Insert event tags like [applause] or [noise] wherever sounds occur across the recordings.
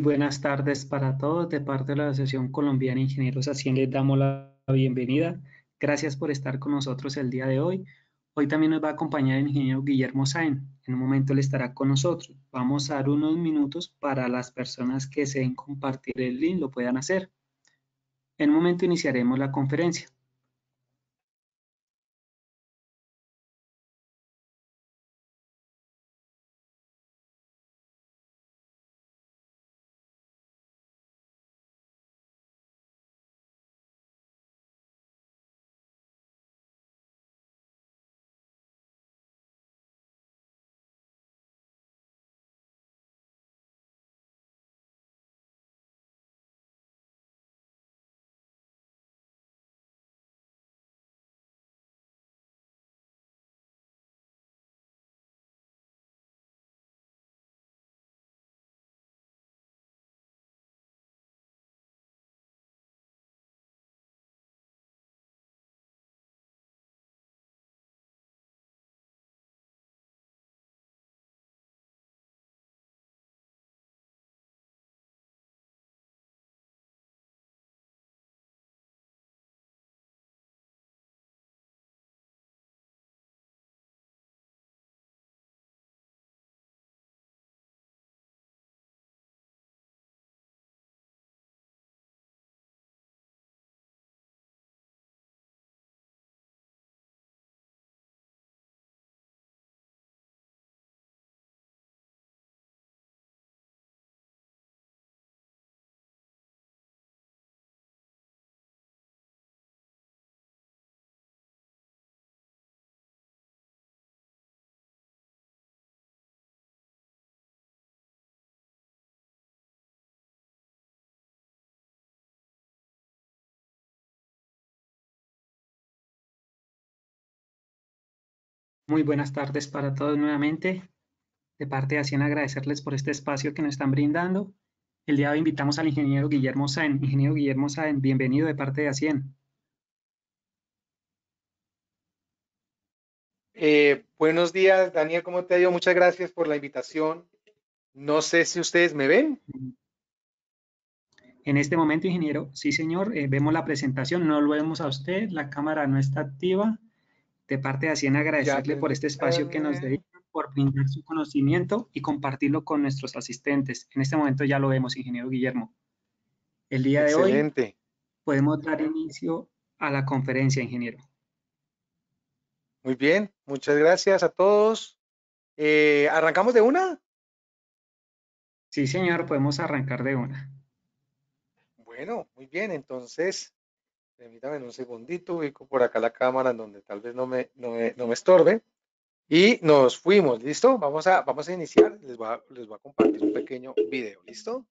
buenas tardes para todos. De parte de la Asociación Colombiana de Ingenieros Así les damos la bienvenida. Gracias por estar con nosotros el día de hoy. Hoy también nos va a acompañar el ingeniero Guillermo zain En un momento él estará con nosotros. Vamos a dar unos minutos para las personas que deseen compartir el link, lo puedan hacer. En un momento iniciaremos la conferencia. Muy buenas tardes para todos nuevamente. De parte de Hacienda agradecerles por este espacio que nos están brindando. El día de hoy invitamos al ingeniero Guillermo Saen. Ingeniero Guillermo Saen, bienvenido de parte de Hacienda. Eh, buenos días, Daniel, ¿cómo te ha ido? Muchas gracias por la invitación. No sé si ustedes me ven. En este momento, ingeniero, sí, señor, eh, vemos la presentación, no lo vemos a usted, la cámara no está activa. De parte de Hacienda agradecerle por este espacio que nos eh. dedica, por brindar su conocimiento y compartirlo con nuestros asistentes. En este momento ya lo vemos, ingeniero Guillermo. El día de hoy podemos dar inicio a la conferencia, ingeniero. Muy bien, muchas gracias a todos. Eh, ¿Arrancamos de una? Sí, señor, podemos arrancar de una. Bueno, muy bien, entonces Permítame un segundito, ubico por acá la cámara en donde tal vez no me, no me, estorbe. Y nos fuimos, ¿listo? Vamos a, vamos a iniciar, les les voy a compartir un pequeño video, ¿listo?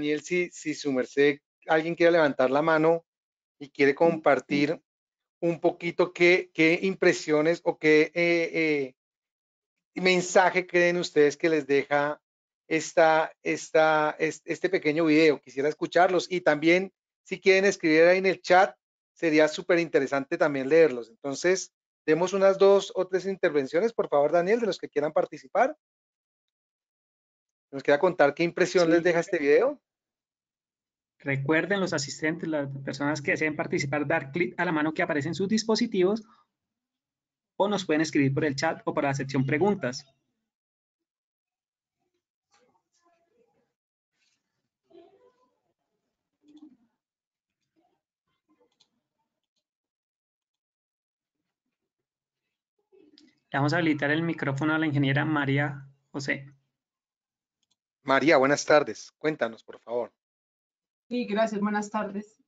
Daniel, si, su merced, alguien quiere levantar la mano y quiere compartir un poquito qué, impresiones o qué eh, eh, mensaje creen ustedes que les deja este pequeño video. Quisiera escucharlos y también si quieren escribir ahí en el chat, sería súper interesante también leerlos. Entonces, demos unas dos o tres intervenciones, por favor, Daniel, de los que quieran participar. ¿Nos queda contar qué impresión les deja este video? Recuerden los asistentes, las personas que deseen participar, dar clic a la mano que aparece en sus dispositivos o nos pueden escribir por el chat o por la sección preguntas. Le vamos a habilitar el micrófono a la ingeniera María José. María, buenas tardes. Cuéntanos, por favor. Sí, gracias, buenas tardes.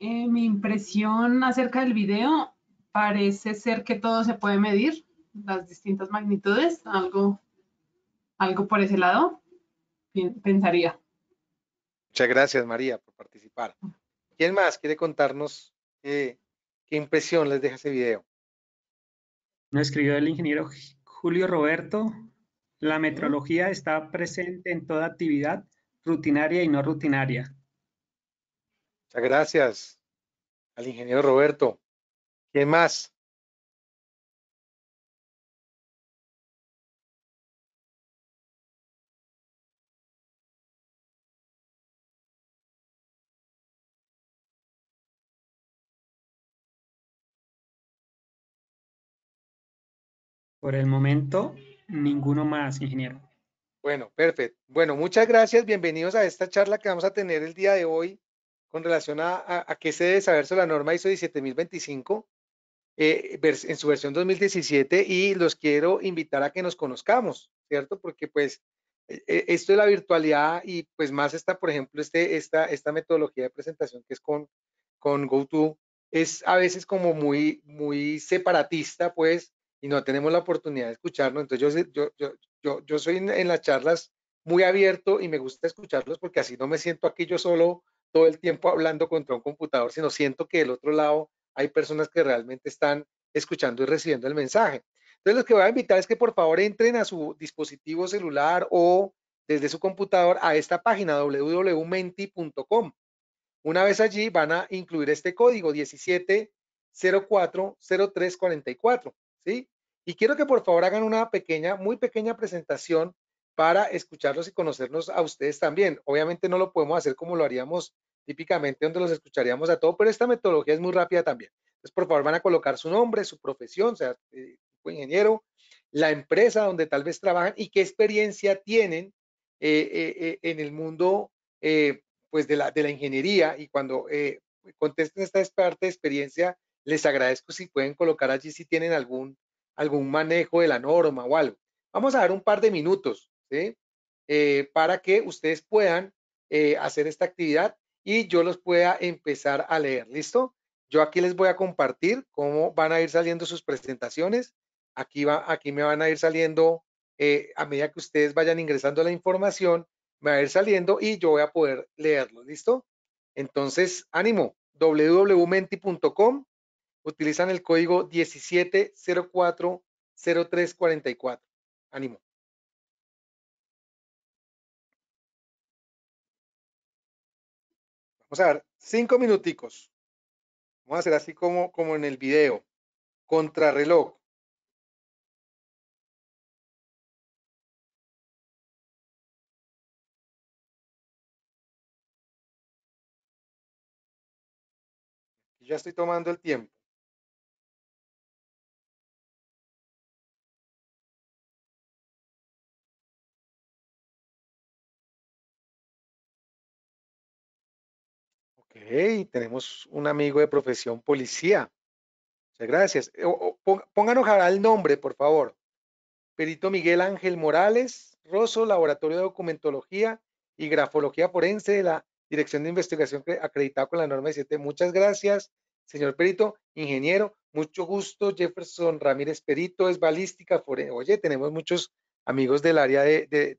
Eh, mi impresión acerca del video parece ser que todo se puede medir, las distintas magnitudes, algo, algo por ese lado, pensaría. Muchas gracias, María, por participar. ¿Quién más quiere contarnos qué impresión les deja ese video? Me escribió el ingeniero Julio Roberto. La metrología está presente en toda actividad rutinaria y no rutinaria. Muchas gracias al ingeniero Roberto. ¿Qué más? Por el momento, ninguno más, ingeniero. Bueno, perfecto. Bueno, muchas gracias. Bienvenidos a esta charla que vamos a tener el día de hoy con relación a, a, qué se debe saberse la norma ISO 17025 eh, en su versión 2017 y los quiero invitar a que nos conozcamos, ¿cierto? Porque pues e, e, esto de la virtualidad y pues más está, por ejemplo, este, esta, esta metodología de presentación que es con, con GoTo, es a veces como muy, muy separatista, pues, y no tenemos la oportunidad de escucharnos. Entonces yo, yo, yo, yo soy en las charlas muy abierto y me gusta escucharlos porque así no me siento aquí yo solo todo el tiempo hablando contra un computador, sino siento que del otro lado hay personas que realmente están escuchando y recibiendo el mensaje. Entonces, lo que voy a invitar es que por favor entren a su dispositivo celular o desde su computador a esta página www.menti.com. Una vez allí van a incluir este código 17040344, ¿sí? Y quiero que por favor hagan una pequeña, muy pequeña presentación para escucharlos y conocernos a ustedes también. Obviamente no lo podemos hacer como lo haríamos típicamente donde los escucharíamos a todos, pero esta metodología es muy rápida también. Entonces, por favor, van a colocar su nombre, su profesión, o sea, eh, ingeniero, la empresa donde tal vez trabajan y qué experiencia tienen eh, eh, en el mundo pues de la, de la ingeniería. Y cuando contesten esta parte de experiencia, les agradezco si pueden colocar allí si tienen algún, algún manejo de la norma o algo. Vamos a dar un par de minutos eh, para que ustedes puedan eh, hacer esta actividad y yo los pueda empezar a leer. ¿Listo? Yo aquí les voy a compartir cómo van a ir saliendo sus presentaciones. Aquí, va, aquí me van a ir saliendo, eh, a medida que ustedes vayan ingresando la información, me va a ir saliendo y yo voy a poder leerlo. ¿Listo? Entonces, ánimo, www.menti.com. Utilizan el código 17040344. Ánimo. Vamos a ver, cinco minuticos. Vamos a hacer así como, como en el video. Contrarreloj. Ya estoy tomando el tiempo. tenemos un amigo de profesión policía. Muchas gracias. Eh, pongan ojalá pónganos el nombre, por favor. Perito Miguel Ángel Morales, Rosso, Laboratorio de Documentología y Grafología Forense de la Dirección de Investigación acreditado con la norma 7. Muchas gracias, señor Perito, ingeniero. Mucho gusto, Jefferson Ramírez Perito, es balística forense. Oye, tenemos muchos amigos del área de,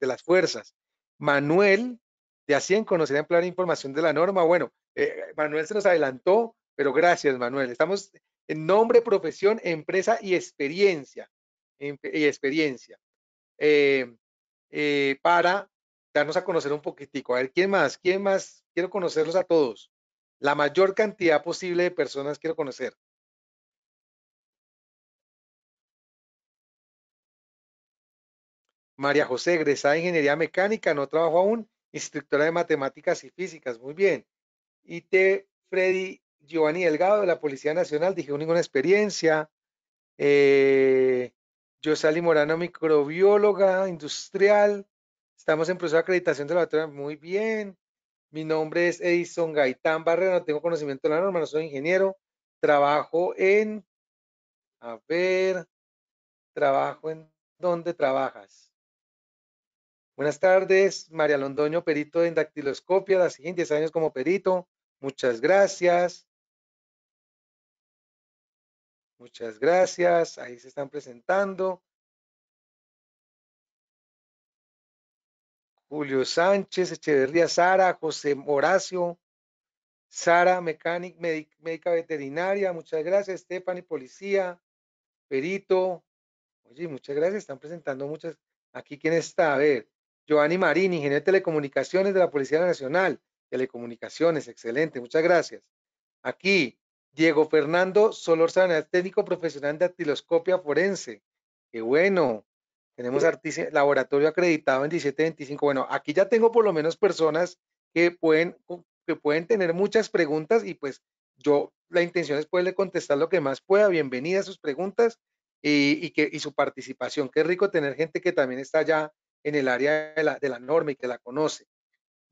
las fuerzas. Manuel de ASIEN conocer plan de información de la norma. Bueno, eh, Manuel se nos adelantó, pero gracias, Manuel. Estamos en nombre, profesión, empresa y experiencia. Em, y experiencia. Em, eh, para darnos a conocer un poquitico. A ver, ¿quién más? ¿Quién más? Quiero conocerlos a todos. La mayor cantidad posible de personas quiero conocer. María José, egresada de Ingeniería Mecánica, no trabajo aún, instructora de matemáticas y físicas, muy bien. Y te Freddy Giovanni Delgado de la Policía Nacional, dije oh, ninguna experiencia. Eh, Yosali Morano, microbióloga industrial. Estamos en proceso de acreditación de la laboratorio, muy bien. Mi nombre es Edison Gaitán Barrera, no tengo conocimiento de la norma, no soy ingeniero. Trabajo en, a ver, trabajo en, ¿dónde trabajas? Buenas tardes, María Londoño, perito en dactiloscopia, la siguiente 10 años como perito. Muchas gracias. Muchas gracias. Ahí se están presentando. Julio Sánchez, Echeverría, Sara, José Horacio, Sara, mecánica, médica veterinaria, muchas gracias, Stephanie, policía, perito. Oye, muchas gracias, están presentando muchas. Aquí, ¿quién está? A ver, Giovanni Marín, ingeniero de telecomunicaciones de la Policía Nacional. Telecomunicaciones, excelente, muchas gracias. Aquí, Diego Fernando Solorzana, técnico profesional de actiloscopia forense. Qué bueno. Tenemos laboratorio acreditado en 1725. Bueno, aquí ya tengo por lo menos personas que pueden, que pueden tener muchas preguntas y pues yo, la intención es poderle contestar lo que más pueda. Bienvenida a sus preguntas y, que, y su participación. Qué rico tener gente que también está allá en el área de la, norma y que la conoce.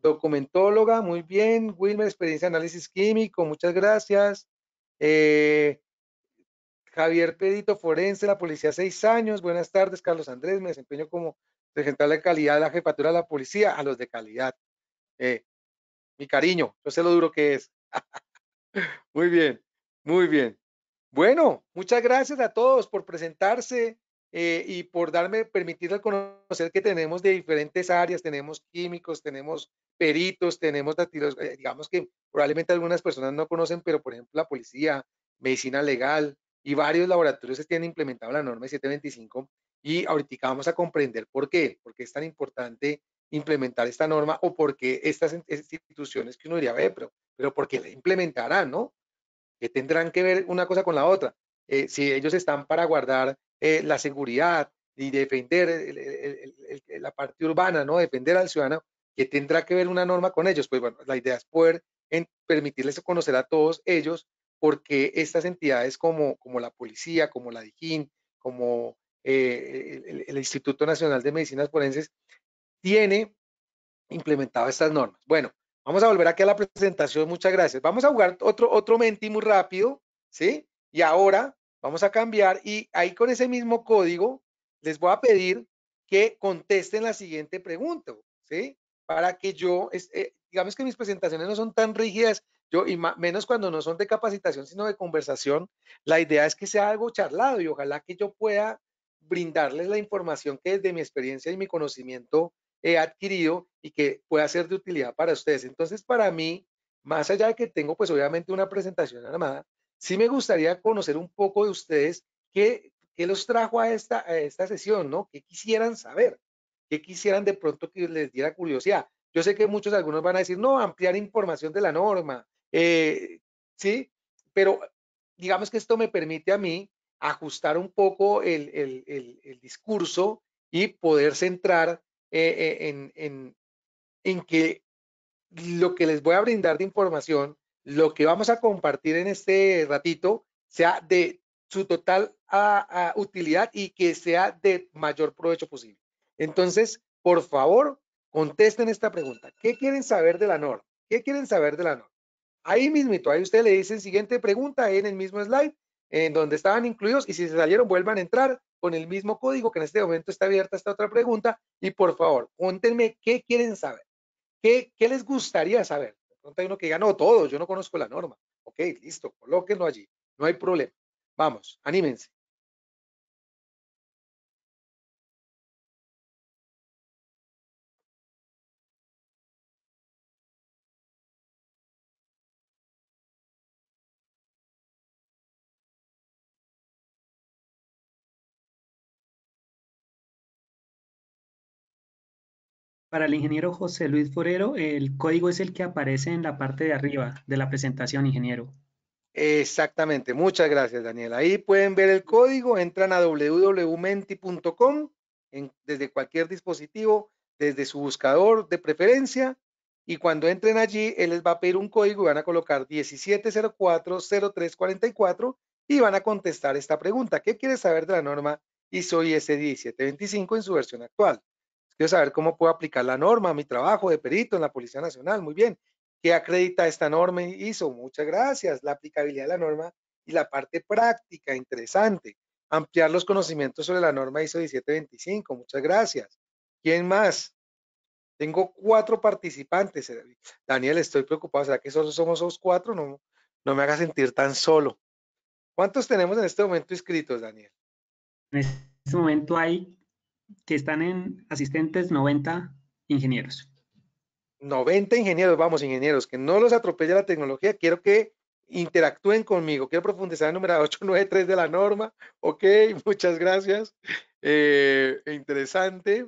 Documentóloga, muy bien. Wilmer, experiencia de análisis químico, muchas gracias. Eh, Javier Pedito, forense, la policía, seis años. Buenas tardes, Carlos Andrés. Me desempeño como regental de calidad de la jefatura de la policía a los de calidad. Eh, mi cariño, yo sé lo duro que es. [laughs] muy bien, muy bien. Bueno, muchas gracias a todos por presentarse, eh, y por darme, permitir conocer que tenemos de diferentes áreas, tenemos químicos, tenemos peritos, tenemos eh, digamos que probablemente algunas personas no conocen, pero por ejemplo la policía, medicina legal y varios laboratorios se tienen implementado la norma 725 y ahorita vamos a comprender por qué, por qué es tan importante implementar esta norma o por qué estas instituciones que uno diría, ve, pero, pero ¿por qué la implementarán, no? Que tendrán que ver una cosa con la otra. Eh, si ellos están para guardar eh, la seguridad y defender la parte urbana, ¿no? Defender al ciudadano, que tendrá que ver una norma con ellos. Pues bueno, la idea es poder permitirles conocer a todos ellos, porque estas entidades como, como la policía, como la DIGIN, como eh, el, Instituto Nacional de Medicinas Forenses, tiene implementado estas normas. Bueno, vamos a volver aquí a la presentación, muchas gracias. Vamos a jugar otro, otro Menti muy rápido, ¿sí? Y ahora Vamos a cambiar y ahí con ese mismo código les voy a pedir que contesten la siguiente pregunta, ¿sí? Para que yo, eh, digamos que mis presentaciones no son tan rígidas, yo, y menos cuando no son de capacitación, sino de conversación, la idea es que sea algo charlado y ojalá que yo pueda brindarles la información que desde mi experiencia y mi conocimiento he adquirido y que pueda ser de utilidad para ustedes. Entonces, para mí, más allá de que tengo pues obviamente una presentación armada, sí me gustaría conocer un poco de ustedes qué, los trajo a esta, a esta sesión, ¿no? ¿Qué quisieran saber? ¿Qué quisieran de pronto que les diera curiosidad? Yo sé que muchos, algunos van a decir, no, ampliar información de la norma, eh, ¿sí? Pero digamos que esto me permite a mí ajustar un poco el, discurso y poder centrar eh, eh, en, en que lo que les voy a brindar de información lo que vamos a compartir en este ratito sea de su total ah, ah, utilidad y que sea de mayor provecho posible. Entonces, por favor, contesten esta pregunta. ¿Qué quieren saber de la NOR? ¿Qué quieren saber de la NOR? Ahí mismo, ahí ustedes le dicen siguiente pregunta en el mismo slide, en donde estaban incluidos, y si se salieron, vuelvan a entrar con el mismo código que en este momento está abierta esta otra pregunta, y por favor, cuéntenme qué quieren saber, qué les gustaría saber, pronto hay uno que diga, no, todo, yo no conozco la norma. Ok, listo, colóquenlo allí, no hay problema. Vamos, anímense. Para el ingeniero José Luis Forero, el código es el que aparece en la parte de arriba de la presentación, ingeniero. Exactamente, muchas gracias Daniel. Ahí pueden ver el código, entran a www.menti.com desde cualquier dispositivo, desde su buscador de preferencia y cuando entren allí, él les va a pedir un código y van a colocar 17040344 y van a contestar esta pregunta. ¿Qué quiere saber de la norma ISO IS 1725 en su versión actual? saber cómo puedo aplicar la norma a mi trabajo de perito en la Policía Nacional. Muy bien. ¿Qué acredita esta norma ISO? Muchas gracias. La aplicabilidad de la norma y la parte práctica, interesante. Ampliar los conocimientos sobre la norma ISO 1725. Muchas gracias. ¿Quién más? Tengo cuatro participantes. Eh, Daniel, estoy preocupado. ¿Será que solo somos esos cuatro? No, no me haga sentir tan solo. ¿Cuántos tenemos en este momento inscritos, Daniel? En este momento hay que están en asistentes 90 ingenieros. 90 ingenieros, vamos ingenieros, que no los atropelle la tecnología, quiero que interactúen conmigo, quiero profundizar en el número 893 de la norma, ok, [laughs] muchas gracias, eh, e interesante.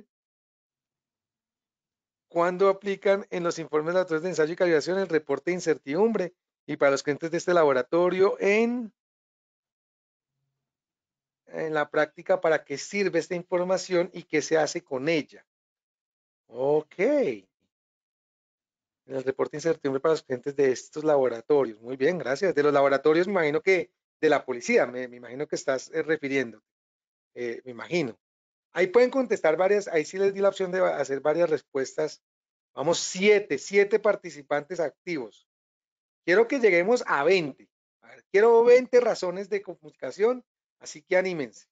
¿Cuándo aplican en los informes de autoridad de ensayo y calibración el reporte de incertidumbre? Y para los clientes de este laboratorio, en en la práctica para qué sirve esta información y qué se hace con ella. Ok. En el reporte de incertidumbre para los clientes de estos laboratorios. Muy bien, gracias. De los laboratorios, me imagino que de la policía, me, imagino que estás eh, refiriendo. Eh, me imagino. Ahí pueden contestar varias, ahí sí les di la opción de hacer varias respuestas. Vamos, siete, siete participantes activos. Quiero que lleguemos a 20. quiero 20 razones de comunicación Así que anímense.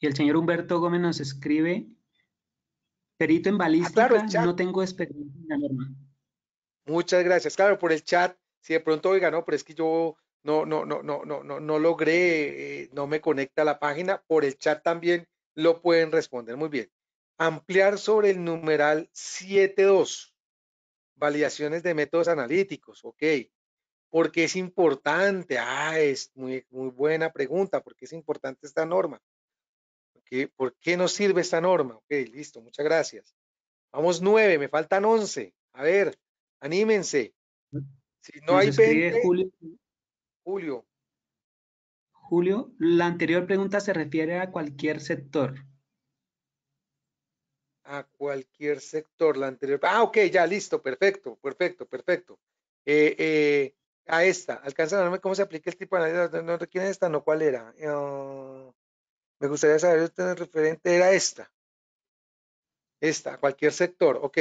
Y el señor Humberto Gómez nos escribe, perito en ah, balística, no tengo experiencia en la norma. Muchas gracias. Claro, por el chat, si de pronto, oiga, no, pero es que yo no, no, no, no, no, no, logré, eh, no me conecta a la página, por el chat también lo pueden responder. Muy bien. Ampliar sobre el numeral 7.2, validaciones de métodos analíticos, ok. ¿Por qué es importante? Ah, es muy, muy buena pregunta. ¿Por qué es importante esta norma? ¿Por qué, nos sirve esta norma? Ok, listo, muchas gracias. Vamos nueve, me faltan once. A ver, anímense. Mm, si no hay Julio. Julio. la anterior pregunta se refiere a cualquier sector. A cualquier sector, la anterior. Ah, ok, ya, listo, perfecto, perfecto, perfecto. Eh, eh, a esta, alcanza a cómo se aplica el tipo de análisis, no requieren esta, no cuál era. Eh, me gustaría saber, usted referente era esta. Esta, cualquier sector, ok.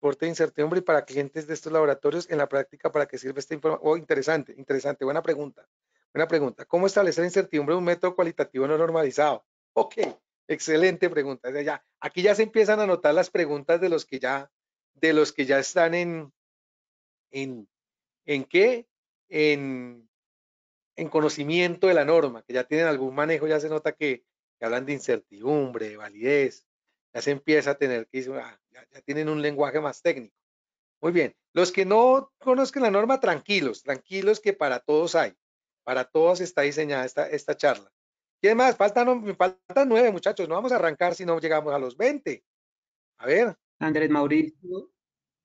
Porte de incertidumbre para clientes de estos laboratorios en la práctica, ¿para qué sirve esta información? Oh, interesante, interesante, buena pregunta. Buena pregunta. ¿Cómo establecer incertidumbre en un método cualitativo no normalizado? Ok, excelente pregunta. aquí ya se empiezan a notar las preguntas de los que ya, de los que ya están en, en, ¿En qué? En, en conocimiento de la norma, que ya tienen algún manejo, ya se nota que, hablan de incertidumbre, de validez, ya se empieza a tener que, ah, ya, ya tienen un lenguaje más técnico. Muy bien, los que no conozcan la norma, tranquilos, tranquilos que para todos hay, para todos está diseñada esta, esta charla. ¿Qué más? Faltan, faltan nueve muchachos, no vamos a arrancar si no llegamos a los 20. A ver. Andrés Mauricio,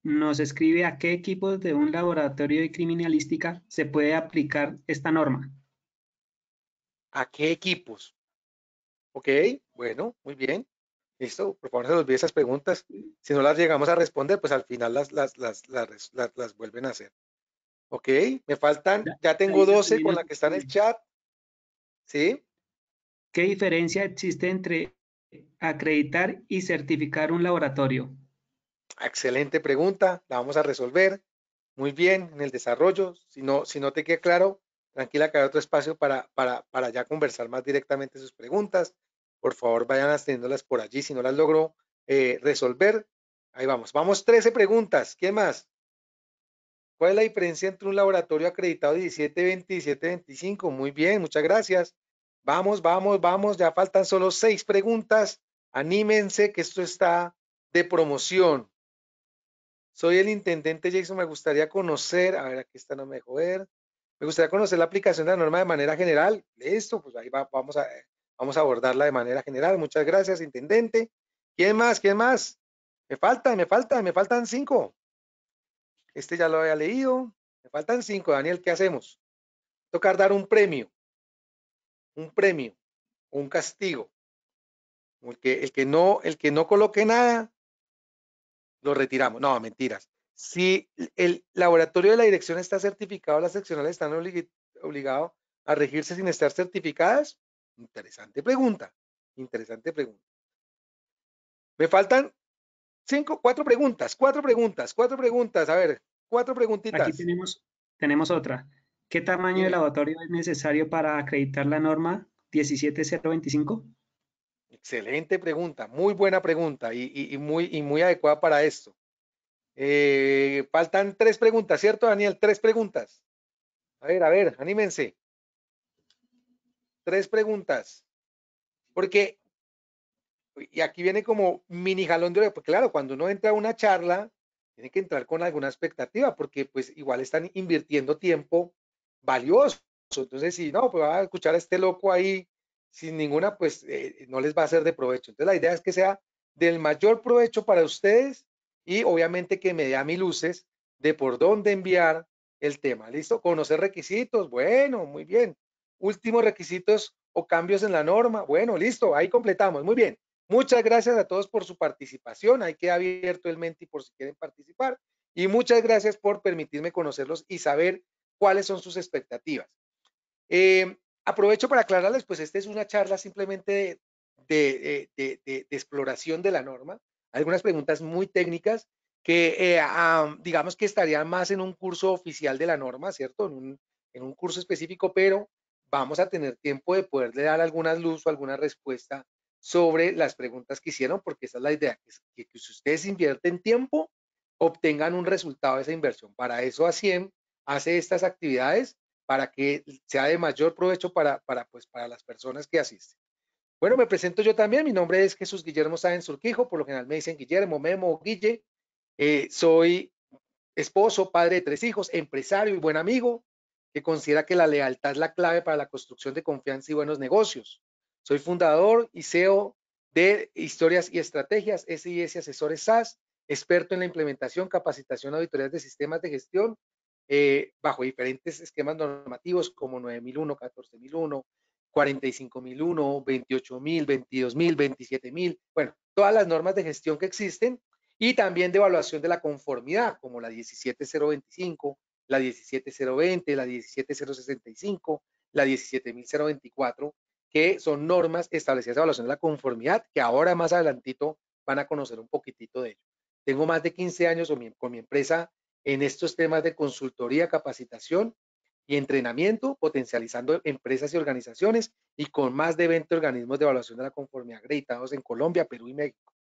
nos escribe a qué equipos de un laboratorio de criminalística se puede aplicar esta norma. ¿A qué equipos? Ok, bueno, muy bien. Listo, por favor no se olvide esas preguntas. Si no las llegamos a responder, pues al final las, las, vuelven a hacer. Ok, me faltan, ya tengo 12 con la que está en el chat. ¿Sí? ¿Qué diferencia existe entre acreditar y certificar un laboratorio? Excelente pregunta, la vamos a resolver muy bien en el desarrollo. Si no, si no te queda claro, tranquila que hay otro espacio para, para, para ya conversar más directamente sus preguntas. Por favor, vayan teniéndolas por allí si no las logro eh, resolver. Ahí vamos, vamos 13 preguntas. ¿Qué más? ¿Cuál es la diferencia entre un laboratorio acreditado 1720 y 1725? Muy bien, muchas gracias. Vamos, vamos, vamos. Ya faltan solo seis preguntas. Anímense que esto está de promoción. Soy el intendente Jason, me gustaría conocer, a ver, aquí está, no me joder. Me gustaría conocer la aplicación de la norma de manera general. Listo, pues ahí vamos, a, eh, vamos a abordarla de manera general. Muchas gracias, intendente. ¿Quién más? ¿Quién más? Me falta, me falta, me faltan cinco. Este ya lo había leído. Me faltan cinco, Daniel, ¿qué hacemos? Tocar dar un premio. Un premio. Un castigo. Porque el que, no, el que no coloque nada, lo retiramos. No, mentiras. Si el laboratorio de la dirección está certificado, las seccionales están obligado a regirse sin estar certificadas. Interesante pregunta. Interesante pregunta. Me faltan cinco, cuatro preguntas, cuatro preguntas, cuatro preguntas. A ver, cuatro preguntitas. Aquí tenemos, tenemos otra. ¿Qué tamaño del de laboratorio es necesario para acreditar la norma 17025? Excelente pregunta, muy buena pregunta y, muy, muy adecuada para esto. Eh, faltan tres preguntas, ¿cierto, Daniel? Tres preguntas. A ver, a ver, anímense. Tres preguntas. Porque, y aquí viene como mini jalón de porque claro, cuando uno entra a una charla, tiene que entrar con alguna expectativa, porque pues igual están invirtiendo tiempo valioso. Entonces, si no, pues va a escuchar a este loco ahí sin ninguna, pues eh, no les va a ser de provecho. Entonces la idea es que sea del mayor provecho para ustedes y obviamente que me dé a mis luces de por dónde enviar el tema. ¿Listo? Conocer requisitos. Bueno, muy bien. Últimos requisitos o cambios en la norma. Bueno, listo. Ahí completamos. Muy bien. Muchas gracias a todos por su participación. Ahí queda abierto el Menti por si quieren participar. Y muchas gracias por permitirme conocerlos y saber cuáles son sus expectativas. Eh, aprovecho para aclararles, pues esta es una charla simplemente de, eh, exploración de la norma. algunas preguntas muy técnicas que eh, digamos que estarían más en un curso oficial de la norma, ¿cierto? En un, curso específico, pero vamos a tener tiempo de poderle dar algunas luz o alguna respuesta sobre las preguntas que hicieron, porque esa es la idea, que, que si ustedes invierten tiempo, obtengan un resultado de esa inversión. Para eso ACIEM hace estas actividades para que sea de mayor provecho para, para, pues, para las personas que asisten. Bueno, me presento yo también. Mi nombre es Jesús Guillermo Sáenz Surquijo. Por lo general me dicen Guillermo, Memo, Guille. Eh, soy esposo, padre de tres hijos, empresario y buen amigo que considera que la lealtad es la clave para la construcción de confianza y buenos negocios. Soy fundador y CEO de Historias y Estrategias, SIS Asesores SAS, experto en la implementación, capacitación, auditorías de sistemas de gestión eh, bajo diferentes esquemas normativos como 9001, 14001, 45001, 28000, 22000, 27000, bueno, todas las normas de gestión que existen y también de evaluación de la conformidad como la 17025, la 17020, la 17065, la 17024, que son normas establecidas de evaluación de la conformidad, que ahora más adelantito van a conocer un poquitito de ello. Tengo más de 15 años con mi empresa en estos temas de consultoría, capacitación y entrenamiento, potencializando empresas y organizaciones y con más de 20 organismos de evaluación de la conformidad acreditados en Colombia, Perú y México.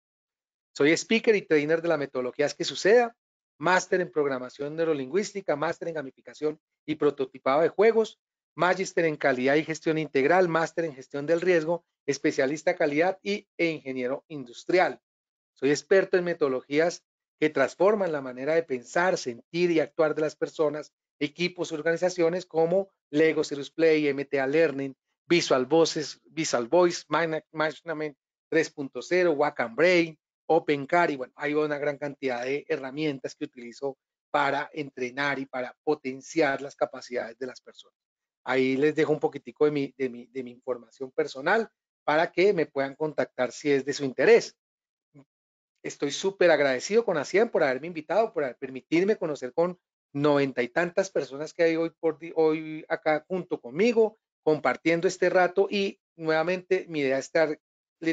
Soy speaker y trainer de la metodologías que suceda, máster en programación neurolingüística, máster en gamificación y prototipado de juegos, máster en calidad y gestión integral, máster en gestión del riesgo, especialista calidad y, e ingeniero industrial. Soy experto en metodologías que transforman la manera de pensar, sentir y actuar de las personas, equipos y organizaciones como Lego Serious Play, MTA Learning, Visual Voices, Visual Voice, Management 3.0, Wacom Brain, OpenCar y bueno, hay una gran cantidad de herramientas que utilizo para entrenar y para potenciar las capacidades de las personas. Ahí les dejo un poquitico de de mi, de mi información personal para que me puedan contactar si es de su interés estoy súper agradecido con Hacienda por haberme invitado, por permitirme conocer con noventa y tantas personas que hay hoy, por, hoy acá junto conmigo, compartiendo este rato y nuevamente mi idea es darle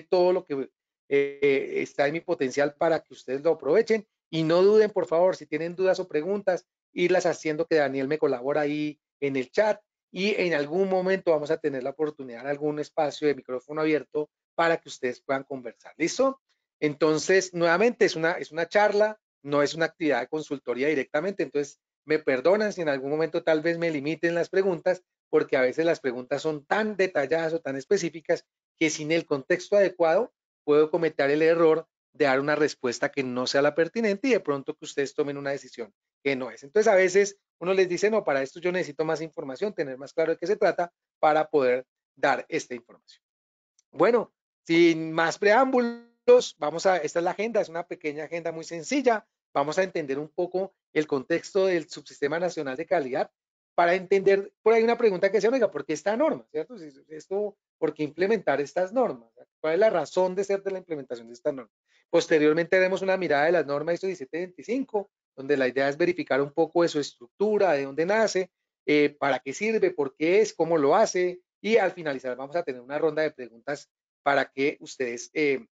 todo lo que eh, está en mi potencial para que ustedes lo aprovechen y no duden, por favor, si tienen dudas o preguntas, irlas haciendo que Daniel me colabora ahí en el chat y en algún momento vamos a tener la oportunidad en algún espacio de micrófono abierto para que ustedes puedan conversar. ¿Listo? Entonces, nuevamente, es una, es una charla, no es una actividad de consultoría directamente. Entonces, me perdonan si en algún momento tal vez me limiten las preguntas, porque a veces las preguntas son tan detalladas o tan específicas que sin el contexto adecuado puedo cometer el error de dar una respuesta que no sea la pertinente y de pronto que ustedes tomen una decisión que no es. Entonces, a veces uno les dice, no, para esto yo necesito más información, tener más claro de qué se trata para poder dar esta información. Bueno, sin más preámbulos vamos a, esta es la agenda, es una pequeña agenda muy sencilla, vamos a entender un poco el contexto del subsistema nacional de calidad para entender, por ahí una pregunta que se oiga, ¿por qué esta norma? ¿Cierto? Esto, ¿Por qué implementar estas normas? ¿Cuál es la razón de ser de la implementación de esta norma Posteriormente haremos una mirada de las normas ISO 1725, donde la idea es verificar un poco de su estructura, de dónde nace, eh, para qué sirve, por qué es, cómo lo hace, y al finalizar vamos a tener una ronda de preguntas para que ustedes eh,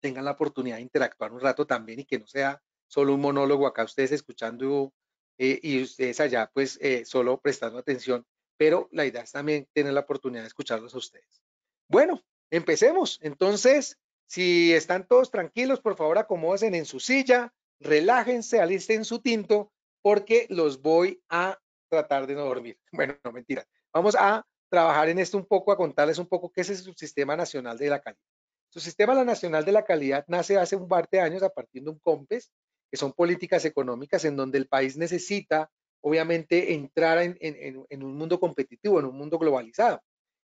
tengan la oportunidad de interactuar un rato también y que no sea solo un monólogo acá ustedes escuchando eh, y ustedes allá pues eh, solo prestando atención, pero la idea es también tener la oportunidad de escucharlos a ustedes. Bueno, empecemos. Entonces, si están todos tranquilos, por favor acomódense en su silla, relájense, alisten su tinto, porque los voy a tratar de no dormir. [laughs] Bueno, no mentira. Vamos a trabajar en esto un poco, a contarles un poco qué es el subsistema nacional de la calidad. Su Sistema Nacional de la Calidad nace hace un par de años a partir de un COMPES, que son políticas económicas en donde el país necesita, obviamente, entrar en, un mundo competitivo, en un mundo globalizado,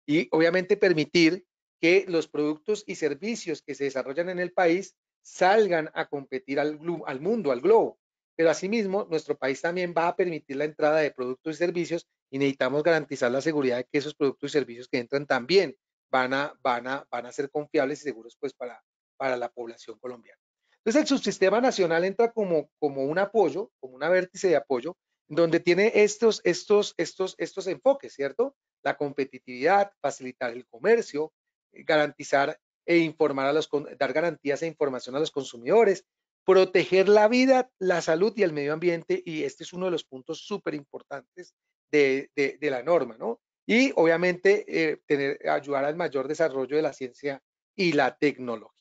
y obviamente permitir que los productos y servicios que se desarrollan en el país salgan a competir al, al mundo, al globo. Pero asimismo, nuestro país también va a permitir la entrada de productos y servicios y necesitamos garantizar la seguridad de que esos productos y servicios que entran también van a, van a, van a ser confiables y seguros pues para, para la población colombiana. Entonces el subsistema nacional entra como, como un apoyo, como una vértice de apoyo, donde tiene estos, estos, estos, estos enfoques, ¿cierto? La competitividad, facilitar el comercio, garantizar e informar a los, dar garantías e información a los consumidores, proteger la vida, la salud y el medio ambiente, y este es uno de los puntos súper importantes de, de, la norma, ¿no? y obviamente eh, tener, ayudar al mayor desarrollo de la ciencia y la tecnología.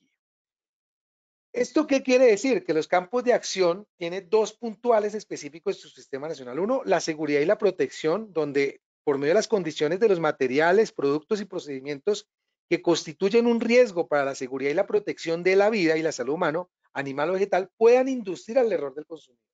¿Esto qué quiere decir? Que los campos de acción tienen dos puntuales específicos de su sistema nacional. Uno, la seguridad y la protección, donde por medio de las condiciones de los materiales, productos y procedimientos que constituyen un riesgo para la seguridad y la protección de la vida y la salud humana, animal o vegetal, puedan inducir al error del consumidor.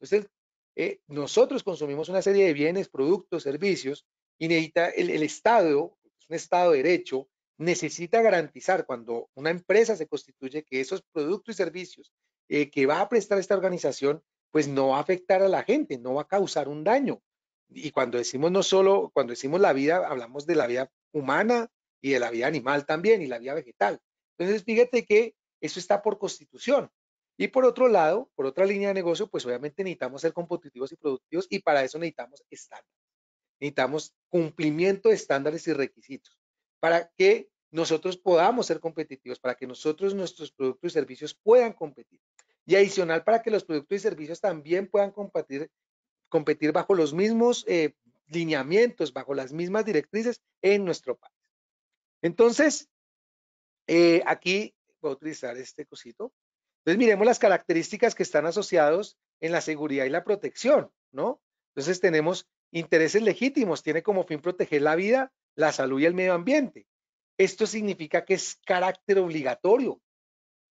Entonces, eh, nosotros consumimos una serie de bienes, productos, servicios y necesita el, Estado, un Estado de derecho, necesita garantizar cuando una empresa se constituye que esos productos y servicios eh, que va a prestar esta organización, pues no va a afectar a la gente, no va a causar un daño. Y cuando decimos no solo, cuando decimos la vida, hablamos de la vida humana y de la vida animal también y la vida vegetal. Entonces, fíjate que eso está por constitución. Y por otro lado, por otra línea de negocio, pues obviamente necesitamos ser competitivos y productivos y para eso necesitamos estar necesitamos cumplimiento de estándares y requisitos para que nosotros podamos ser competitivos, para que nosotros nuestros productos y servicios puedan competir. Y adicional para que los productos y servicios también puedan competir, competir bajo los mismos eh, lineamientos, bajo las mismas directrices en nuestro país. Entonces, eh, aquí voy a utilizar este cosito. Entonces, miremos las características que están asociados en la seguridad y la protección, ¿no? Entonces, tenemos intereses legítimos, tiene como fin proteger la vida, la salud y el medio ambiente. Esto significa que es carácter obligatorio,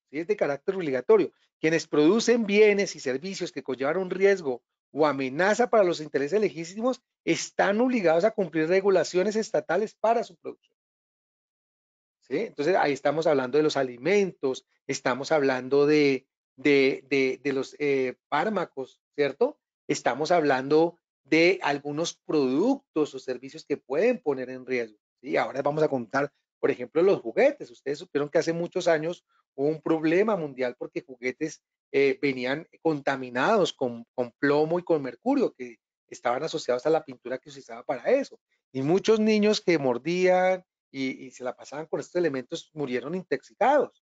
Si es de carácter obligatorio. Quienes producen bienes y servicios que conllevan un riesgo o amenaza para los intereses legítimos están obligados a cumplir regulaciones estatales para su producción. Entonces, ahí estamos hablando de los alimentos, estamos hablando de, de, los eh, fármacos, ¿cierto? Estamos hablando de algunos productos o servicios que pueden poner en riesgo. Y ahora vamos a contar, por ejemplo, los juguetes. Ustedes supieron que hace muchos años hubo un problema mundial porque juguetes eh, venían contaminados con, plomo y con mercurio, que estaban asociados a la pintura que se usaba para eso. Y muchos niños que mordían y, se la pasaban con estos elementos murieron intoxicados.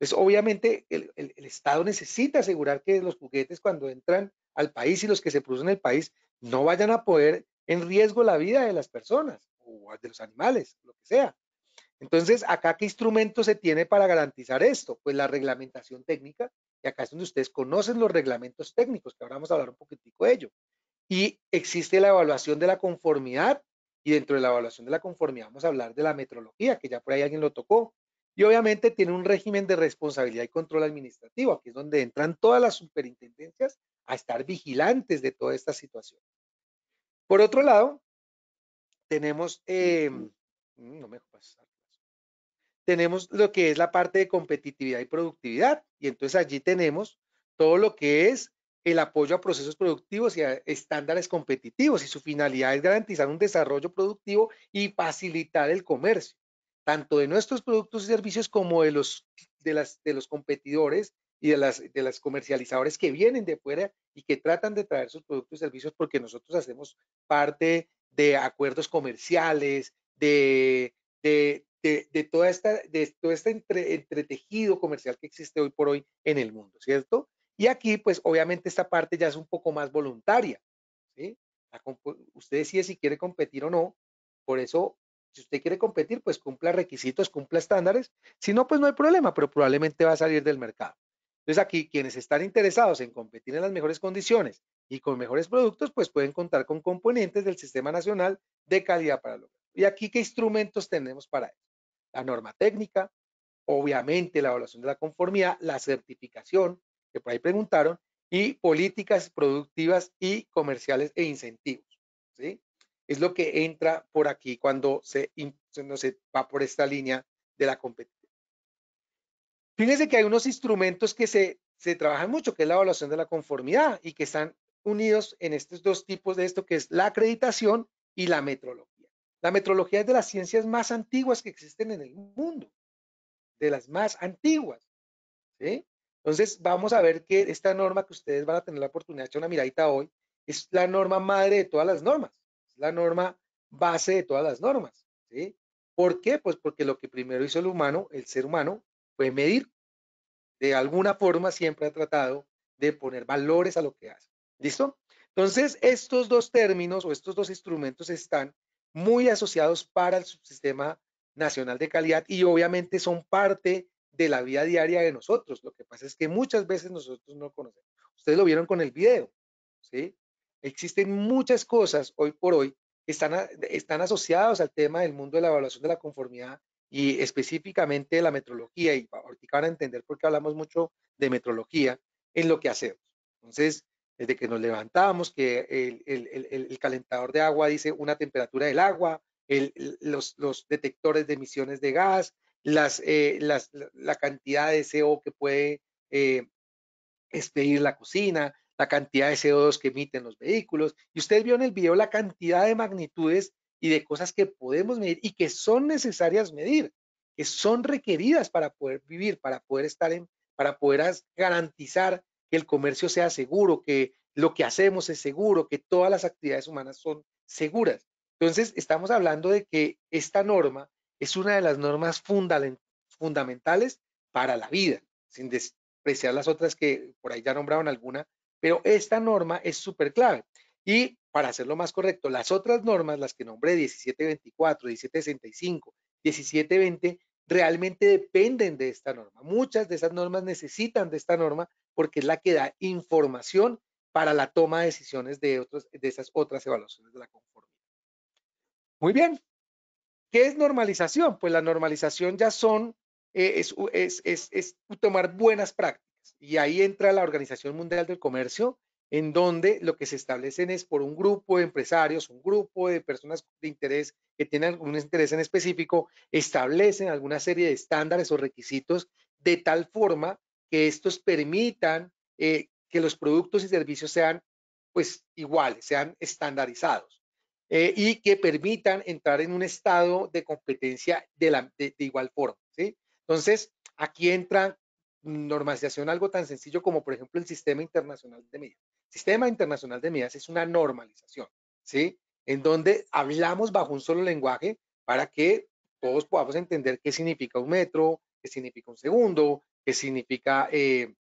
Entonces, obviamente, el, Estado necesita asegurar que los juguetes cuando entran al país y los que se producen en el país no vayan a poder en riesgo la vida de las personas o de los animales, lo que sea. Entonces, acá, ¿qué instrumento se tiene para garantizar esto? Pues la reglamentación técnica, y acá es donde ustedes conocen los reglamentos técnicos, que ahora vamos a hablar un poquitico de ello. Y existe la evaluación de la conformidad, y dentro de la evaluación de la conformidad vamos a hablar de la metrología, que ya por ahí alguien lo tocó, y obviamente tiene un régimen de responsabilidad y control administrativo, aquí es donde entran todas las superintendencias a estar vigilantes de toda esta situación. Por otro lado, tenemos, em, mm, tenemos lo que es la parte de competitividad y productividad, y entonces allí tenemos todo lo que es el apoyo a procesos productivos y a estándares competitivos, y su finalidad es garantizar un desarrollo productivo y facilitar el comercio, tanto de nuestros productos y servicios como de los, de las, de los competidores y de las, de las comercializadoras que vienen de fuera y que tratan de traer sus productos y servicios porque nosotros hacemos parte de acuerdos comerciales, de, de, toda esta, de todo este entretejido comercial que existe hoy por hoy en el mundo, ¿cierto? Y aquí, pues obviamente esta parte ya es un poco más voluntaria, ¿sí? Usted decide si quiere competir o no, por eso si usted quiere competir, pues cumpla requisitos, cumpla estándares. Si no, pues no hay problema, pero probablemente va a salir del mercado. Entonces aquí quienes están interesados en competir en las mejores condiciones y con mejores productos, pues pueden contar con componentes del Sistema Nacional de Calidad para lograr. ¿Y aquí qué instrumentos tenemos para eso? La norma técnica, obviamente la evaluación de la conformidad, la certificación, que por ahí preguntaron, y políticas productivas y comerciales e incentivos. ¿sí? Es lo que entra por aquí cuando se va por esta línea de la competencia. Fíjense que hay unos instrumentos que se, se trabajan mucho, que es la evaluación de la conformidad y que están unidos en estos dos tipos de esto, que es la acreditación y la metrología. La metrología es de las ciencias más antiguas que existen en el mundo, de las más antiguas. ¿sí? Entonces, vamos a ver que esta norma que ustedes van a tener la oportunidad de echar una miradita hoy, es la norma madre de todas las normas, es la norma base de todas las normas. ¿sí? ¿Por qué? Pues porque lo que primero hizo el humano, el ser humano, puede medir. De alguna forma siempre ha tratado de poner valores a lo que hace. ¿Listo? Entonces, estos dos términos o estos dos instrumentos están muy asociados para el subsistema nacional de calidad y obviamente son parte de la vida diaria de nosotros. Lo que pasa es que muchas veces nosotros no conocemos. Ustedes lo vieron con el video, ¿sí? Existen muchas cosas hoy por hoy que están, están asociados al tema del mundo de la evaluación de la conformidad y específicamente la metrología, y ahorita van a entender por qué hablamos mucho de metrología en lo que hacemos. Entonces, desde que nos levantamos, que el, calentador de agua dice una temperatura del agua, los, los, detectores de emisiones de gas, las, eh, la cantidad de CO que puede eh, expedir la cocina, la cantidad de CO2 que emiten los vehículos. Y usted vio en el video la cantidad de magnitudes y de cosas que podemos medir y que son necesarias medir, que son requeridas para poder vivir, para poder estar en, para poder garantizar que el comercio sea seguro, que lo que hacemos es seguro, que todas las actividades humanas son seguras. Entonces, estamos hablando de que esta norma es una de las normas funda fundamentales para la vida, sin despreciar las otras que por ahí ya nombraron alguna, pero esta norma es súper clave. Y para hacerlo más correcto, las otras normas, las que nombré 1724, 1765, 1720, realmente dependen de esta norma. Muchas de esas normas necesitan de esta norma porque es la que da información para la toma de decisiones de, otros, de esas otras evaluaciones de la conformidad. Muy bien. ¿Qué es normalización? Pues la normalización ya son, eh, es, es, es tomar buenas prácticas. Y ahí entra la Organización Mundial del Comercio en donde lo que se establecen es por un grupo de empresarios, un grupo de personas de interés que tienen un interés en específico, establecen alguna serie de estándares o requisitos de tal forma que estos permitan eh, que los productos y servicios sean pues iguales, sean estandarizados eh, y que permitan entrar en un estado de competencia de, igual forma. Entonces, aquí entra normalización algo tan sencillo como por ejemplo el sistema internacional de medidas. Sistema Internacional de Medidas es una normalización, ¿sí? En donde hablamos bajo un solo lenguaje para que todos podamos entender qué significa un metro, qué significa un segundo, qué significa eh,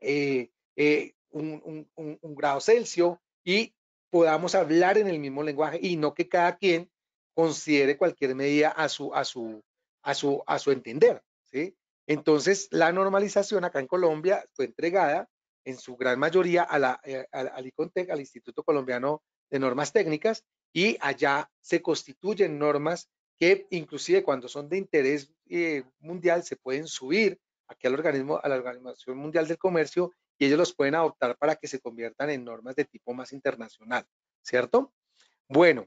eh, eh, un, un grado Celsius y podamos hablar en el mismo lenguaje y no que cada quien considere cualquier medida a su, a su, a su, a su entender. ¿sí? Entonces, la normalización acá en Colombia fue entregada en su gran mayoría a eh, al ICONTEC, al Instituto Colombiano de Normas Técnicas, y allá se constituyen normas que inclusive cuando son de interés eh, mundial se pueden subir aquí al organismo, a la Organización Mundial del Comercio y ellos los pueden adoptar para que se conviertan en normas de tipo más internacional, ¿cierto? Bueno,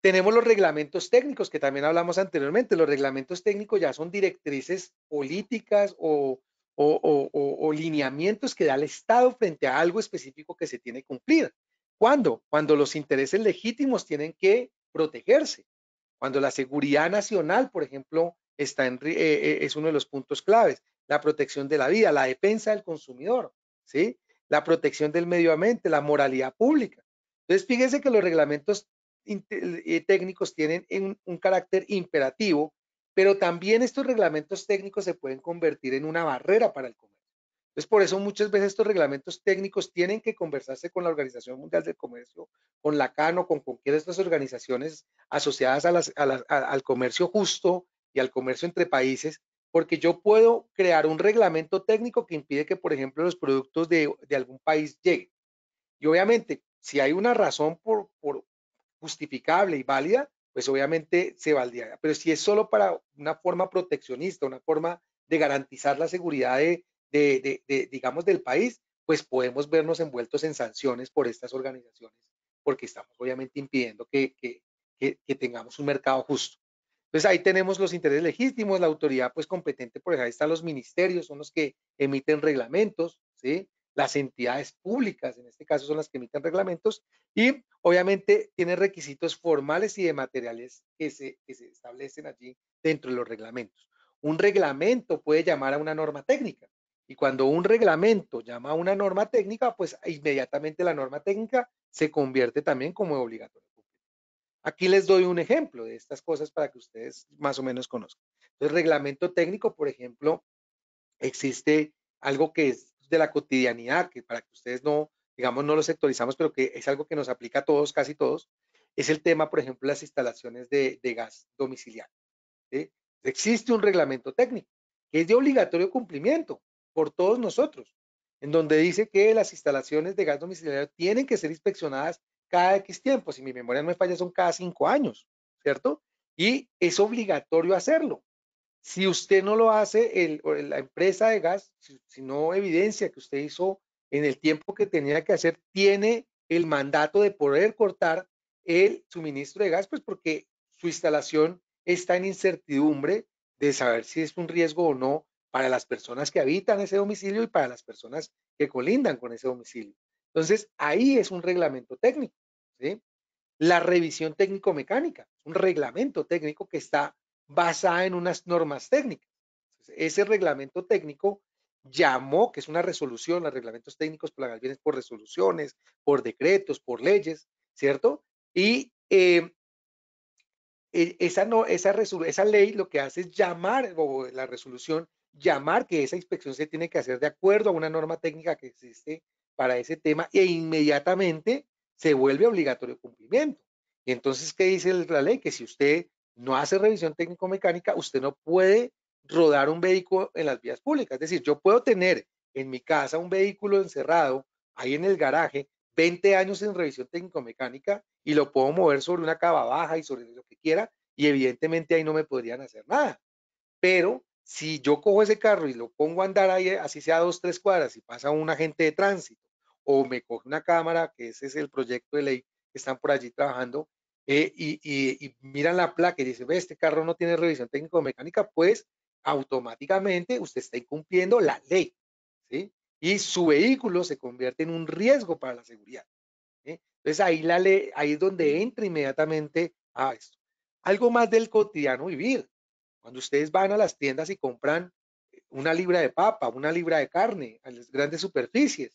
tenemos los reglamentos técnicos que también hablamos anteriormente. Los reglamentos técnicos ya son directrices políticas o o, o, lineamientos que da el Estado frente a algo específico que se tiene que cumplir. ¿Cuándo? Cuando los intereses legítimos tienen que protegerse. Cuando la seguridad nacional, por ejemplo, está en, eh, eh, es uno de los puntos claves. La protección de la vida, la defensa del consumidor, ¿sí? la protección del medio ambiente, la moralidad pública. Entonces, fíjense que los reglamentos eh, técnicos tienen un carácter imperativo pero también estos reglamentos técnicos se pueden convertir en una barrera para el comercio. Entonces, por eso muchas veces estos reglamentos técnicos tienen que conversarse con la Organización Mundial del Comercio, con la CAN con cualquiera de estas organizaciones asociadas al comercio justo y al comercio entre países, porque yo puedo crear un reglamento técnico que impide que, por ejemplo, los productos de, algún país lleguen. Y obviamente, si hay una razón por justificable y válida, pues obviamente se valdría. Pero si es solo para una forma proteccionista, una forma de garantizar la seguridad de, digamos, del país, pues podemos vernos envueltos en sanciones por estas organizaciones, porque estamos obviamente impidiendo que, tengamos un mercado justo. Entonces ahí tenemos los intereses legítimos, la autoridad pues competente, por ahí están los ministerios, son los que emiten reglamentos, ¿sí? las entidades públicas, en este caso son las que emiten reglamentos, y obviamente tienen requisitos formales y de materiales que se, establecen allí dentro de los reglamentos. Un reglamento puede llamar a una norma técnica, y cuando un reglamento llama a una norma técnica, pues inmediatamente la norma técnica se convierte también como obligatoria. Aquí les doy un ejemplo de estas cosas para que ustedes más o menos conozcan. Entonces, reglamento técnico, por ejemplo, existe algo que es de la cotidianidad, que para que ustedes no, digamos, no lo sectorizamos, pero que es algo que nos aplica a todos, casi todos, es el tema, por ejemplo, las instalaciones de, gas domiciliario. Existe un reglamento técnico que es de obligatorio cumplimiento por todos nosotros, en donde dice que las instalaciones de gas domiciliario tienen que ser inspeccionadas cada X tiempo, si mi memoria no me falla, son cada cinco años, ¿cierto? Y es obligatorio hacerlo. Si usted no lo hace, el, la empresa de gas, si, no evidencia que usted hizo en el tiempo que tenía que hacer, tiene el mandato de poder cortar el suministro de gas, pues porque su instalación está en incertidumbre de saber si es un riesgo o no para las personas que habitan ese domicilio y para las personas que colindan con ese domicilio. Entonces, ahí es un reglamento técnico. La revisión técnico-mecánica, un reglamento técnico que está basada en unas normas técnicas. Ese reglamento técnico llamó, que es una resolución, los reglamentos técnicos para bienes por resoluciones, por decretos, por leyes, ¿cierto? Y em, e, esa, no, esa, esa ley lo que hace es llamar, o la resolución, llamar que esa inspección se tiene que hacer de acuerdo a una norma técnica que existe para ese tema e inmediatamente se vuelve obligatorio cumplimiento. Y entonces, ¿qué dice la ley? Que si usted no hace revisión técnico-mecánica, usted no puede rodar un vehículo en las vías públicas. Es decir, yo puedo tener en mi casa un vehículo encerrado, ahí en el garaje, 20 años en revisión técnico-mecánica y lo puedo mover sobre una cava baja y sobre lo que quiera y evidentemente ahí no me podrían hacer nada. Pero si yo cojo ese carro y lo pongo a andar ahí, así sea dos, tres cuadras y pasa un agente de tránsito o me coge una cámara, que ese es el proyecto de ley que están por allí trabajando, eh, y, miran la placa y dicen, ve, este carro no tiene revisión técnico-mecánica, pues automáticamente usted está incumpliendo la ley, ¿sí? Y su vehículo se convierte en un riesgo para la seguridad. Entonces ahí, la ahí es donde entra inmediatamente a esto. Algo más del cotidiano vivir. Cuando ustedes van a las tiendas y compran eh, una libra de papa, una libra de carne, a las grandes superficies,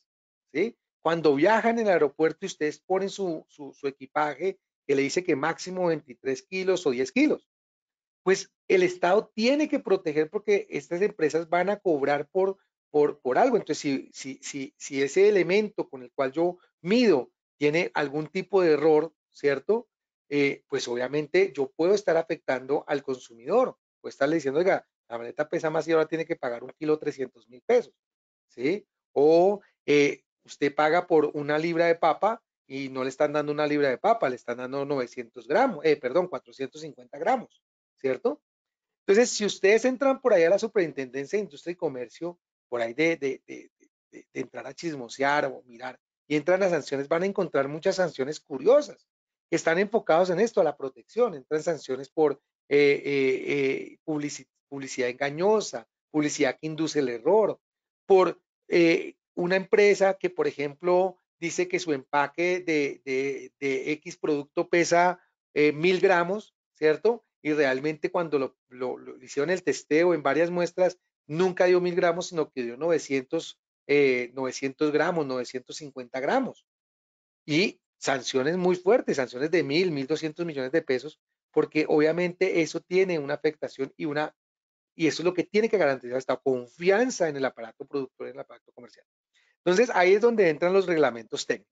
¿sí? Cuando viajan en el aeropuerto y ustedes ponen su, su, su equipaje que le dice que máximo 23 kilos o 10 kilos. Pues el Estado tiene que proteger porque estas empresas van a cobrar por, por, por algo. Entonces, si, si, si ese elemento con el cual yo mido tiene algún tipo de error, ¿cierto? Eh, pues obviamente yo puedo estar afectando al consumidor. Puedo estarle diciendo, oiga, la maleta pesa más y ahora tiene que pagar un kilo 300 mil pesos, ¿sí? O eh, usted paga por una libra de papa y no le están dando una libra de papa, le están dando 900 gramos, eh, perdón, 450 gramos, ¿cierto? Entonces, si ustedes entran por ahí a la Superintendencia de Industria y Comercio, por ahí de, entrar a chismosear o mirar, y entran las sanciones, van a encontrar muchas sanciones curiosas que están enfocados en esto, a la protección. Entran sanciones por eh, eh, eh, publicidad engañosa, publicidad que induce el error, por una empresa que, por ejemplo, dice que su empaque de, X producto pesa eh, mil gramos, ¿cierto? Y realmente cuando lo, lo, hicieron el testeo en varias muestras, nunca dio mil gramos, sino que dio 900, 900 eh, gramos, 950 gramos. Y sanciones muy fuertes, sanciones de mil, mil doscientos millones de pesos, porque obviamente eso tiene una afectación y una, y eso es lo que tiene que garantizar esta confianza en el aparato productor, en el aparato comercial. Entonces, ahí es donde entran los reglamentos técnicos.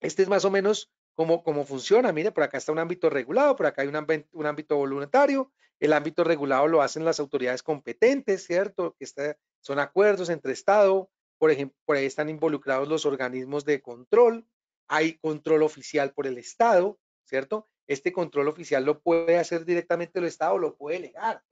Este es más o menos cómo, cómo funciona. Mire, por acá está un ámbito regulado, por acá hay un, ámbito, voluntario. El ámbito regulado lo hacen las autoridades competentes, ¿cierto? Que son acuerdos entre Estado, por ejemplo, por ahí están involucrados los organismos de control. Hay control oficial por el Estado, ¿cierto? Este control oficial lo puede hacer directamente el Estado, o lo puede delegar.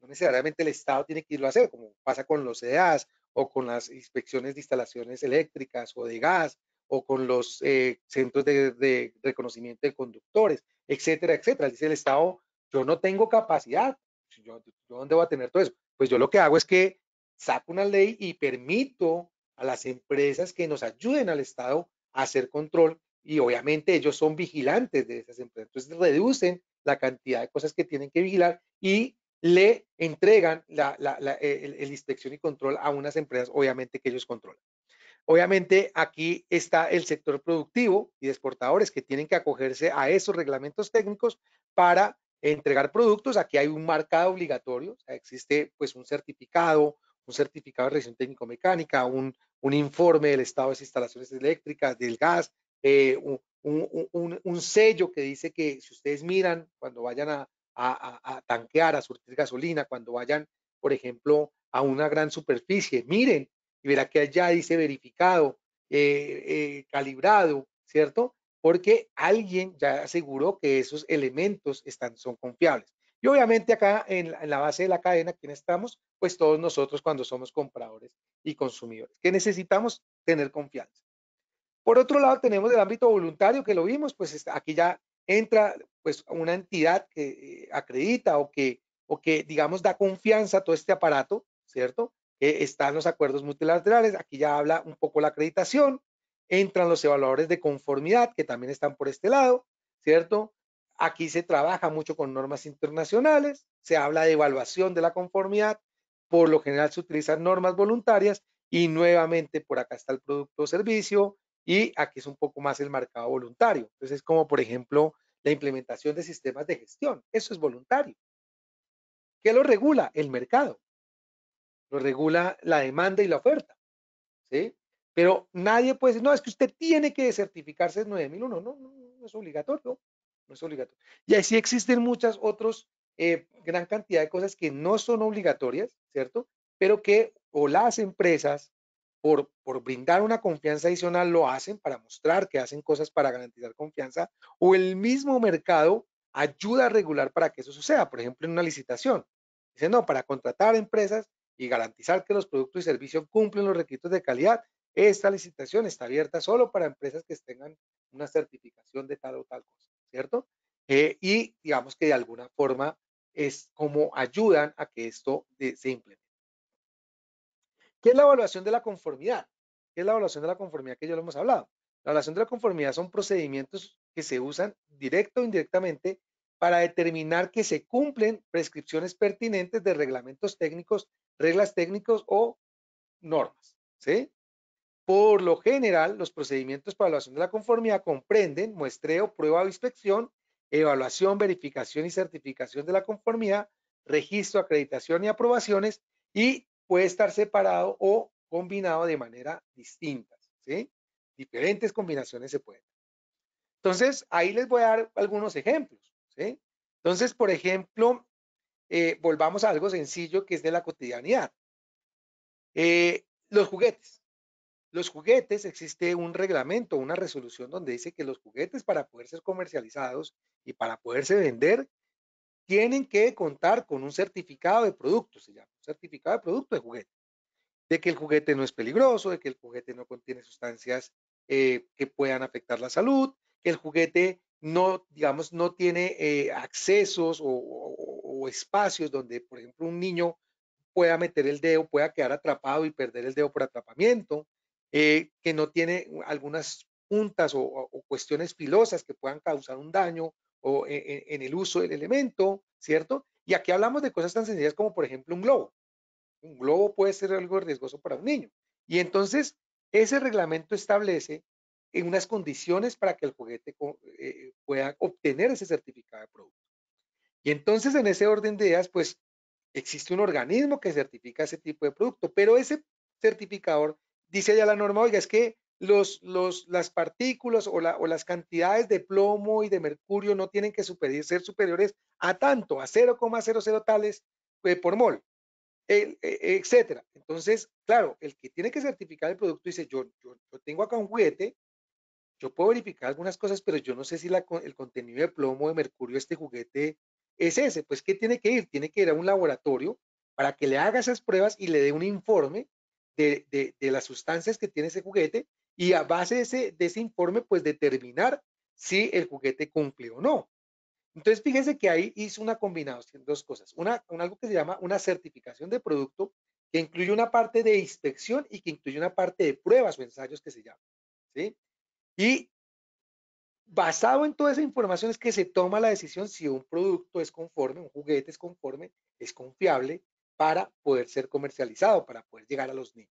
No necesariamente el Estado tiene que irlo a hacer, como pasa con los CDAs, e o con las inspecciones de instalaciones eléctricas o de gas o con los eh, centros de, reconocimiento de conductores, etcétera, etcétera. Dice el Estado, yo no tengo capacidad, yo, dónde voy a tener todo eso. Pues yo lo que hago es que saco una ley y permito a las empresas que nos ayuden al Estado a hacer control y obviamente ellos son vigilantes de esas empresas. Entonces reducen la cantidad de cosas que tienen que vigilar y le entregan la, e, inspección y control a unas empresas, obviamente, que ellos controlan. Obviamente, aquí está el sector productivo y exportadores que tienen que acogerse a esos reglamentos técnicos para entregar productos. Aquí hay un marcado obligatorio, existe pues un certificado, un certificado de revisión técnico-mecánica, un, un, informe del estado de las instalaciones eléctricas, del gas, eh, un, un, sello que dice que si ustedes miran cuando vayan a, a, tanquear, a surtir gasolina, cuando vayan, por ejemplo, a una gran superficie. Miren, y verá que allá dice verificado, eh, eh, calibrado, ¿cierto? Porque alguien ya aseguró que esos elementos están, son confiables. Y obviamente acá en la, base de la cadena, ¿quién estamos? Pues todos nosotros cuando somos compradores y consumidores, que necesitamos tener confianza. Por otro lado, tenemos el ámbito voluntario, que lo vimos, pues aquí ya entra pues una entidad que eh, acredita o que, o que digamos da confianza a todo este aparato, ¿cierto? que están los acuerdos multilaterales, aquí ya habla un poco la acreditación, entran los evaluadores de conformidad que también están por este lado, ¿cierto? Aquí se trabaja mucho con normas internacionales, se habla de evaluación de la conformidad, por lo general se utilizan normas voluntarias y nuevamente por acá está el producto o servicio, y aquí es un poco más el mercado voluntario. Entonces, como por ejemplo la implementación de sistemas de gestión, eso es voluntario. ¿Qué lo regula? El mercado. Lo regula la demanda y la oferta. ¿sí? Pero nadie puede decir, no, es que usted tiene que certificarse en 9001. No, no, no es obligatorio. No es obligatorio. Y así existen muchas otras, eh, gran cantidad de cosas que no son obligatorias, ¿cierto? Pero que o las empresas por, brindar una confianza adicional lo hacen para mostrar que hacen cosas para garantizar confianza o el mismo mercado ayuda a regular para que eso suceda. Por ejemplo, en una licitación. dice no, para contratar empresas y garantizar que los productos y servicios cumplen los requisitos de calidad, esta licitación está abierta solo para empresas que tengan una certificación de tal o tal cosa, ¿cierto? Eh, y digamos que de alguna forma es como ayudan a que esto eh, se implemente. ¿Qué es la evaluación de la conformidad? ¿Qué es la evaluación de la conformidad que ya lo hemos hablado? La evaluación de la conformidad son procedimientos que se usan directo o indirectamente para determinar que se cumplen prescripciones pertinentes de reglamentos técnicos, reglas técnicas o normas. Por lo general, los procedimientos para evaluación de la conformidad comprenden muestreo, prueba o inspección, evaluación, verificación y certificación de la conformidad, registro, acreditación y aprobaciones y puede estar separado o combinado de manera distinta, ¿sí? Diferentes combinaciones se pueden. Entonces, ahí les voy a dar algunos ejemplos, ¿sí? Entonces, por ejemplo, eh, volvamos a algo sencillo que es de la cotidianidad. Eh, los juguetes. Los juguetes, existe un reglamento, una resolución donde dice que los juguetes para poder ser comercializados y para poderse vender, tienen que contar con un certificado de producto, se llama certificado de producto de juguete, de que el juguete no es peligroso, de que el juguete no contiene sustancias eh, que puedan afectar la salud, que el juguete no, digamos, no tiene eh, accesos o, espacios donde, por ejemplo, un niño pueda meter el dedo, pueda quedar atrapado y perder el dedo por atrapamiento, eh, que no tiene algunas puntas o, cuestiones filosas que puedan causar un daño o e, e, en el uso del elemento, ¿cierto? Y aquí hablamos de cosas tan sencillas como, por ejemplo, un globo. Un globo puede ser algo riesgoso para un niño. Y entonces, ese reglamento establece en eh, unas condiciones para que el juguete eh, pueda obtener ese certificado de producto. Y entonces, en ese orden de ideas, pues existe un organismo que certifica ese tipo de producto, pero ese certificador dice ya la norma, oiga, es que los, las partículas o, las cantidades de plomo y de mercurio no tienen que ser superiores a tanto, a 0,00 tales eh, por mol, eh, etcétera. Entonces, claro, el que tiene que certificar el producto dice, yo, yo, tengo acá un juguete, yo puedo verificar algunas cosas, pero yo no sé si el contenido de plomo, de mercurio, este juguete es ese. Pues, ¿qué tiene que ir? Tiene que ir a un laboratorio para que le haga esas pruebas y le dé un informe de, las sustancias que tiene ese juguete y a base de ese, ese informe, pues determinar si el juguete cumple o no. Entonces, fíjense que ahí hizo una combinación, dos cosas. Una, un algo que se llama una certificación de producto, que incluye una parte de inspección y que incluye una parte de pruebas o ensayos que se llama. ¿sí? Y basado en toda esa información es que se toma la decisión si un producto es conforme, un juguete es conforme, es confiable para poder ser comercializado, para poder llegar a los niños.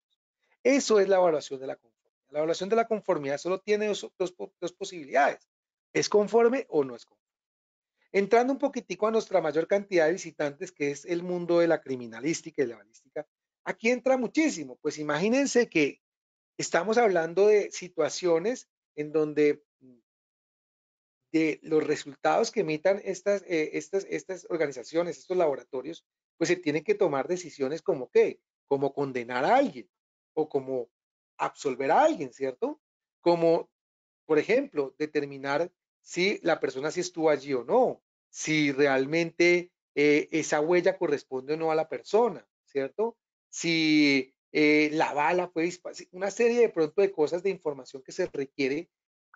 Eso es la evaluación de la confianza. La evaluación de la conformidad solo tiene dos, posibilidades. ¿Es conforme o no es conforme? Entrando un poquitico a nuestra mayor cantidad de visitantes, que es el mundo de la criminalística y la balística, aquí entra muchísimo. Pues imagínense que estamos hablando de situaciones en donde mm, de los resultados que emitan estas, eh, estas, estas organizaciones, estos laboratorios, pues se tienen que tomar decisiones como qué, como condenar a alguien o como absolver a alguien, ¿cierto? Como, por ejemplo, determinar si la persona si estuvo allí o no, si realmente eh, esa huella corresponde o no a la persona, ¿cierto? Si eh, la bala fue disparada, una serie de pronto de cosas de información que se requiere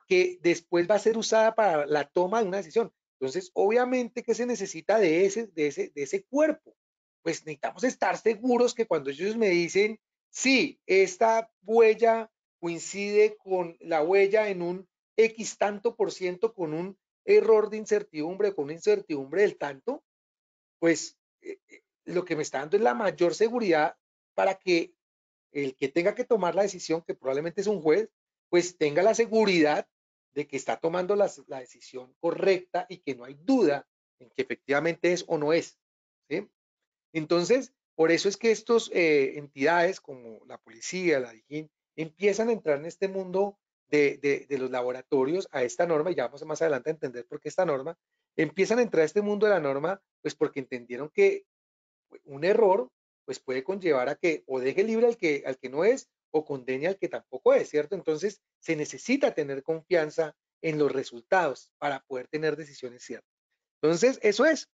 que después va a ser usada para la toma de una decisión. Entonces, obviamente que se necesita de ese, de ese, de ese cuerpo. Pues necesitamos estar seguros que cuando ellos me dicen, si esta huella coincide con la huella en un X tanto por ciento con un error de incertidumbre, con una incertidumbre del tanto, pues eh, eh, lo que me está dando es la mayor seguridad para que el que tenga que tomar la decisión, que probablemente es un juez, pues tenga la seguridad de que está tomando la, decisión correcta y que no hay duda en que efectivamente es o no es. Entonces, por eso es que estas eh, entidades como la policía, la DIGIN, empiezan a entrar en este mundo de, los laboratorios a esta norma, y ya vamos más adelante a entender por qué esta norma, empiezan a entrar a este mundo de la norma, pues porque entendieron que un error pues puede conllevar a que o deje libre al que, al que no es o condene al que tampoco es, ¿cierto? Entonces se necesita tener confianza en los resultados para poder tener decisiones ciertas. Entonces, eso es.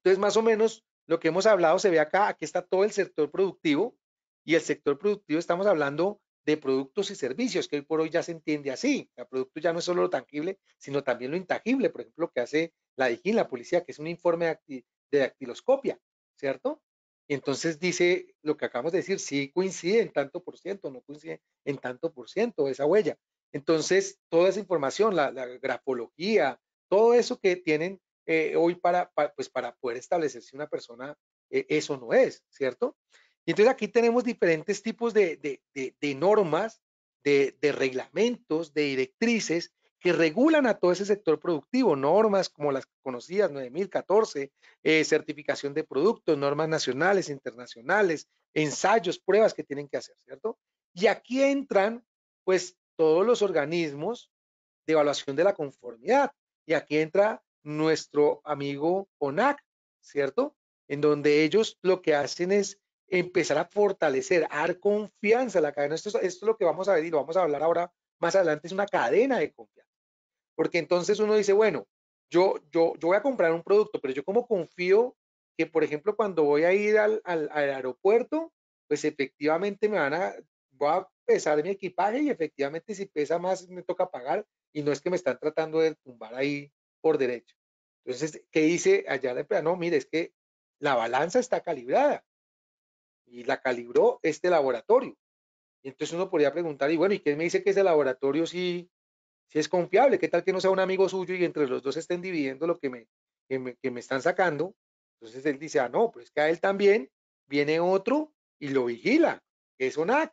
Entonces, más o menos, lo que hemos hablado se ve acá, aquí está todo el sector productivo y el sector productivo estamos hablando de productos y servicios, que hoy por hoy ya se entiende así. El producto ya no es solo lo tangible, sino también lo intangible. Por ejemplo, que hace la DIGIN, la policía, que es un informe de dactiloscopia, ¿cierto? entonces dice lo que acabamos de decir, si coincide en tanto por ciento, no coincide en tanto por ciento esa huella. Entonces, toda esa información, la, la grafología, todo eso que tienen eh, hoy para, pues para poder establecer si una persona eh, eso no es, ¿cierto? Y entonces aquí tenemos diferentes tipos de, normas, de, reglamentos, de directrices que regulan a todo ese sector productivo, normas como las conocidas 9014, eh, certificación de productos, normas nacionales, internacionales, ensayos, pruebas que tienen que hacer, ¿cierto? Y aquí entran pues todos los organismos de evaluación de la conformidad. Y aquí entra nuestro amigo ONAC, ¿cierto? En donde ellos lo que hacen es empezar a fortalecer, a dar confianza a la cadena. Esto, es lo que vamos a ver y lo vamos a hablar ahora más adelante, es una cadena de confianza. Porque entonces uno dice, bueno, yo, yo, yo voy a comprar un producto, pero yo como confío que, por ejemplo, cuando voy a ir al, aeropuerto, pues efectivamente me van a, a pesar mi equipaje y efectivamente si pesa más me toca pagar y no es que me están tratando de tumbar ahí por derecho. Entonces, ¿qué dice allá la empresa? No, mire, es que la balanza está calibrada y la calibró este laboratorio. entonces uno podría preguntar, y bueno, ¿y quién me dice que ese laboratorio sí, es confiable? ¿Qué tal que no sea un amigo suyo y entre los dos estén dividiendo lo que me, me, que me están sacando? Entonces él dice, ah, no, pero es que a él también viene otro y lo vigila, que es ONAC.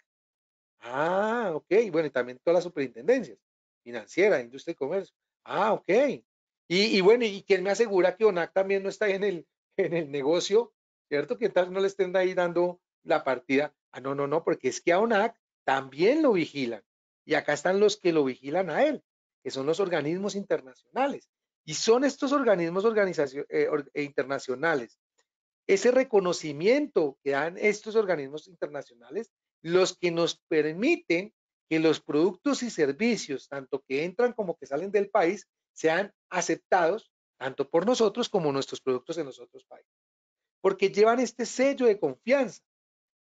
Ah, ok, bueno, y también todas las superintendencias, financiera, industria y comercio. Ah, ok, y, bueno, y quien me asegura que ONAC también no está en el, [laughs] en el negocio, ¿cierto? Que tal no le estén ahí dando la partida. Ah, no, no, no, porque es que a ONAC también lo vigilan. Y acá están los que lo vigilan a él, que son los organismos internacionales. Y son estos organismos eh, e internacionales, ese reconocimiento que dan estos organismos internacionales, los que nos permiten que los productos y servicios, tanto que entran como que salen del país, sean aceptados tanto por nosotros como nuestros productos en los otros países. Porque llevan este sello de confianza,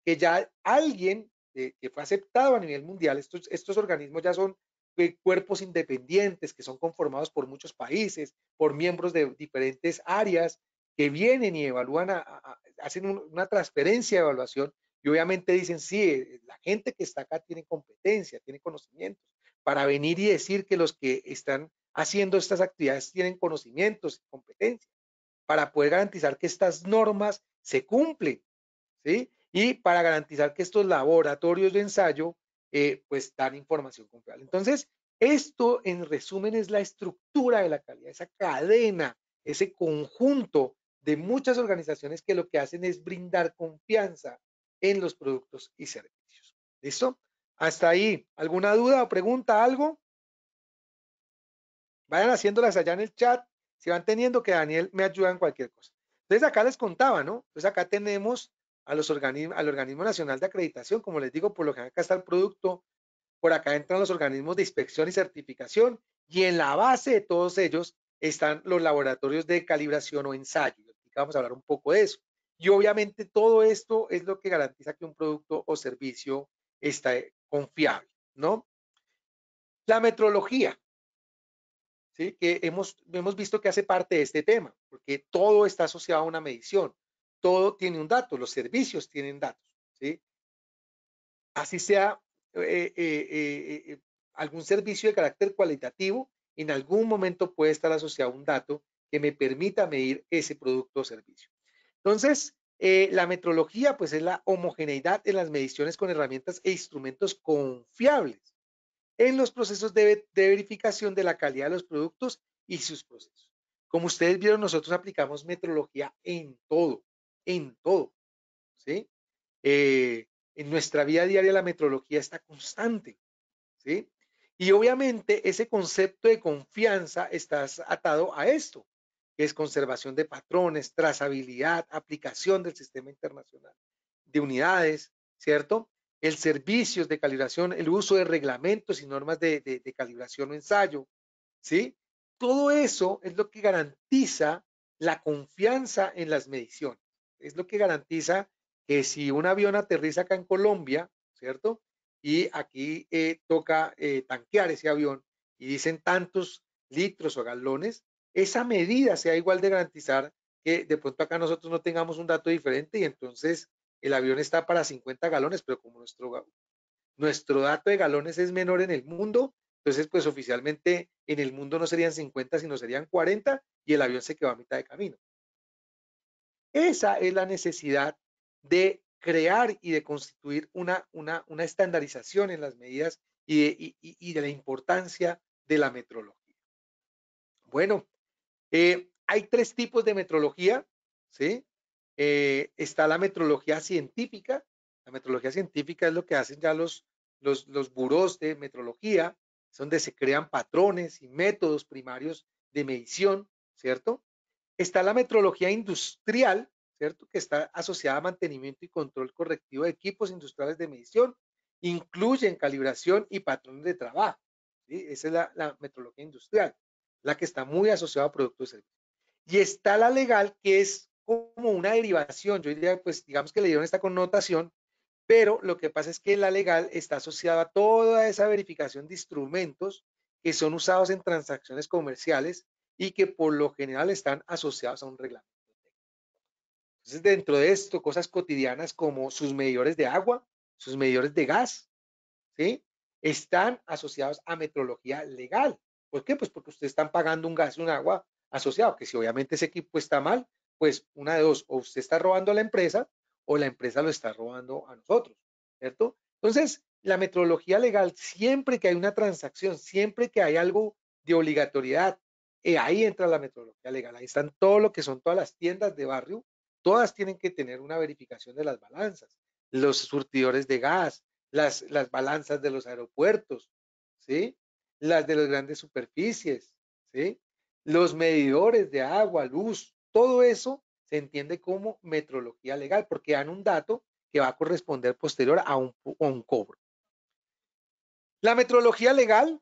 que ya alguien eh, que fue aceptado a nivel mundial, estos, estos organismos ya son eh, cuerpos independientes que son conformados por muchos países, por miembros de diferentes áreas que vienen y evalúan, hacen una transferencia de evaluación y obviamente dicen, sí, eh, la gente que está acá tiene competencia, tiene conocimientos, para venir y decir que los que están haciendo estas actividades tienen conocimientos y competencias para poder garantizar que estas normas se cumplen, ¿sí? Y para garantizar que estos laboratorios de ensayo eh, pues dan información confiable. Entonces, esto en resumen es la estructura de la calidad, esa cadena, ese conjunto de muchas organizaciones que lo que hacen es brindar confianza en los productos y servicios. ¿Listo? Hasta ahí. ¿Alguna duda o pregunta, algo? Vayan haciéndolas allá en el chat. Si van teniendo que Daniel me ayuda en cualquier cosa. Entonces acá les contaba, ¿no? Entonces acá tenemos a los al Organismo Nacional de Acreditación, como les digo, por lo que acá está el producto, por acá entran los organismos de inspección y certificación, y en la base de todos ellos están los laboratorios de calibración o ensayo. vamos a hablar un poco de eso. Y obviamente todo esto es lo que garantiza que un producto o servicio está confiable, ¿no? La metrología que hemos, hemos visto que hace parte de este tema, porque todo está asociado a una medición, todo tiene un dato, los servicios tienen datos. Así sea eh, eh, eh, algún servicio de carácter cualitativo, en algún momento puede estar asociado a un dato que me permita medir ese producto o servicio. Entonces, la metrología, pues es la homogeneidad en las mediciones con herramientas e instrumentos confiables en los procesos de, verificación de la calidad de los productos y sus procesos. Como ustedes vieron, nosotros aplicamos metrología en todo, en todo. ¿sí? Eh, en nuestra vida diaria la metrología está constante. ¿sí? Y obviamente ese concepto de confianza está atado a esto, que es conservación de patrones, trazabilidad, aplicación del sistema internacional de unidades, ¿cierto? el servicio de calibración, el uso de reglamentos y normas de, calibración o ensayo, ¿sí? Todo eso es lo que garantiza la confianza en las mediciones. Es lo que garantiza que si un avión aterriza acá en Colombia, ¿cierto? Y aquí eh, toca eh, tanquear ese avión y dicen tantos litros o galones, esa medida sea igual de garantizar que de pronto acá nosotros no tengamos un dato diferente y entonces el avión está para 50 galones, pero como nuestro, nuestro dato de galones es menor en el mundo, entonces pues oficialmente en el mundo no serían 50, sino serían 40 y el avión se quedó a mitad de camino. Esa es la necesidad de crear y de constituir una, una, estandarización en las medidas y de, la importancia de la metrología. Bueno, eh, hay tres tipos de metrología, ¿sí? Eh, está la metrología científica. La metrología científica es lo que hacen ya los, los, los de metrología, es donde se crean patrones y métodos primarios de medición, ¿cierto? Está la metrología industrial, ¿cierto? Que está asociada a mantenimiento y control correctivo de equipos industriales de medición, incluyen calibración y patrones de trabajo. Esa es la, metrología industrial, la que está muy asociada a productos y servicios. Y está la legal, que es como una derivación, yo diría, pues digamos que le dieron esta connotación, pero lo que pasa es que la legal está asociada a toda esa verificación de instrumentos que son usados en transacciones comerciales y que por lo general están asociados a un reglamento. Entonces, dentro de esto, cosas cotidianas como sus medidores de agua, sus medidores de gas, ¿sí? Están asociados a metrología legal. ¿Por qué? Pues porque ustedes están pagando un gas y un agua asociado, que si obviamente ese equipo está mal, pues una de dos, o usted está robando a la empresa o la empresa lo está robando a nosotros, ¿cierto? Entonces, la metodología legal, siempre que hay una transacción, siempre que hay algo de obligatoriedad, eh, ahí entra la metodología legal, ahí están todo lo que son todas las tiendas de barrio, todas tienen que tener una verificación de las balanzas, los surtidores de gas, las, las balanzas de los aeropuertos, ¿sí? Las de las grandes superficies, ¿sí? Los medidores de agua, luz, todo eso se entiende como metrología legal porque dan un dato que va a corresponder posterior a un, cobro. La metrología legal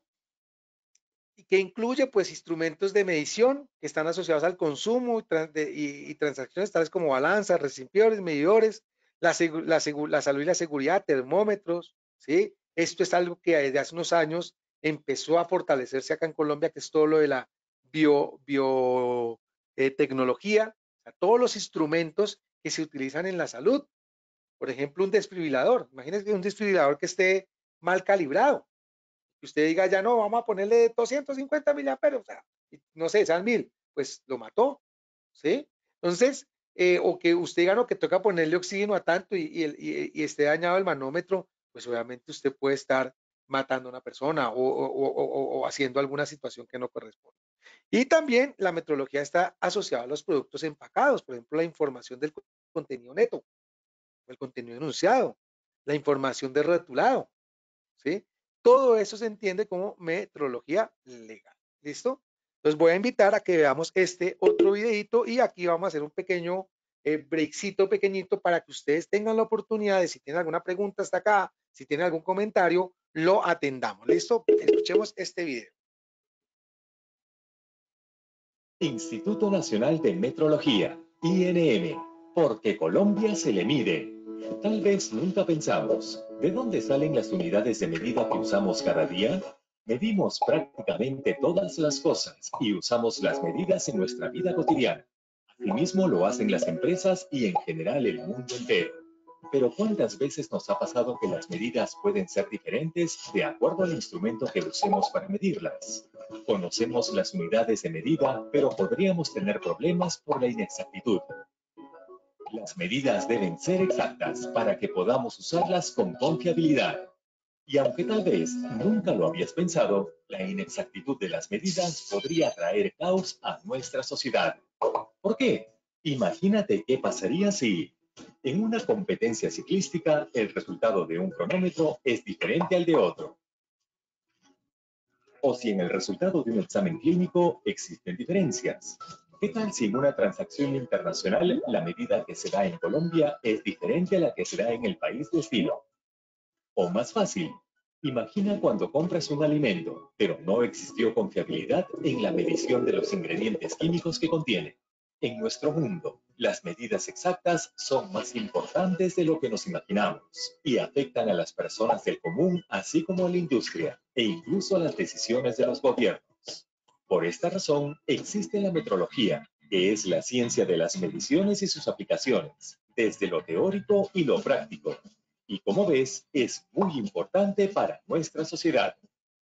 que incluye pues instrumentos de medición que están asociados al consumo y, transacciones tales como balanzas, recipientes, medidores, la, salud y la seguridad, termómetros, ¿sí? Esto es algo que desde hace unos años empezó a fortalecerse acá en Colombia, que es todo lo de la bio eh, tecnología, a todos los instrumentos que se utilizan en la salud. Por ejemplo, un desfibrilador. Imagínense un desfibrilador que esté mal calibrado. Que usted diga, ya no, vamos a ponerle 250 mil o sea, no sé, sean mil, pues lo mató. ¿Sí? Entonces, eh, o que usted diga, no, que toca ponerle oxígeno a tanto y, esté dañado el manómetro, pues obviamente usted puede estar matando a una persona o, o haciendo alguna situación que no corresponde. Y también la metrología está asociada a los productos empacados, por ejemplo, la información del contenido neto, el contenido enunciado, la información de retulado, ¿sí? Todo eso se entiende como metrología legal, ¿listo? Los voy a invitar a que veamos este otro videito y aquí vamos a hacer un pequeño eh, breakcito pequeñito para que ustedes tengan la oportunidad de si tienen alguna pregunta hasta acá, si tienen algún comentario, lo atendamos, ¿listo? Escuchemos este video. Instituto Nacional de Metrología, INM, porque Colombia se le mide. Tal vez nunca pensamos, ¿de dónde salen las unidades de medida que usamos cada día? Medimos prácticamente todas las cosas y usamos las medidas en nuestra vida cotidiana. Asimismo lo hacen las empresas y en general el mundo entero. Pero ¿cuántas veces nos ha pasado que las medidas pueden ser diferentes de acuerdo al instrumento que usemos para medirlas? Conocemos las unidades de medida, pero podríamos tener problemas por la inexactitud. Las medidas deben ser exactas para que podamos usarlas con confiabilidad. Y aunque tal vez nunca lo habías pensado, la inexactitud de las medidas podría traer caos a nuestra sociedad. ¿Por qué? Imagínate qué pasaría si en una competencia ciclística, el resultado de un cronómetro es diferente al de otro. O si en el resultado de un examen clínico existen diferencias. ¿Qué tal si en una transacción internacional la medida que se da en Colombia es diferente a la que se da en el país de estilo? O más fácil, imagina cuando compras un alimento, pero no existió confiabilidad en la medición de los ingredientes químicos que contiene. En nuestro mundo, las medidas exactas son más importantes de lo que nos imaginamos y afectan a las personas del común, así como a la industria e incluso a las decisiones de los gobiernos. Por esta razón, existe la metrología, que es la ciencia de las mediciones y sus aplicaciones, desde lo teórico y lo práctico. Y como ves, es muy importante para nuestra sociedad.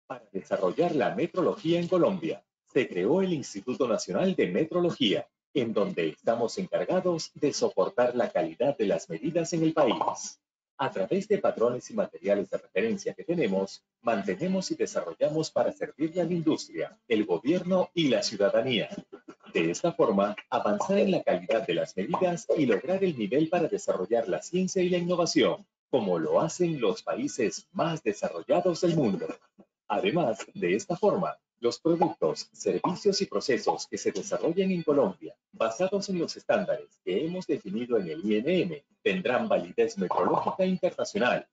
Para desarrollar la metrología en Colombia, se creó el Instituto Nacional de Metrología, en donde estamos encargados de soportar la calidad de las medidas en el país. A través de patrones y materiales de referencia que tenemos, mantenemos y desarrollamos para servirle a la industria, el gobierno y la ciudadanía. De esta forma, avanzar en la calidad de las medidas y lograr el nivel para desarrollar la ciencia y la innovación, como lo hacen los países más desarrollados del mundo. Además, de esta forma, los productos, servicios y procesos que se desarrollen en Colombia, basados en los estándares que hemos definido en el INM, tendrán validez metrológica internacional.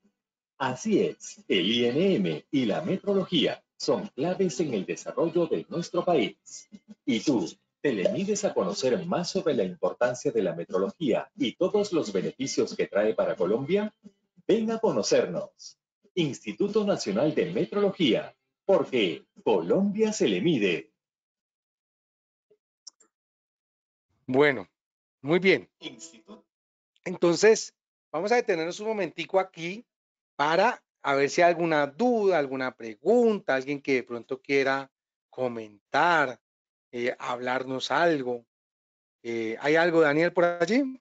Así es, el INM y la metrología son claves en el desarrollo de nuestro país. Y tú, te le mides a conocer más sobre la importancia de la metrología y todos los beneficios que trae para Colombia? Ven a conocernos. Instituto Nacional de Metrología, porque Colombia se le mide. Bueno, muy bien. Entonces, vamos a detenernos un momentico aquí para ver si hay alguna duda, alguna pregunta, alguien que de pronto quiera comentar, eh, hablarnos algo. Eh, ¿Hay algo, Daniel, por allí?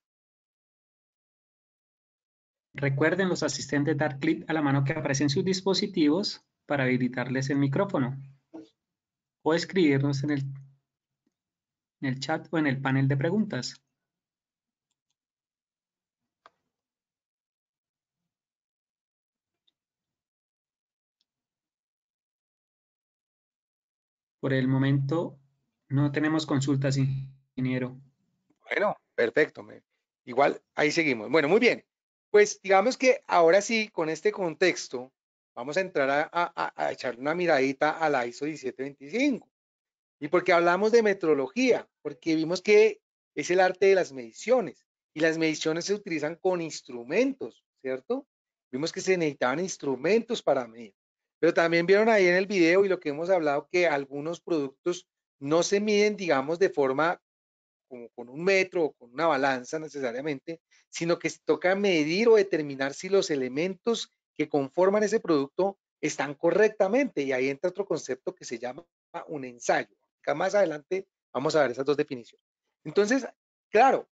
Recuerden los asistentes dar clic a la mano que aparece en sus dispositivos para habilitarles el micrófono o escribirnos en el, en el chat o en el panel de preguntas. Por el momento no tenemos consultas, ingeniero. Bueno, perfecto. Igual ahí seguimos. Bueno, muy bien. Pues digamos que ahora sí, con este contexto, Vamos a entrar a, a, echar una miradita a la ISO 1725. ¿Y porque hablamos de metrología? Porque vimos que es el arte de las mediciones y las mediciones se utilizan con instrumentos, ¿cierto? Vimos que se necesitaban instrumentos para medir. Pero también vieron ahí en el video y lo que hemos hablado que algunos productos no se miden, digamos, de forma como con un metro o con una balanza necesariamente, sino que se toca medir o determinar si los elementos conforman ese producto están correctamente. Y ahí entra otro concepto que se llama un ensayo. Acá más adelante vamos a ver esas dos definiciones. Entonces, claro,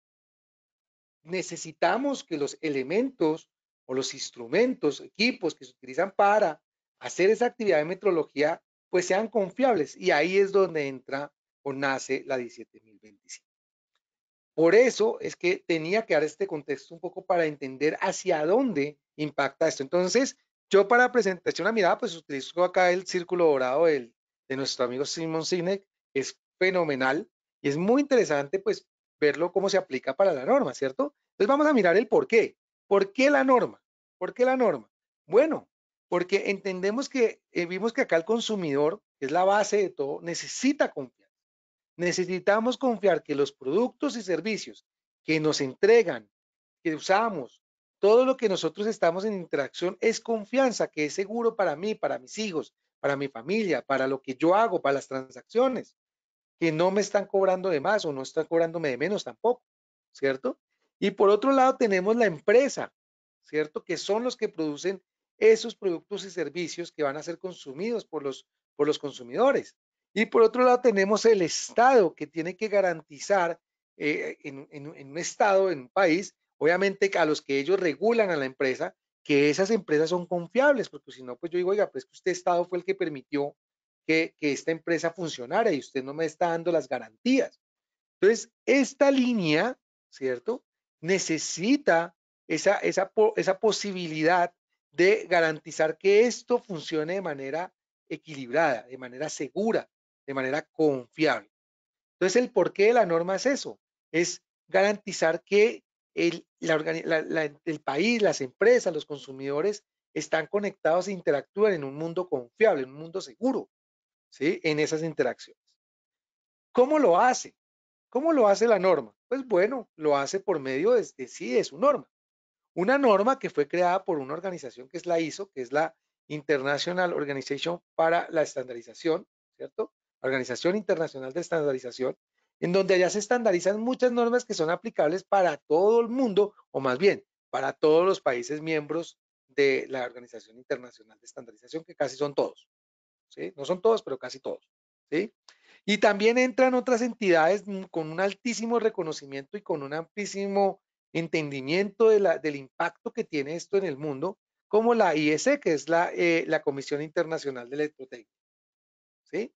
necesitamos que los elementos o los instrumentos, equipos que se utilizan para hacer esa actividad de metrología, pues sean confiables. Y ahí es donde entra o nace la 17025. Por eso es que tenía que dar este contexto un poco para entender hacia dónde impacta esto. Entonces, yo para presentación a mirada, pues utilizo acá el círculo dorado de nuestro amigo Simon Sinek, es fenomenal y es muy interesante pues verlo cómo se aplica para la norma, ¿cierto? Entonces vamos a mirar el por qué. ¿Por qué la norma? ¿Por qué la norma? Bueno, porque entendemos que eh, vimos que acá el consumidor, que es la base de todo, necesita confiar. Necesitamos confiar que los productos y servicios que nos entregan, que usamos todo lo que nosotros estamos en interacción es confianza, que es seguro para mí, para mis hijos, para mi familia, para lo que yo hago, para las transacciones, que no me están cobrando de más o no están cobrándome de menos tampoco, ¿cierto? Y por otro lado tenemos la empresa, ¿cierto? Que son los que producen esos productos y servicios que van a ser consumidos por los, por los consumidores. Y por otro lado tenemos el Estado que tiene que garantizar eh, en, en un Estado, en un país, obviamente a los que ellos regulan a la empresa, que esas empresas son confiables, porque si no, pues yo digo, oiga, pues que usted Estado fue el que permitió que, esta empresa funcionara y usted no me está dando las garantías. Entonces, esta línea, ¿cierto? Necesita esa, esa, esa posibilidad de garantizar que esto funcione de manera equilibrada, de manera segura, de manera confiable. Entonces, el porqué de la norma es eso, es garantizar que el, país, las empresas, los consumidores están conectados e interactúan en un mundo confiable, en un mundo seguro, ¿sí? En esas interacciones. ¿Cómo lo hace? ¿Cómo lo hace la norma? Pues bueno, lo hace por medio de, sí, de su norma. Una norma que fue creada por una organización que es la ISO, que es la International Organization para la Estandarización, ¿cierto? Organización Internacional de Estandarización, en donde ya se estandarizan muchas normas que son aplicables para todo el mundo, o más bien, para todos los países miembros de la Organización Internacional de Estandarización, que casi son todos. ¿sí? No son todos, pero casi todos. ¿sí? Y también entran otras entidades con un altísimo reconocimiento y con un amplísimo entendimiento de del impacto que tiene esto en el mundo, como la IEC, que es eh, la, Comisión Internacional de Electrotecnia. ¿sí?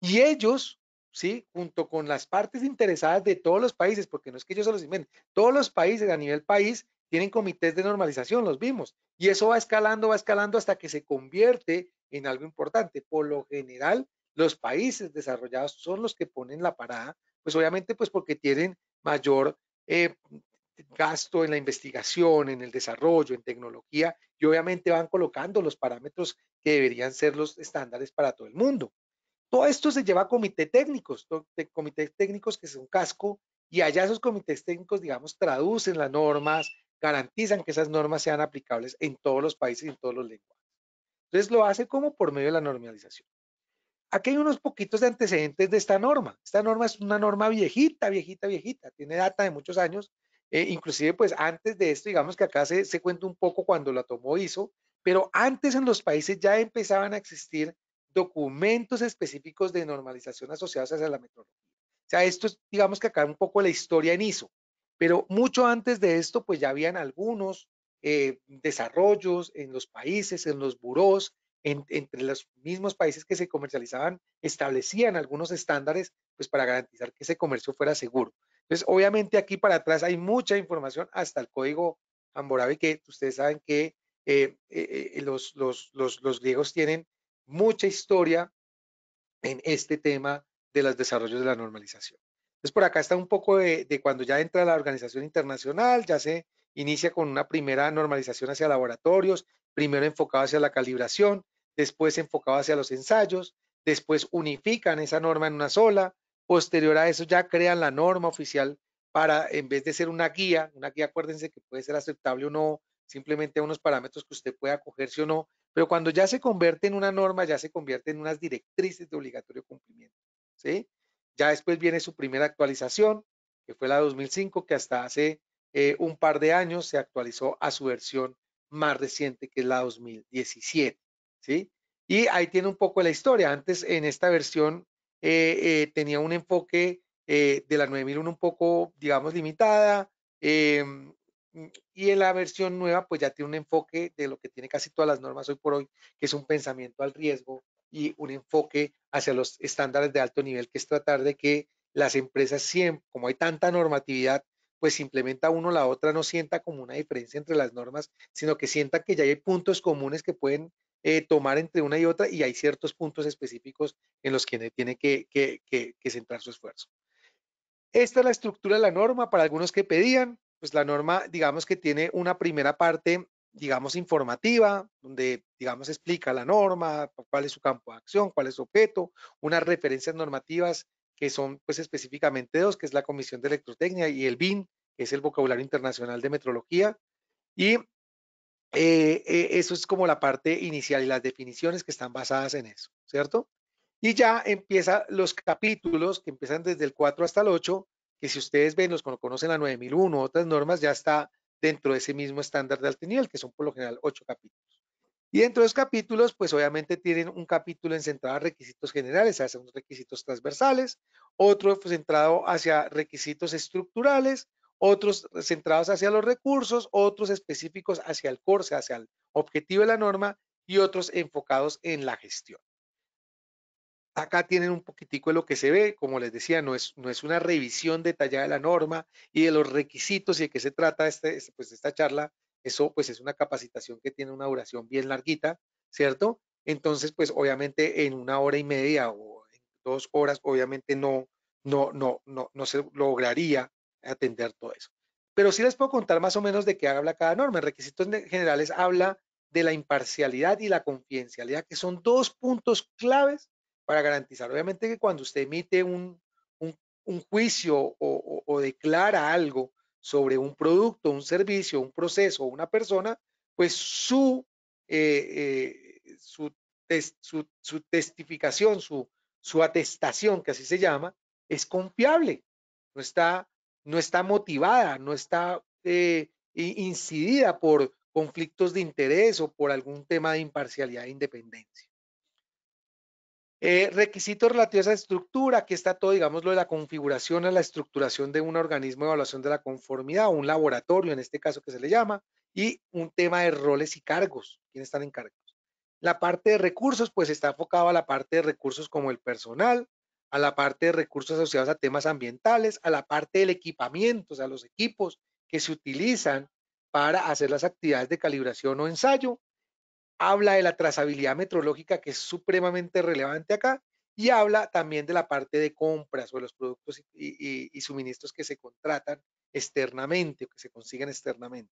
Y ellos ¿sí? Junto con las partes interesadas de todos los países, porque no es que yo se los inventen, todos los países a nivel país tienen comités de normalización, los vimos, y eso va escalando, va escalando hasta que se convierte en algo importante. Por lo general, los países desarrollados son los que ponen la parada, pues obviamente pues porque tienen mayor eh, gasto en la investigación, en el desarrollo, en tecnología, y obviamente van colocando los parámetros que deberían ser los estándares para todo el mundo. Todo esto se lleva a comités técnicos, comités técnicos que son casco, y allá esos comités técnicos, digamos, traducen las normas, garantizan que esas normas sean aplicables en todos los países y en todos los lenguajes. Entonces lo hace como por medio de la normalización. Aquí hay unos poquitos de antecedentes de esta norma. Esta norma es una norma viejita, viejita, viejita. Tiene data de muchos años. Eh, inclusive, pues antes de esto, digamos que acá se, se cuenta un poco cuando la tomó ISO, pero antes en los países ya empezaban a existir documentos específicos de normalización asociados a la metodología. O sea, esto es, digamos que acá un poco la historia en ISO, pero mucho antes de esto, pues ya habían algunos eh, desarrollos en los países, en los burós, entre los mismos países que se comercializaban, establecían algunos estándares, pues para garantizar que ese comercio fuera seguro. Entonces, obviamente aquí para atrás hay mucha información hasta el código Hammurabi, que ustedes saben que eh, eh, los griegos tienen mucha historia en este tema de los desarrollos de la normalización. Entonces, por acá está un poco de, cuando ya entra la organización internacional, ya se inicia con una primera normalización hacia laboratorios, primero enfocado hacia la calibración, después enfocado hacia los ensayos, después unifican esa norma en una sola, posterior a eso ya crean la norma oficial para, en vez de ser una guía, una guía acuérdense que puede ser aceptable o no, simplemente unos parámetros que usted pueda acogerse o no, pero cuando ya se convierte en una norma, ya se convierte en unas directrices de obligatorio cumplimiento. ¿sí? Ya después viene su primera actualización, que fue la 2005, que hasta hace eh, un par de años se actualizó a su versión más reciente, que es la 2017. ¿sí? Y ahí tiene un poco la historia. Antes, en esta versión, eh, eh, tenía un enfoque de la 9001 un poco, digamos, limitada. Em, Mm, y en la versión nueva, pues ya tiene un enfoque de lo que tiene casi todas las normas hoy por hoy, que es un pensamiento al riesgo y un enfoque hacia los estándares de alto nivel, que es tratar de que las empresas siempre, como hay tanta normatividad, pues implementa uno la otra, no sienta como una diferencia entre las normas, sino que sienta que ya hay puntos comunes que pueden eh, tomar entre una y otra y hay ciertos puntos específicos en los que tiene que centrar su esfuerzo. Esta es la estructura de la norma para algunos que pedían, pues la norma, digamos que tiene una primera parte, digamos, informativa, donde, digamos, explica la norma, cuál es su campo de acción, cuál es su objeto, unas referencias normativas que son, pues, específicamente dos, que es la Comisión de Electrotecnia y el BIN, que es el Vocabulario Internacional de Metrología. Y eh, eh, eso es como la parte inicial y las definiciones que están basadas en eso, ¿cierto? Y ya empieza los capítulos que empiezan desde el 4 hasta el 8, que si ustedes ven, los conocen la 9001, otras normas, ya está dentro de ese mismo estándar de alto nivel, que son por lo general ocho capítulos. Y dentro de esos capítulos, pues obviamente tienen un capítulo en centrado a requisitos generales, hacia unos requisitos transversales, otro pues, centrado hacia requisitos estructurales, otros centrados hacia los recursos, otros específicos hacia el curso hacia el objetivo de la norma y otros enfocados en la gestión. Acá tienen un poquitico de lo que se ve, como les decía, no es, no es una revisión detallada de la norma y de los requisitos y de qué se trata este, este, pues esta charla. Eso pues es una capacitación que tiene una duración bien larguita, ¿cierto? Entonces, pues obviamente en una hora y media o en dos horas, obviamente no, no, no, no, no se lograría atender todo eso. Pero sí les puedo contar más o menos de qué habla cada norma. En requisitos generales habla de la imparcialidad y la confidencialidad, que son dos puntos claves para garantizar, obviamente, que cuando usted emite un, juicio o, declara algo sobre un producto, un servicio, un proceso, una persona, pues su, eh, eh, su, testificación, su, atestación, que así se llama, es confiable, no está, no está motivada, no está eh, incidida por conflictos de interés o por algún tema de imparcialidad e independencia. Eh, requisitos relativos a estructura, aquí está todo, digamos, lo de la configuración a la estructuración de un organismo de evaluación de la conformidad, un laboratorio en este caso que se le llama, y un tema de roles y cargos, quiénes están en La parte de recursos, pues está enfocado a la parte de recursos como el personal, a la parte de recursos asociados a temas ambientales, a la parte del equipamiento, o sea, los equipos que se utilizan para hacer las actividades de calibración o ensayo, habla de la trazabilidad metrológica que es supremamente relevante acá y habla también de la parte de compras o de los productos y, suministros que se contratan externamente o que se consiguen externamente.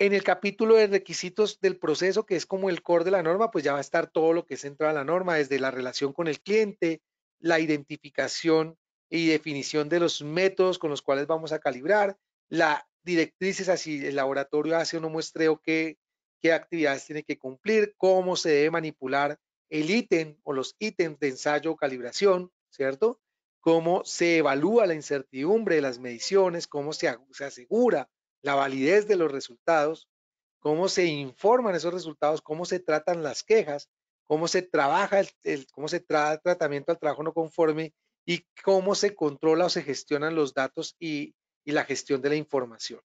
En el capítulo de requisitos del proceso, que es como el core de la norma, pues ya va a estar todo lo que es entra a la norma, desde la relación con el cliente, la identificación y definición de los métodos con los cuales vamos a calibrar, la directrices, así el laboratorio hace un muestreo que qué actividades tiene que cumplir, cómo se debe manipular el ítem o los ítems de ensayo o calibración, ¿cierto? Cómo se evalúa la incertidumbre de las mediciones, cómo se, asegura la validez de los resultados, cómo se informan esos resultados, cómo se tratan las quejas, cómo se trabaja, el, cómo se trata el tratamiento al trabajo no conforme y cómo se controla o se gestionan los datos y la gestión de la información.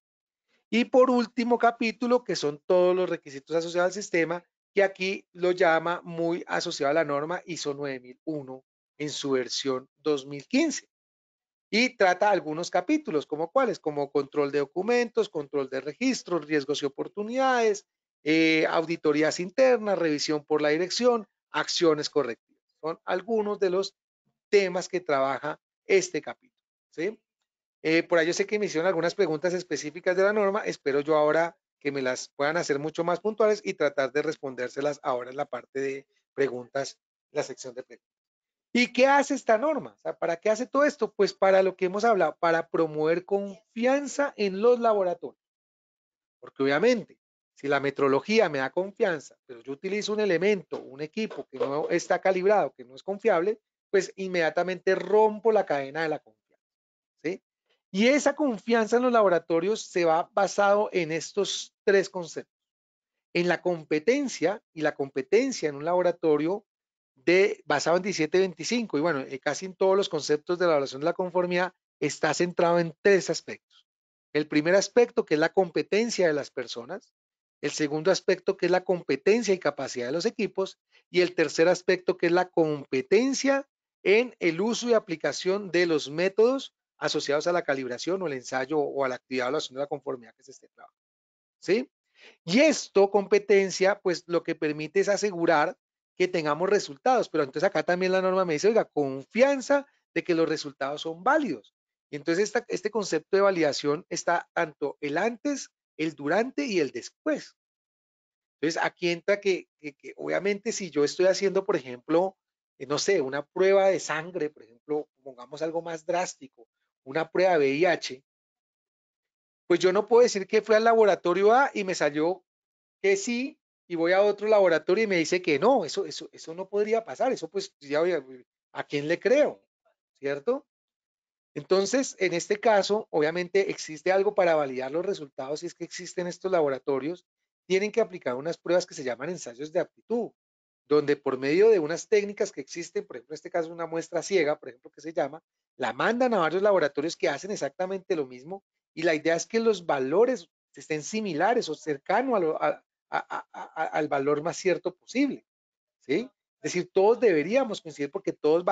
Y por último capítulo, que son todos los requisitos asociados al sistema, que aquí lo llama muy asociado a la norma ISO 9001 en su versión 2015. Y trata algunos capítulos, como cuáles, como control de documentos, control de registros, riesgos y oportunidades, eh, auditorías internas, revisión por la dirección, acciones correctivas. Son algunos de los temas que trabaja este capítulo. ¿sí? Eh, por ahí yo sé que me hicieron algunas preguntas específicas de la norma, espero yo ahora que me las puedan hacer mucho más puntuales y tratar de respondérselas ahora en la parte de preguntas, la sección de preguntas. ¿Y qué hace esta norma? ¿Para qué hace todo esto? Pues para lo que hemos hablado, para promover confianza en los laboratorios. Porque obviamente, si la metrología me da confianza, pero yo utilizo un elemento, un equipo que no está calibrado, que no es confiable, pues inmediatamente rompo la cadena de la confianza. Y esa confianza en los laboratorios se va basado en estos tres conceptos. En la competencia y la competencia en un laboratorio de, basado en 1725 y bueno, eh, casi en todos los conceptos de la evaluación de la conformidad está centrado en tres aspectos. El primer aspecto que es la competencia de las personas, el segundo aspecto que es la competencia y capacidad de los equipos y el tercer aspecto que es la competencia en el uso y aplicación de los métodos asociados a la calibración o el ensayo o a la actividad o de la conformidad que se esté trabajando. ¿Sí? Y esto, competencia, pues lo que permite es asegurar que tengamos resultados, pero entonces acá también la norma me dice, oiga, confianza de que los resultados son válidos. Y entonces este concepto de validación está tanto el antes, el durante y el después. Entonces aquí entra que obviamente si yo estoy haciendo, por ejemplo, eh, no sé, una prueba de sangre, por ejemplo, pongamos algo más drástico, una prueba de VIH, pues yo no puedo decir que fui al laboratorio A y me salió que sí y voy a otro laboratorio y me dice que no, eso, eso, no podría pasar, eso pues ya voy a, a quién le creo, ¿cierto? Entonces, en este caso, obviamente existe algo para validar los resultados, si es que existen estos laboratorios, tienen que aplicar unas pruebas que se llaman ensayos de aptitud donde por medio de unas técnicas que existen, por ejemplo, en este caso una muestra ciega, por ejemplo, que se llama, la mandan a varios laboratorios que hacen exactamente lo mismo y la idea es que los valores estén similares o cercanos al valor más cierto posible, ¿sí? Es decir, todos deberíamos coincidir porque todos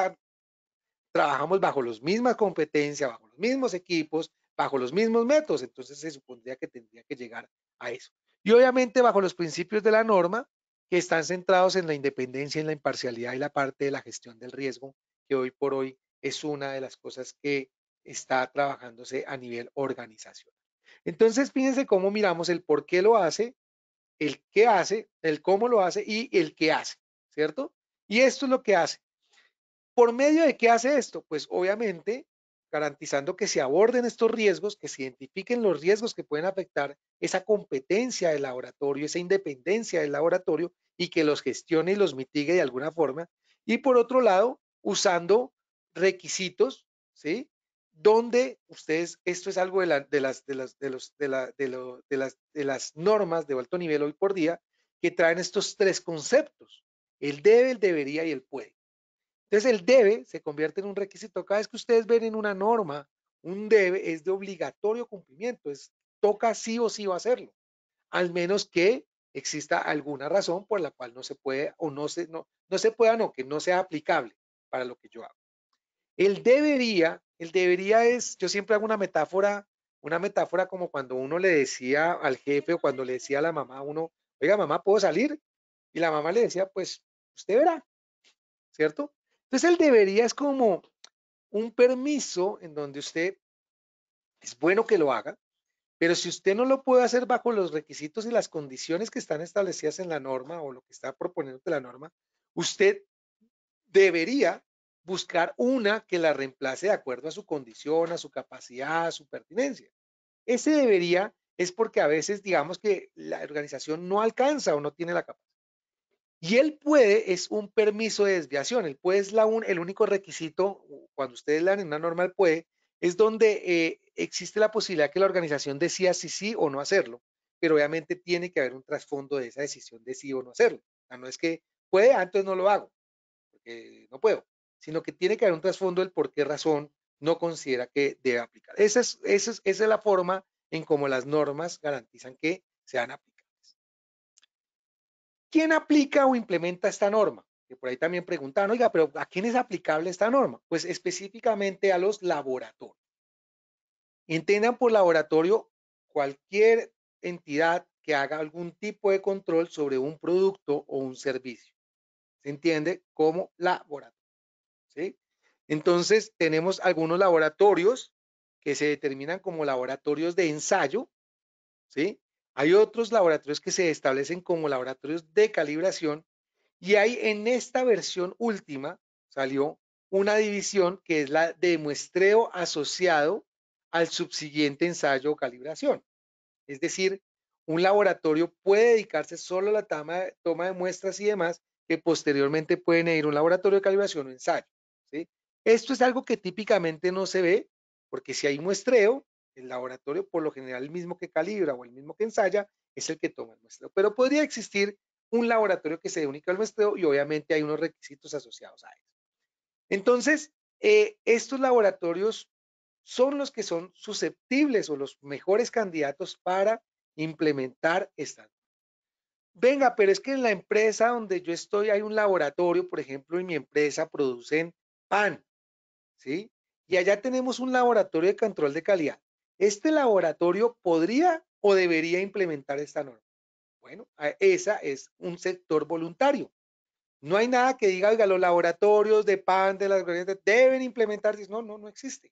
trabajamos bajo las mismas competencias, bajo los mismos equipos, bajo los mismos métodos, entonces se supondría que tendría que llegar a eso. Y obviamente bajo los principios de la norma, que están centrados en la independencia, en la imparcialidad y la parte de la gestión del riesgo, que hoy por hoy es una de las cosas que está trabajándose a nivel organizacional. Entonces, fíjense cómo miramos el por qué lo hace, el qué hace, el cómo lo hace y el qué hace, ¿cierto? Y esto es lo que hace. ¿Por medio de qué hace esto? Pues obviamente garantizando que se aborden estos riesgos, que se identifiquen los riesgos que pueden afectar esa competencia del laboratorio, esa independencia del laboratorio y que los gestione y los mitigue de alguna forma. Y por otro lado, usando requisitos, ¿sí? Donde ustedes, esto es algo de, las, las normas de alto nivel hoy por día, que traen estos tres conceptos, el debe, el debería y el puede. Entonces el debe se convierte en un requisito. Cada vez que ustedes ven en una norma un debe, es de obligatorio cumplimiento, es toca sí o sí va a hacerlo, al menos que exista alguna razón por la cual no se puede o no se, no, se pueda, no, que no sea aplicable para lo que yo hago. El debería, el debería es, yo siempre hago una metáfora, una metáfora como cuando uno le decía al jefe o cuando le decía a la mamá uno, oiga mamá, ¿puedo salir? Y la mamá le decía, pues usted verá, ¿cierto? Entonces el debería es como un permiso en donde usted es bueno que lo haga, pero si usted no lo puede hacer bajo los requisitos y las condiciones que están establecidas en la norma o lo que está proponiendo la norma, usted debería buscar una que la reemplace de acuerdo a su condición, a su capacidad, a su pertinencia. Ese debería es porque a veces digamos que la organización no alcanza o no tiene la capacidad. Y el puede es un permiso de desviación. El puede es el único requisito, cuando ustedes dan una norma el puede, es donde eh, existe la posibilidad que la organización decida si sí o no hacerlo. Pero obviamente tiene que haber un trasfondo de esa decisión de sí o no hacerlo. no es que puede, antes ah, no lo hago, porque no puedo, sino que tiene que haber un trasfondo del por qué razón no considera que debe aplicar. es, esa es la forma en cómo las normas garantizan que sean aplicadas. ¿Quién aplica o implementa esta norma? Que por ahí también preguntan, oiga, pero ¿a quién es aplicable esta norma? Pues específicamente a los laboratorios. Entiendan por laboratorio cualquier entidad que haga algún tipo de control sobre un producto o un servicio. Se entiende como laboratorio. ¿sí? Entonces, tenemos algunos laboratorios que se determinan como laboratorios de ensayo, ¿sí? Hay otros laboratorios que se establecen como laboratorios de calibración y hay en esta versión última salió una división que es la de muestreo asociado al subsiguiente ensayo o calibración. Es decir, un laboratorio puede dedicarse solo a la toma, de muestras y demás que posteriormente pueden ir a un laboratorio de calibración o ensayo. Esto es algo que típicamente no se ve porque si hay muestreo, el laboratorio, por lo general, el mismo que calibra o el mismo que ensaya, es el que toma el muestreo. Pero podría existir un laboratorio que se única al muestreo y obviamente hay unos requisitos asociados a eso. Entonces, eh, estos laboratorios son los que son susceptibles o los mejores candidatos para implementar esta. Venga, pero es que en la empresa donde yo estoy hay un laboratorio, por ejemplo, en mi empresa producen pan, ¿sí? Y allá tenemos un laboratorio de control de calidad. Este laboratorio podría o debería implementar esta norma. Bueno, esa es un sector voluntario. No hay nada que diga, oiga, los laboratorios de PAN, de las deben implementar. No, no, no existe.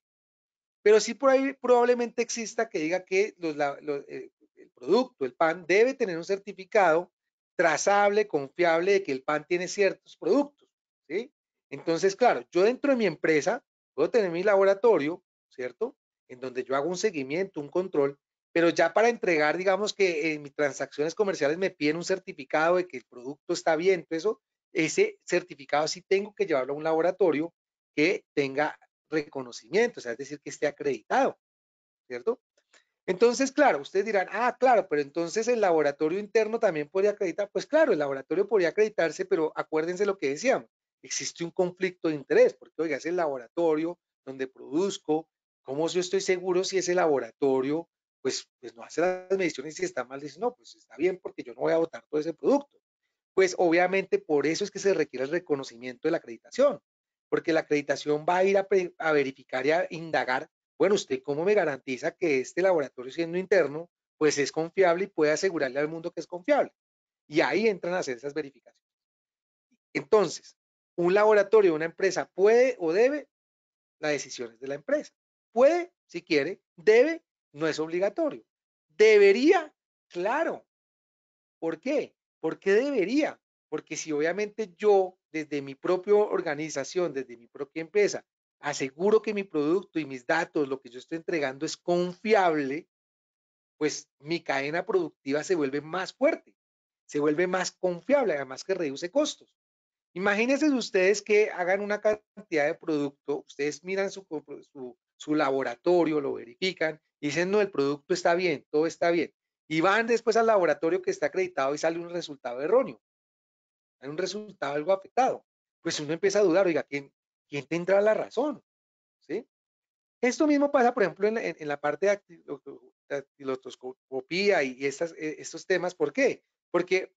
Pero sí por ahí probablemente exista que diga que eh, el producto, el PAN, debe tener un certificado trazable, confiable de que el PAN tiene ciertos productos. ¿sí? Entonces, claro, yo dentro de mi empresa puedo tener mi laboratorio, ¿cierto? en donde yo hago un seguimiento, un control, pero ya para entregar, digamos que en eh, mis transacciones comerciales me piden un certificado de que el producto está bien, entonces eso, ese certificado sí tengo que llevarlo a un laboratorio que tenga reconocimiento, o sea, es decir, que esté acreditado, ¿cierto? Entonces, claro, ustedes dirán, ah, claro, pero entonces el laboratorio interno también podría acreditar. Pues claro, el laboratorio podría acreditarse, pero acuérdense lo que decíamos, existe un conflicto de interés, porque oiga, es el laboratorio donde produzco, ¿Cómo yo estoy seguro si ese laboratorio pues, pues no hace las mediciones y si está mal? Dice, no, pues está bien porque yo no voy a votar todo ese producto. Pues obviamente por eso es que se requiere el reconocimiento de la acreditación, porque la acreditación va a ir a, verificar y a indagar, bueno, usted cómo me garantiza que este laboratorio siendo interno, pues es confiable y puede asegurarle al mundo que es confiable. Y ahí entran a hacer esas verificaciones. Entonces, un laboratorio, una empresa puede o debe, las decisiones de la empresa. Puede, si quiere, debe, no es obligatorio. Debería, claro. ¿Por qué? ¿Por qué debería? Porque si obviamente yo, desde mi propia organización, desde mi propia empresa, aseguro que mi producto y mis datos, lo que yo estoy entregando es confiable, pues mi cadena productiva se vuelve más fuerte, se vuelve más confiable, además que reduce costos. Imagínense ustedes que hagan una cantidad de producto, ustedes miran su, su laboratorio, lo verifican, dicen, no, el producto está bien, todo está bien. Y van después al laboratorio que está acreditado y sale un resultado erróneo, Hay un resultado algo afectado. Pues uno empieza a dudar, oiga, ¿quién, quién tendrá la razón? ¿Sí? Esto mismo pasa, por ejemplo, en la, parte de actilotoscopía y estas, e, estos temas. ¿Por qué? Porque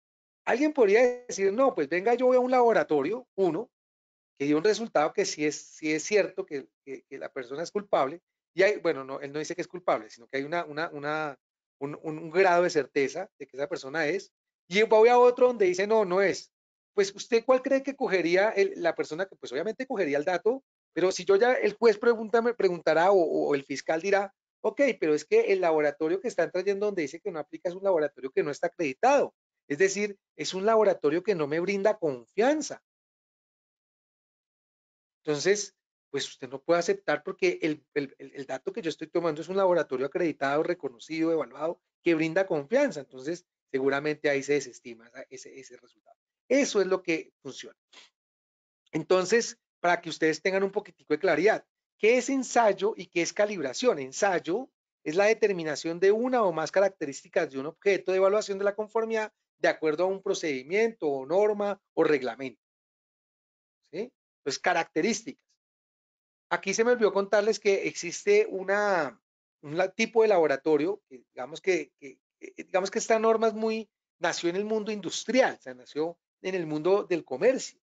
alguien podría decir, no, pues venga, yo voy a un laboratorio, uno, que dio un resultado que sí es, sí es cierto que, la persona es culpable, y hay, bueno, no, él no dice que es culpable, sino que hay una, una, una un, grado de certeza de que esa persona es, y voy a otro donde dice, no, no es. Pues usted, ¿cuál cree que cogería la persona que, pues obviamente cogería el dato, pero si yo ya, el juez pregunta, me preguntará o, o, el fiscal dirá, ok, pero es que el laboratorio que están trayendo donde dice que no aplica es un laboratorio que no está acreditado. Es decir, es un laboratorio que no me brinda confianza. Entonces, pues usted no puede aceptar porque el, dato que yo estoy tomando es un laboratorio acreditado, reconocido, evaluado, que brinda confianza. Entonces, seguramente ahí se desestima ese, ese resultado. Eso es lo que funciona. Entonces, para que ustedes tengan un poquitico de claridad, ¿qué es ensayo y qué es calibración? Ensayo es la determinación de una o más características de un objeto de evaluación de la conformidad de acuerdo a un procedimiento o norma o reglamento. ¿Sí? Entonces, pues, características. Aquí se me olvidó contarles que existe una, un tipo de laboratorio, digamos que, eh, eh, digamos que esta norma es muy, nació en el mundo industrial, o sea, nació en el mundo del comercio,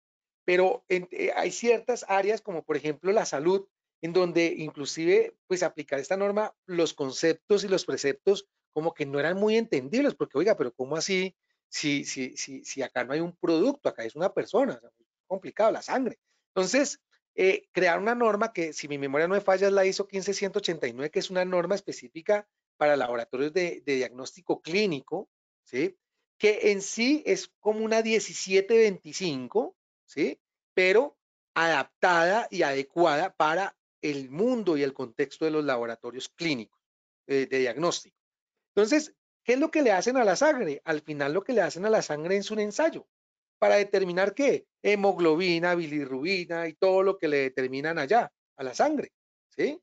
pero eh, hay ciertas áreas como por ejemplo la salud, en donde inclusive pues aplicar esta norma, los conceptos y los preceptos como que no eran muy entendibles, porque oiga, pero ¿cómo así? Si, si, si, si acá no hay un producto, acá es una persona, complicado, la sangre. Entonces, eh, crear una norma que, si mi memoria no me falla, es la ISO 15189, que es una norma específica para laboratorios de, diagnóstico clínico, ¿sí? que en sí es como una 1725, ¿sí? pero adaptada y adecuada para el mundo y el contexto de los laboratorios clínicos eh, de diagnóstico. Entonces, ¿qué es lo que le hacen a la sangre? Al final lo que le hacen a la sangre es un ensayo para determinar qué? Hemoglobina, bilirrubina y todo lo que le determinan allá, a la sangre, ¿sí?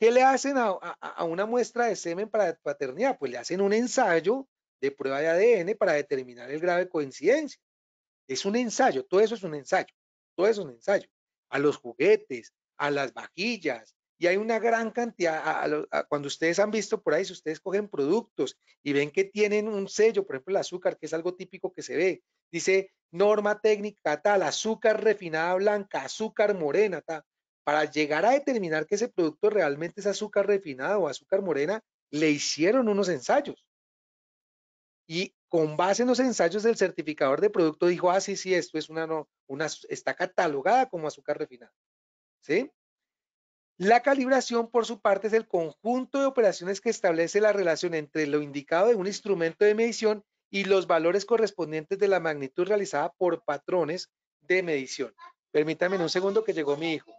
¿Qué le hacen a, una muestra de semen para paternidad? Pues le hacen un ensayo de prueba de ADN para determinar el grado de coincidencia. Es un ensayo, todo eso es un ensayo, todo eso es un ensayo. A los juguetes, a las vajillas, y hay una gran cantidad, cuando ustedes han visto por ahí, si ustedes cogen productos y ven que tienen un sello, por ejemplo el azúcar, que es algo típico que se ve, dice norma técnica tal, azúcar refinada blanca, azúcar morena tal. Para llegar a determinar que ese producto realmente es azúcar refinado o azúcar morena, le hicieron unos ensayos. Y con base en los ensayos del certificador de producto dijo, ah, sí, sí, esto es una, una está catalogada como azúcar refinada. ¿Sí? La calibración, por su parte, es el conjunto de operaciones que establece la relación entre lo indicado de un instrumento de medición y los valores correspondientes de la magnitud realizada por patrones de medición. Permítanme un segundo que llegó mi hijo.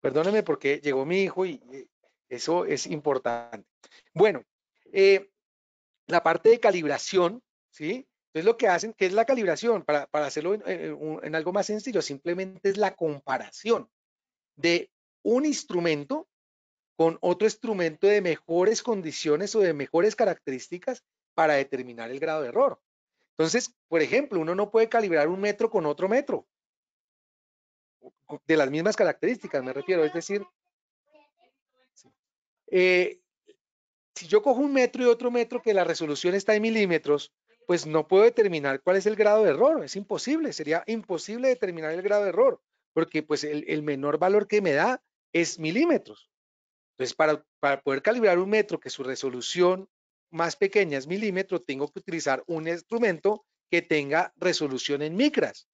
Perdónenme porque llegó mi hijo y eh, eso es importante. Bueno, eh, la parte de calibración, ¿sí? Entonces lo que hacen, que es la calibración, para, hacerlo eh, en, algo más sencillo, simplemente es la comparación de un instrumento con otro instrumento de mejores condiciones o de mejores características para determinar el grado de error. Entonces, por ejemplo, uno no puede calibrar un metro con otro metro, de las mismas características me refiero, es decir, eh, si yo cojo un metro y otro metro que la resolución está en milímetros, pues no puedo determinar cuál es el grado de error, es imposible, sería imposible determinar el grado de error, porque pues el, menor valor que me da es milímetros. Entonces, para, para, poder calibrar un metro que su resolución más pequeña es milímetro, tengo que utilizar un instrumento que tenga resolución en micras.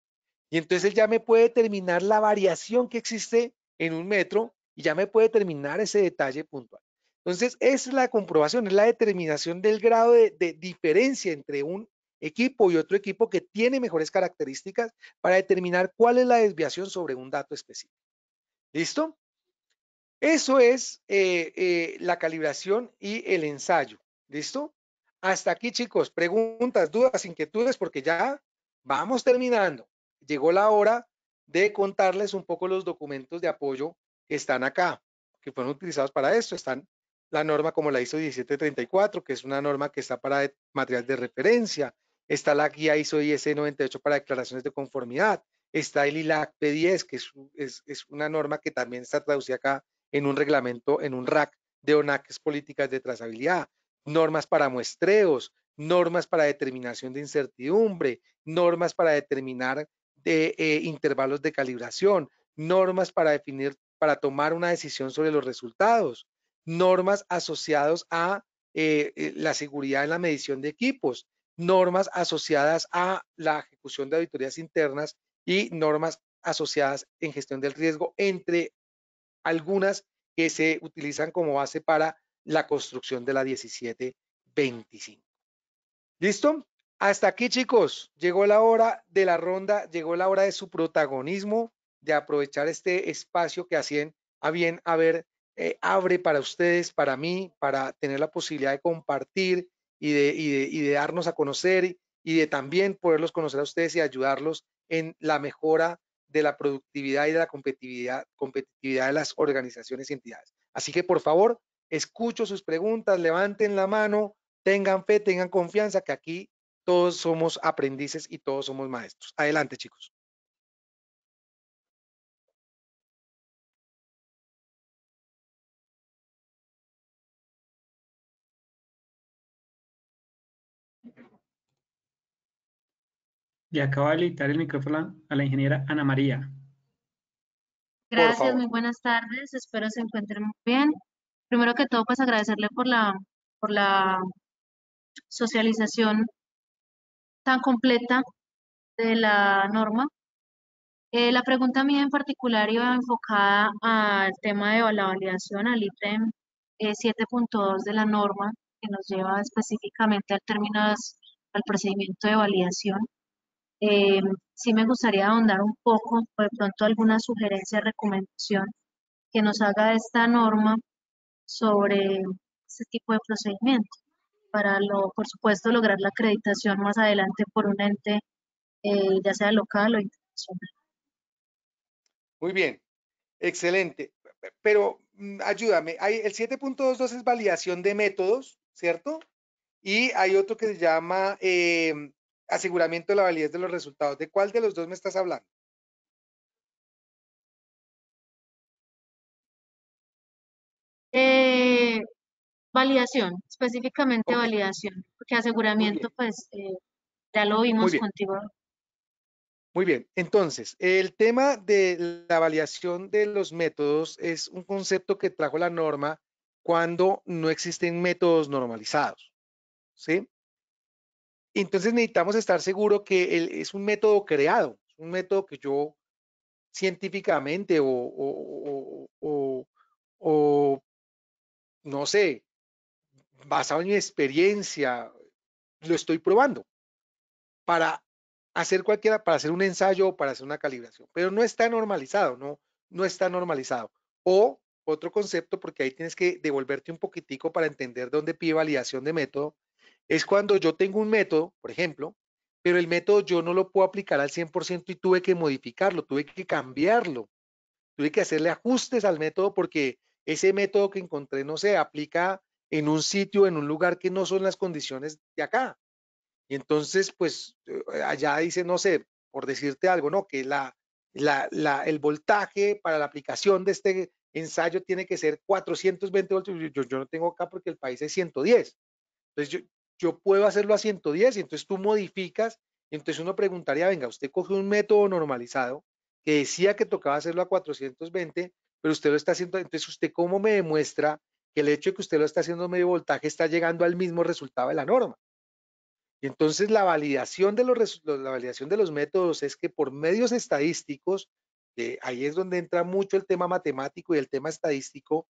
Y entonces él ya me puede determinar la variación que existe en un metro y ya me puede determinar ese detalle puntual. Entonces, es la comprobación, es la determinación del grado de, diferencia entre un equipo y otro equipo que tiene mejores características para determinar cuál es la desviación sobre un dato específico. ¿Listo? Eso es eh, eh, la calibración y el ensayo. ¿Listo? Hasta aquí, chicos. Preguntas, dudas, inquietudes, porque ya vamos terminando. Llegó la hora de contarles un poco los documentos de apoyo que están acá, que fueron utilizados para esto. Están la norma como la ISO 1734, que es una norma que está para material de referencia, está la guía ISO IS 98 para declaraciones de conformidad, está el ILAC P10, que es, una norma que también está traducida acá en un reglamento, en un RAC de ONAC políticas de trazabilidad, normas para muestreos, normas para determinación de incertidumbre, normas para determinar de, eh, intervalos de calibración, normas para definir, para tomar una decisión sobre los resultados, normas asociadas a eh, eh, la seguridad en la medición de equipos, normas asociadas a la ejecución de auditorías internas y normas asociadas en gestión del riesgo, entre algunas que se utilizan como base para la construcción de la 1725. ¿Listo? Hasta aquí, chicos. Llegó la hora de la ronda, llegó la hora de su protagonismo, de aprovechar este espacio que hacían a bien haber eh, abre para ustedes, para mí, para tener la posibilidad de compartir y de, darnos a conocer y, de también poderlos conocer a ustedes y ayudarlos en la mejora de la productividad y de la competitividad, competitividad de las organizaciones y entidades. Así que por favor, escucho sus preguntas, levanten la mano, tengan fe, tengan confianza que aquí todos somos aprendices y todos somos maestros. Adelante, chicos. Le acabo de habilitar el micrófono a la ingeniera Ana María. Gracias, muy buenas tardes. Espero se encuentren muy bien. Primero que todo, pues agradecerle por la, por la socialización tan completa de la norma. Eh, la pregunta mía en particular iba enfocada al tema de la validación, al ítem 7.2 eh, de la norma, que nos lleva específicamente al término, al procedimiento de validación. Eh, sí me gustaría ahondar un poco, de pronto alguna sugerencia, recomendación que nos haga esta norma sobre este tipo de procedimiento para, por supuesto, lograr la acreditación más adelante por un ente, eh, ya sea local o internacional. Muy bien, excelente. Pero mm, ayúdame, el 7.22 es validación de métodos, ¿cierto? Y hay otro que se llama eh, aseguramiento de la validez de los resultados. ¿De cuál de los dos me estás hablando? Eh, validación, específicamente validación, porque aseguramiento, pues eh, ya lo vimos contigo. Muy bien, entonces, el tema de la validación de los métodos es un concepto que trajo la norma cuando no existen métodos normalizados, ¿sí? Entonces necesitamos estar seguro que es un método creado, un método que yo científicamente o, no sé, basado en mi experiencia, lo estoy probando para hacer cualquiera, para hacer un ensayo o para hacer una calibración, pero no está normalizado, no, no está normalizado. O otro concepto, porque ahí tienes que devolverte un poquitico para entender dónde pide validación de método, es cuando yo tengo un método, por ejemplo, pero el método yo no lo puedo aplicar al 100% y tuve que modificarlo, tuve que cambiarlo, tuve que hacerle ajustes al método porque ese método que encontré no se aplica en un sitio, en un lugar que no son las condiciones de acá. Y entonces, pues eh, allá dice, no sé, por decirte algo, ¿no? Que la, la, la, el voltaje para la aplicación de este ensayo tiene que ser 420 voltios. Yo, yo no tengo acá porque el país es 110. Entonces, yo, yo puedo hacerlo a 110 y entonces tú modificas. entonces uno preguntaría, venga, usted coge un método normalizado que decía que tocaba hacerlo a 420, pero usted lo está haciendo, entonces usted cómo me demuestra que el hecho de que usted lo está haciendo a medio voltaje está llegando al mismo resultado de la norma. Y entonces la validación de los, la validación de los métodos es que por medios estadísticos, ahí es donde entra mucho el tema matemático y el tema estadístico,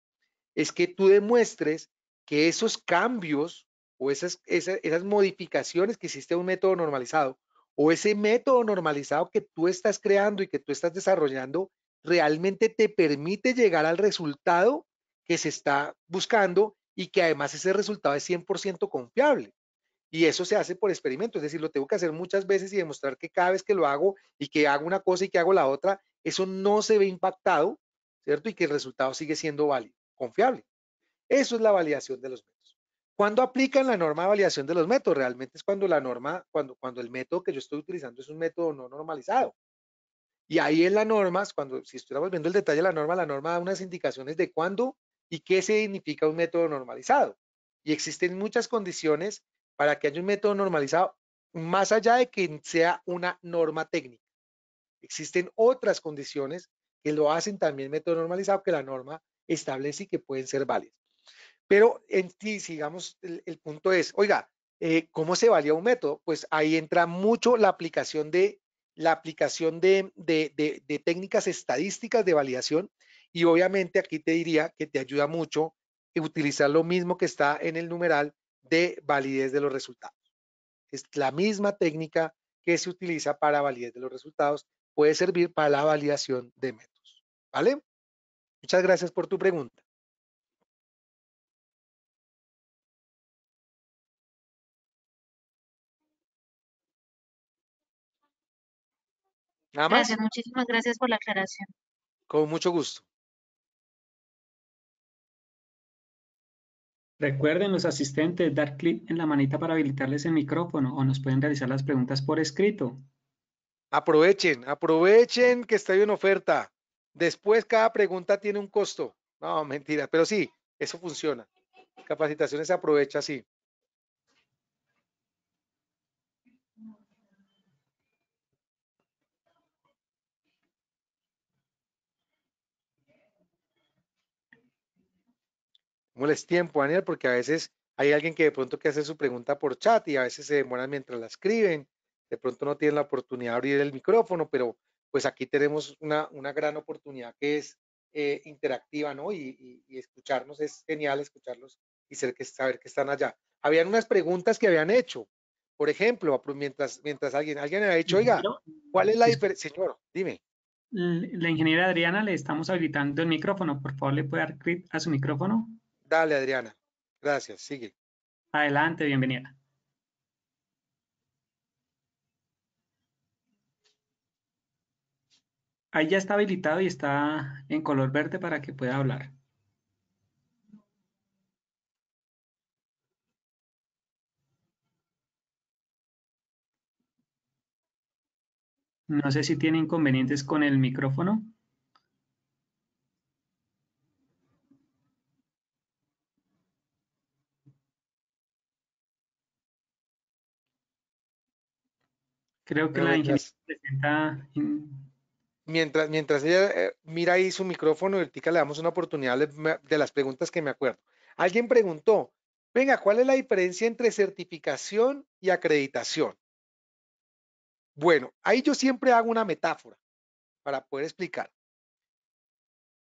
es que tú demuestres que esos cambios o esas, esas, modificaciones que hiciste a un método normalizado o ese método normalizado que tú estás creando y que tú estás desarrollando realmente te permite llegar al resultado que se está buscando y que además ese resultado es 100% confiable. Y eso se hace por experimento, es decir, lo tengo que hacer muchas veces y demostrar que cada vez que lo hago y que hago una cosa y que hago la otra, eso no se ve impactado, ¿cierto? Y que el resultado sigue siendo válido, confiable. Eso es la validación de los ¿Cuándo aplican la norma de validación de los métodos? Realmente es cuando la norma, cuando, cuando el método que yo estoy utilizando es un método no normalizado. Y ahí en la norma, cuando, si estuviéramos viendo el detalle de la norma, la norma da unas indicaciones de cuándo y qué significa un método normalizado. Y existen muchas condiciones para que haya un método normalizado, más allá de que sea una norma técnica. Existen otras condiciones que lo hacen también método normalizado que la norma establece y que pueden ser válidas. Pero en sí, digamos, el, punto es, oiga, eh, ¿cómo se valía un método? Pues ahí entra mucho la aplicación de la aplicación de, técnicas estadísticas de validación y obviamente aquí te diría que te ayuda mucho utilizar lo mismo que está en el numeral de validez de los resultados. Es la misma técnica que se utiliza para validez de los resultados, puede servir para la validación de métodos. ¿Vale? Muchas gracias por tu pregunta. Nada más. Gracias, muchísimas gracias por la aclaración. Con mucho gusto. Recuerden los asistentes dar clic en la manita para habilitarles el micrófono o nos pueden realizar las preguntas por escrito. Aprovechen, aprovechen que está en oferta. Después cada pregunta tiene un costo. No, mentira, pero sí, eso funciona. Capacitaciones se aprovecha sí. ¿Cómo les tiempo, Daniel, porque a veces hay alguien que de pronto que hace su pregunta por chat y a veces se demoran mientras la escriben. De pronto no tienen la oportunidad de abrir el micrófono, pero pues aquí tenemos una, una gran oportunidad que es eh, interactiva, ¿no? Y, escucharnos es genial, escucharlos y que, saber que están allá. Habían unas preguntas que habían hecho. Por ejemplo, mientras, mientras alguien, alguien había dicho, oiga, ¿cuál es la diferencia? Señor, dime. La ingeniera Adriana, le estamos habilitando el micrófono. Por favor, le puede dar clic a su micrófono. Dale, Adriana. Gracias. Sigue. Adelante, bienvenida. Ahí ya está habilitado y está en color verde para que pueda hablar. No sé si tiene inconvenientes con el micrófono. Creo que Mientras, mientras ella eh, mira ahí su micrófono, ahorita le damos una oportunidad de las preguntas que me acuerdo. Alguien preguntó, venga, ¿cuál es la diferencia entre certificación y acreditación? Bueno, ahí yo siempre hago una metáfora para poder explicar.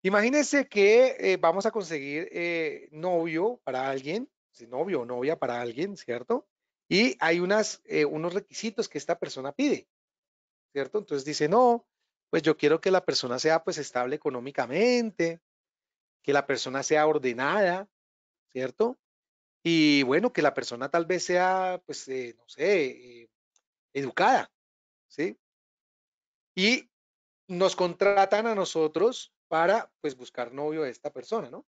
Imagínense que eh, vamos a conseguir eh, novio para alguien, novio o novia para alguien, ¿cierto? Y hay eh, unos requisitos que esta persona pide, ¿cierto? Entonces dice, no, pues yo quiero que la persona sea pues estable económicamente, que la persona sea ordenada, ¿cierto? Y bueno, que la persona tal vez sea, pues, eh, no sé, eh, educada, ¿sí? Y nos contratan a nosotros para, pues, buscar novio a esta persona, ¿no?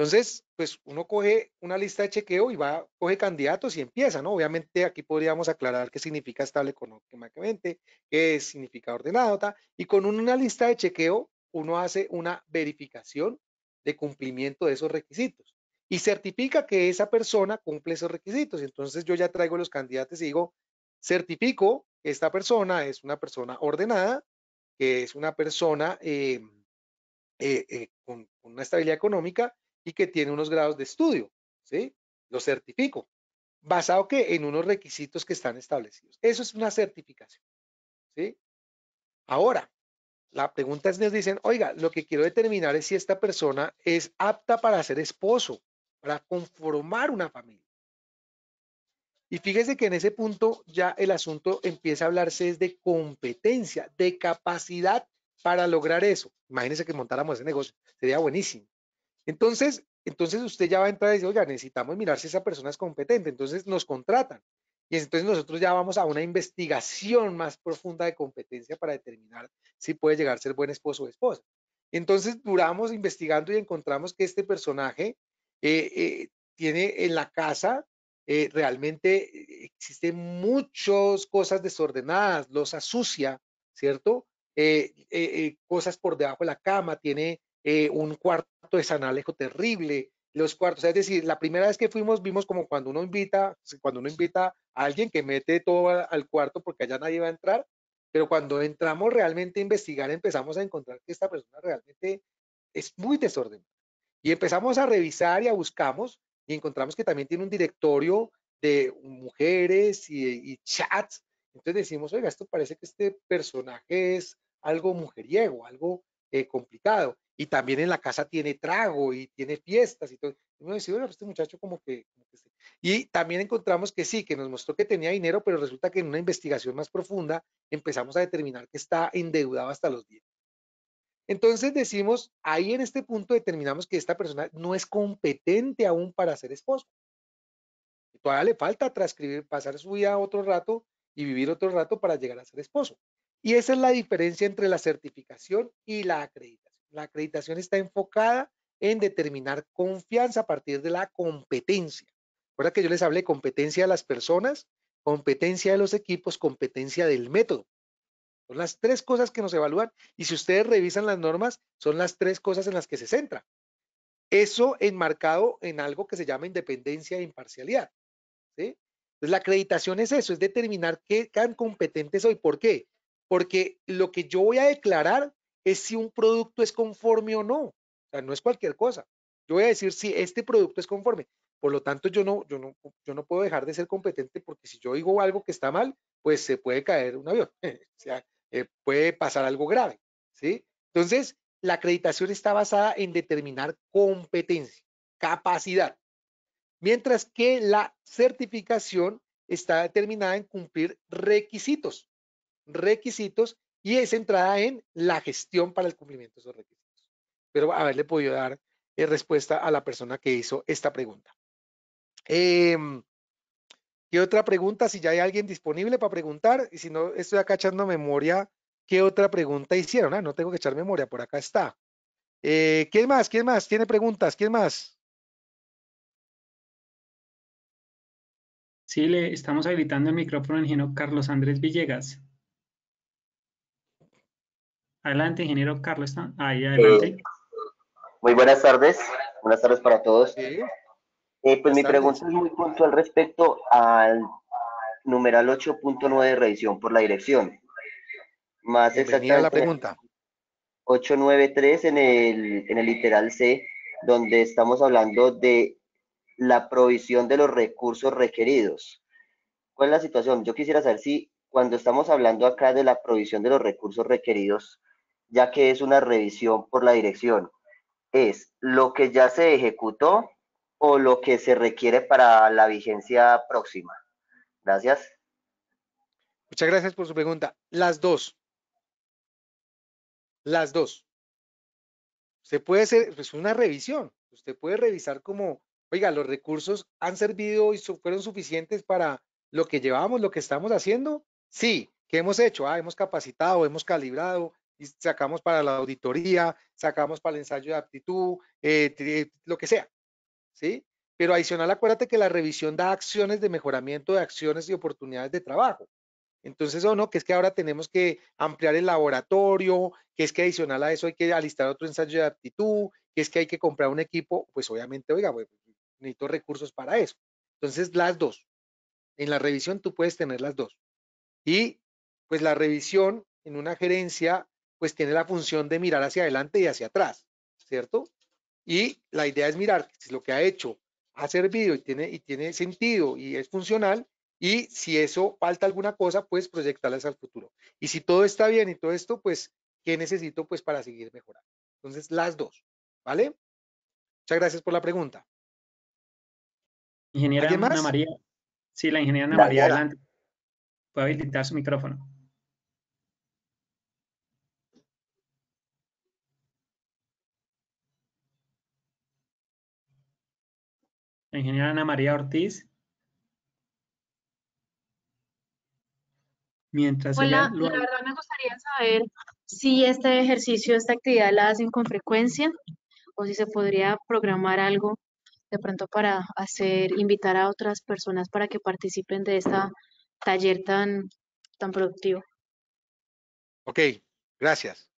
Entonces, pues uno coge una lista de chequeo y va, coge candidatos y empieza, ¿no? Obviamente aquí podríamos aclarar qué significa estable económicamente, qué significa ordenado, ¿tá? y con una lista de chequeo uno hace una verificación de cumplimiento de esos requisitos y certifica que esa persona cumple esos requisitos. Entonces yo ya traigo los candidatos y digo, certifico que esta persona es una persona ordenada, que es una persona em, eh, eh, con una estabilidad económica y que tiene unos grados de estudio, ¿sí? Lo certifico, basado que en unos requisitos que están establecidos. Eso es una certificación, ¿sí? Ahora, la pregunta es, nos dicen, oiga, lo que quiero determinar es si esta persona es apta para ser esposo, para conformar una familia. Y fíjese que en ese punto ya el asunto empieza a hablarse es de competencia, de capacidad para lograr eso. Imagínense que montáramos ese negocio, sería buenísimo. Entonces, entonces usted ya va a entrar y dice, oiga, necesitamos mirar si esa persona es competente. Entonces nos contratan. Y entonces nosotros ya vamos a una investigación más profunda de competencia para determinar si puede llegar a ser buen esposo o esposa. Entonces duramos investigando y encontramos que este personaje eh, eh, tiene en la casa eh, realmente existen muchas cosas desordenadas, los asucia, ¿cierto? cosas por debajo de la cama, tiene eh, un cuarto de San Alejo terrible, los cuartos, es decir, la primera vez que fuimos vimos como cuando uno invita, pues, cuando uno invita a alguien que mete todo al cuarto porque allá nadie va a entrar, pero cuando entramos realmente a investigar empezamos a encontrar que esta persona realmente es muy desordenada. Y empezamos a revisar y a buscamos y encontramos que también tiene un directorio de mujeres y chats. Entonces decimos, oiga, esto parece que este personaje es algo mujeriego, algo eh, complicado. Y también en la casa tiene trago y tiene fiestas y todo. Y uno bueno, este muchacho como que, Y también encontramos que sí, que nos mostró que tenía dinero, pero resulta que en una investigación más profunda empezamos a determinar que está endeudado hasta los 10. Entonces decimos, ahí en este punto determinamos que esta persona no es competente aún para ser esposo. Todavía le falta transcribir, pasar su vida otro rato y vivir otro rato para llegar a ser esposo. Y esa es la diferencia entre la certificación y la acreditación. La acreditación está enfocada en determinar confianza a partir de la competencia. Recuerda que yo les hablé competencia de las personas, competencia de los equipos, competencia del método. Son las tres cosas que nos evalúan y si ustedes revisan las normas, son las tres cosas en las que se centra. Eso enmarcado en algo que se llama independencia e imparcialidad. la acreditación es eso, es determinar qué tan competente soy. ¿Por qué? porque lo que yo voy a declarar es si un producto es conforme o no. O sea, no es cualquier cosa. Yo voy a decir si este producto es conforme. Por lo tanto, yo no, yo yo no puedo dejar de ser competente porque si yo digo algo que está mal, pues se puede caer un avión. [laughs] o sea, eh, puede pasar algo grave. ¿sí? Entonces, la acreditación está basada en determinar competencia, capacidad. Mientras que la certificación está determinada en cumplir requisitos requisitos y es entrada en la gestión para el cumplimiento de esos requisitos. Pero a ver, le podido dar eh, respuesta a la persona que hizo esta pregunta. Em, ¿Qué otra pregunta? Si ya hay alguien disponible para preguntar, y si no estoy acá echando memoria, ¿qué otra pregunta hicieron? Ah, no tengo que echar memoria, por acá está. Eh, ¿Quién más? ¿Quién más? ¿Tiene preguntas? ¿Quién más? Sí, le estamos habilitando el micrófono al Carlos Andrés Villegas. Adelante, ingeniero Carlos. Ahí, eh, adelante. muy buenas tardes. Buenas tardes para todos. Eh, pues mi pregunta es muy puntual respecto al numeral 8.9 de revisión por la dirección. Más exactamente. la pregunta. 893 en el, en el literal C, donde estamos hablando de la provisión de los recursos requeridos. ¿Cuál es la situación? Yo quisiera saber si cuando estamos hablando acá de la provisión de los recursos requeridos, ya que es una revisión por la dirección, es lo que ya se ejecutó o lo que se requiere para la vigencia próxima. Gracias. Muchas gracias por su pregunta. Las dos. Las dos. Usted puede hacer pues, una revisión. Usted puede revisar como, oiga, los recursos han servido y fueron suficientes para lo que llevamos, lo que estamos haciendo. Sí, ¿qué hemos hecho? Ah, hemos capacitado, hemos calibrado, y sacamos para la auditoría, sacamos para el ensayo de aptitud, eh, lo que sea, ¿sí? Pero adicional, acuérdate que la revisión da acciones de mejoramiento de acciones y oportunidades de trabajo. Entonces, o no, que es que ahora tenemos que ampliar el laboratorio, que es que adicional a eso hay que alistar otro ensayo de aptitud, que es que hay que comprar un equipo, pues obviamente, oiga, pues, necesito recursos para eso. Entonces, las dos. En la revisión tú puedes tener las dos. Y pues la revisión en una gerencia pues tiene la función de mirar hacia adelante y hacia atrás, ¿cierto? Y la idea es mirar si lo que ha hecho ha servido y tiene, y tiene sentido y es funcional, y si eso falta alguna cosa, pues proyectarlas al futuro. Y si todo está bien y todo esto, pues, ¿qué necesito pues para seguir mejorando? Entonces, las dos, ¿vale? Muchas gracias por la pregunta. Ingeniera Ana María. Sí, la ingeniera Ana María, adelante. Puede habilitar su micrófono. La ingeniera Ana María Ortiz. Mientras Hola, la verdad me gustaría saber si este ejercicio, esta actividad la hacen con frecuencia o si se podría programar algo de pronto para hacer, invitar a otras personas para que participen de este taller tan, tan productivo. Ok, gracias.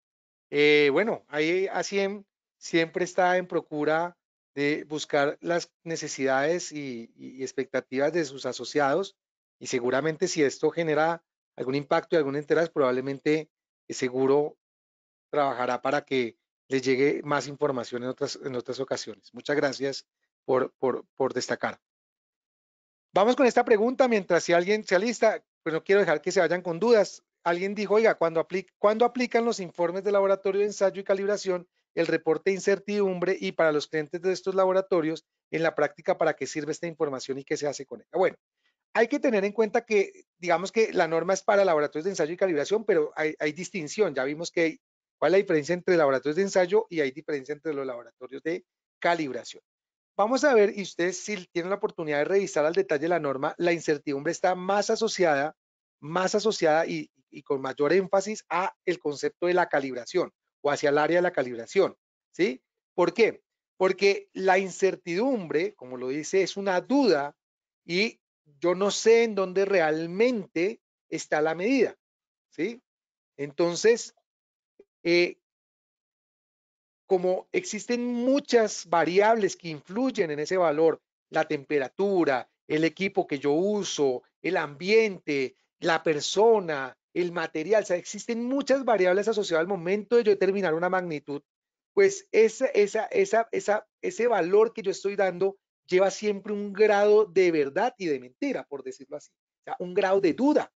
Eh, bueno, ahí ACIEM siempre está en procura de buscar las necesidades y, expectativas de sus asociados y seguramente si esto genera algún impacto y algún interés, probablemente eh, seguro trabajará para que les llegue más información en otras, ocasiones. Muchas gracias por, destacar. Vamos con esta pregunta mientras si alguien se alista, pues no quiero dejar que se vayan con dudas. Alguien dijo, oiga, ¿cuándo aplican los informes de laboratorio de ensayo y calibración el reporte de incertidumbre y para los clientes de estos laboratorios en la práctica para qué sirve esta información y qué se hace con ella. Bueno, hay que tener en cuenta que, digamos que la norma es para laboratorios de ensayo y calibración, pero hay, distinción. Ya vimos que cuál es la diferencia entre laboratorios de ensayo y hay diferencia entre los laboratorios de calibración. Vamos a ver, y ustedes si tienen la oportunidad de revisar al detalle la norma, la incertidumbre está más asociada, más asociada y, y con mayor énfasis a el concepto de la calibración hacia el área de la calibración. ¿sí? ¿Por qué? Porque la incertidumbre, como lo dice, es una duda y yo no sé en dónde realmente está la medida. ¿sí? Entonces, eh, como existen muchas variables que influyen en ese valor, la temperatura, el equipo que yo uso, el ambiente, la persona, el material, o sea, existen muchas variables asociadas al momento de yo determinar una magnitud, pues esa, ese valor que yo estoy dando lleva siempre un grado de verdad y de mentira, por decirlo así, o sea, un grado de duda,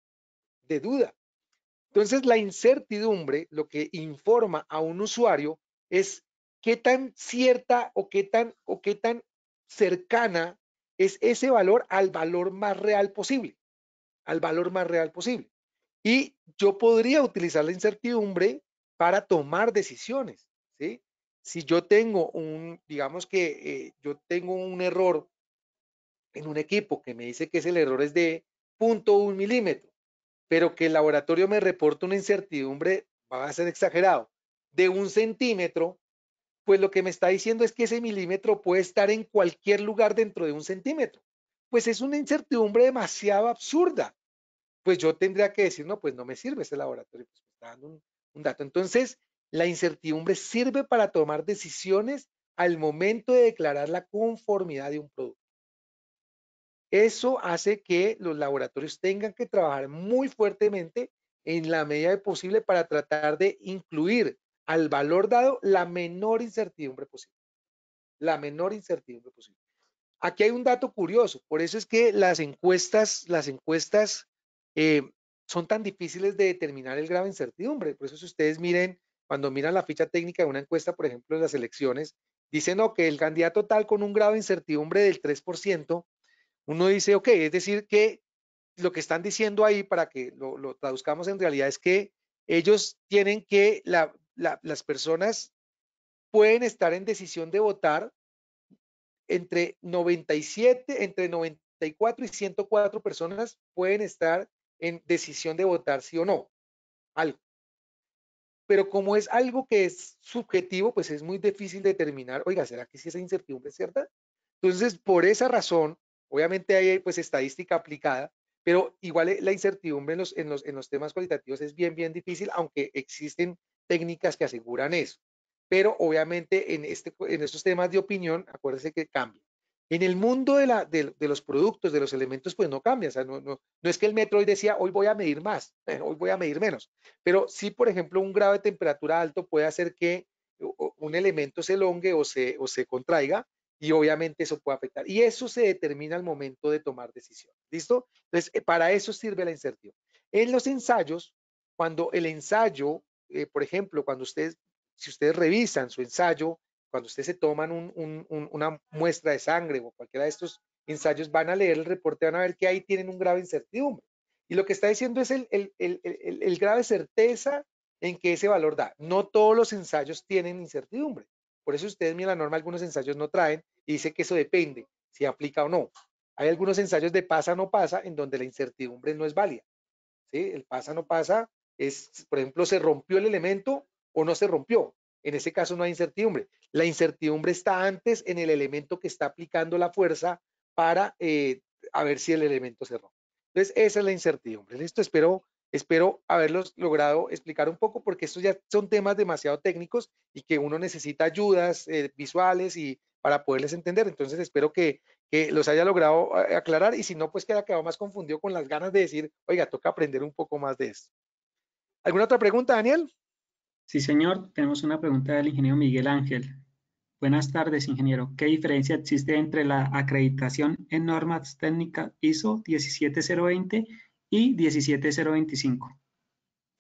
de duda. Entonces, la incertidumbre lo que informa a un usuario es qué tan cierta o qué tan, o qué tan cercana es ese valor al valor más real posible, al valor más real posible. Y yo podría utilizar la incertidumbre para tomar decisiones, ¿sí? Si yo tengo un, digamos que eh, yo tengo un error en un equipo que me dice que es el error es de un milímetro, pero que el laboratorio me reporta una incertidumbre, va a ser exagerado, de un centímetro, pues lo que me está diciendo es que ese milímetro puede estar en cualquier lugar dentro de un centímetro. Pues es una incertidumbre demasiado absurda pues yo tendría que decir, no, pues no me sirve ese laboratorio, pues me está dando un, dato. Entonces, la incertidumbre sirve para tomar decisiones al momento de declarar la conformidad de un producto. Eso hace que los laboratorios tengan que trabajar muy fuertemente en la medida de posible para tratar de incluir al valor dado la menor incertidumbre posible. La menor incertidumbre posible. Aquí hay un dato curioso, por eso es que las encuestas, las encuestas eh, son tan difíciles de determinar el grado de incertidumbre. Por eso si ustedes miren, cuando miran la ficha técnica de una encuesta, por ejemplo, en las elecciones, dicen no, que el candidato tal con un grado de incertidumbre del 3%, uno dice, ok, es decir, que lo que están diciendo ahí para que lo, traduzcamos en realidad es que ellos tienen que, las personas pueden estar en decisión de votar entre 97, entre 94 y 104 personas pueden estar en decisión de votar sí o no, algo. Pero como es algo que es subjetivo, pues es muy difícil determinar, oiga, ¿será que si sí esa incertidumbre es cierta? Entonces, por esa razón, obviamente hay pues estadística aplicada, pero igual eh, la incertidumbre en los, en los, temas cualitativos es bien, bien difícil, aunque existen técnicas que aseguran eso. Pero obviamente en, este, en estos temas de opinión, acuérdense que cambia. En el mundo de, los productos, de los elementos, pues no cambia. no, es que el metro hoy decía, hoy voy a medir más, [laughs] hoy voy a medir menos. Pero sí, por ejemplo, un grado de temperatura alto puede hacer que un elemento se elongue o se, o se contraiga y obviamente eso puede afectar. Y eso se determina al momento de tomar decisión. ¿Listo? Entonces, eh, para eso sirve la incertidumbre. En los ensayos, cuando el ensayo, eh, por ejemplo, cuando ustedes, si ustedes revisan su ensayo cuando ustedes se toman una muestra de sangre o cualquiera de estos ensayos, van a leer el reporte, van a ver que ahí tienen un grave incertidumbre. Y lo que está diciendo es el, grave certeza en que ese valor da. No todos los ensayos tienen incertidumbre. Por eso ustedes miran la norma, algunos ensayos no traen y dice que eso depende si aplica o no. Hay algunos ensayos de pasa no pasa en donde la incertidumbre no es válida. El pasa no pasa es, por ejemplo, se rompió el elemento o no se rompió. En ese caso no hay incertidumbre. La incertidumbre está antes en el elemento que está aplicando la fuerza para eh, a ver si el elemento se rompe. Entonces, esa es la incertidumbre. Listo, espero, espero haberlos logrado explicar un poco porque estos ya son temas demasiado técnicos y que uno necesita ayudas eh, visuales y para poderles entender. Entonces, espero que, los haya logrado aclarar y si no, pues queda quedado más confundido con las ganas de decir, oiga, toca aprender un poco más de esto. ¿Alguna otra pregunta, Daniel? Sí, señor. Tenemos una pregunta del ingeniero Miguel Ángel. Buenas tardes, ingeniero. ¿Qué diferencia existe entre la acreditación en normas técnicas ISO 17020 y 17025?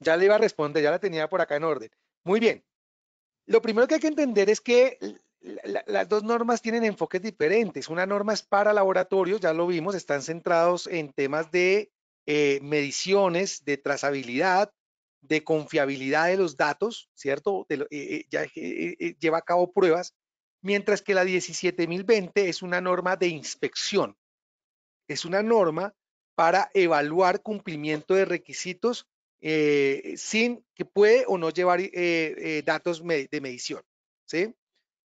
Ya le iba a responder, ya la tenía por acá en orden. Muy bien. Lo primero que hay que entender es que las dos normas tienen enfoques diferentes. Una norma es para laboratorios, ya lo vimos, están centrados en temas de eh, mediciones, de trazabilidad, de confiabilidad de los datos, ¿cierto? Eh, eh, ya, eh, lleva a cabo pruebas, mientras que la 17020 es una norma de inspección. Es una norma para evaluar cumplimiento de requisitos sin que puede o no llevar datos de medición, ¿sí?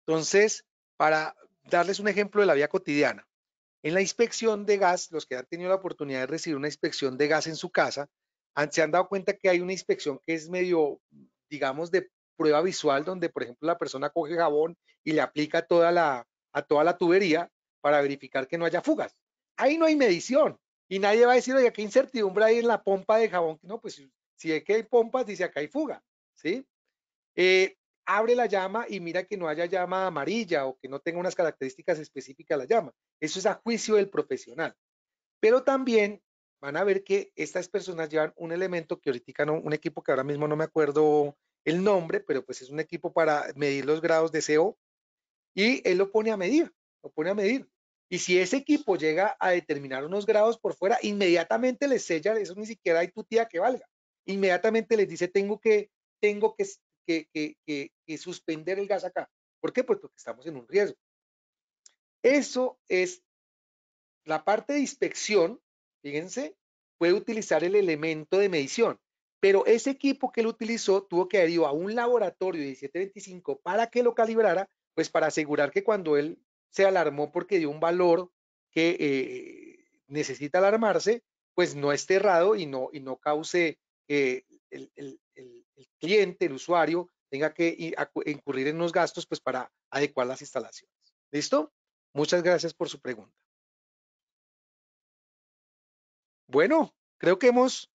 Entonces, para darles un ejemplo de la vía cotidiana, en la inspección de gas, los que han tenido la oportunidad de recibir una inspección de gas en su casa, han, se han dado cuenta que hay una inspección que es medio, digamos, de prueba visual, donde, por ejemplo, la persona coge jabón y le aplica toda la, a toda la tubería para verificar que no haya fugas. Ahí no hay medición y nadie va a decir, oye, qué incertidumbre hay en la pompa de jabón. No, pues si es que hay pompas, dice acá hay fuga, ¿sí? Eh, abre la llama y mira que no haya llama amarilla o que no tenga unas características específicas la llama. Eso es a juicio del profesional. Pero también van a ver que estas personas llevan un elemento que ahorita no, un equipo que ahora mismo no me acuerdo el nombre, pero pues es un equipo para medir los grados de CO y él lo pone a medir, lo pone a medir. Y si ese equipo llega a determinar unos grados por fuera, inmediatamente les sella, eso ni siquiera hay tu que valga. Inmediatamente les dice, tengo que, tengo que, suspender el gas acá. ¿Por qué? Pues, porque estamos en un riesgo. Eso es la parte de inspección, fíjense, puede utilizar el elemento de medición. Pero ese equipo que él utilizó tuvo que haber ido a un laboratorio de 1725 para que lo calibrara, pues para asegurar que cuando él se alarmó porque dio un valor que eh, necesita alarmarse, pues no esté errado y no, y no cause que el, cliente, el usuario, tenga que incurrir en unos gastos pues para adecuar las instalaciones. ¿Listo? Muchas gracias por su pregunta. Bueno, creo que hemos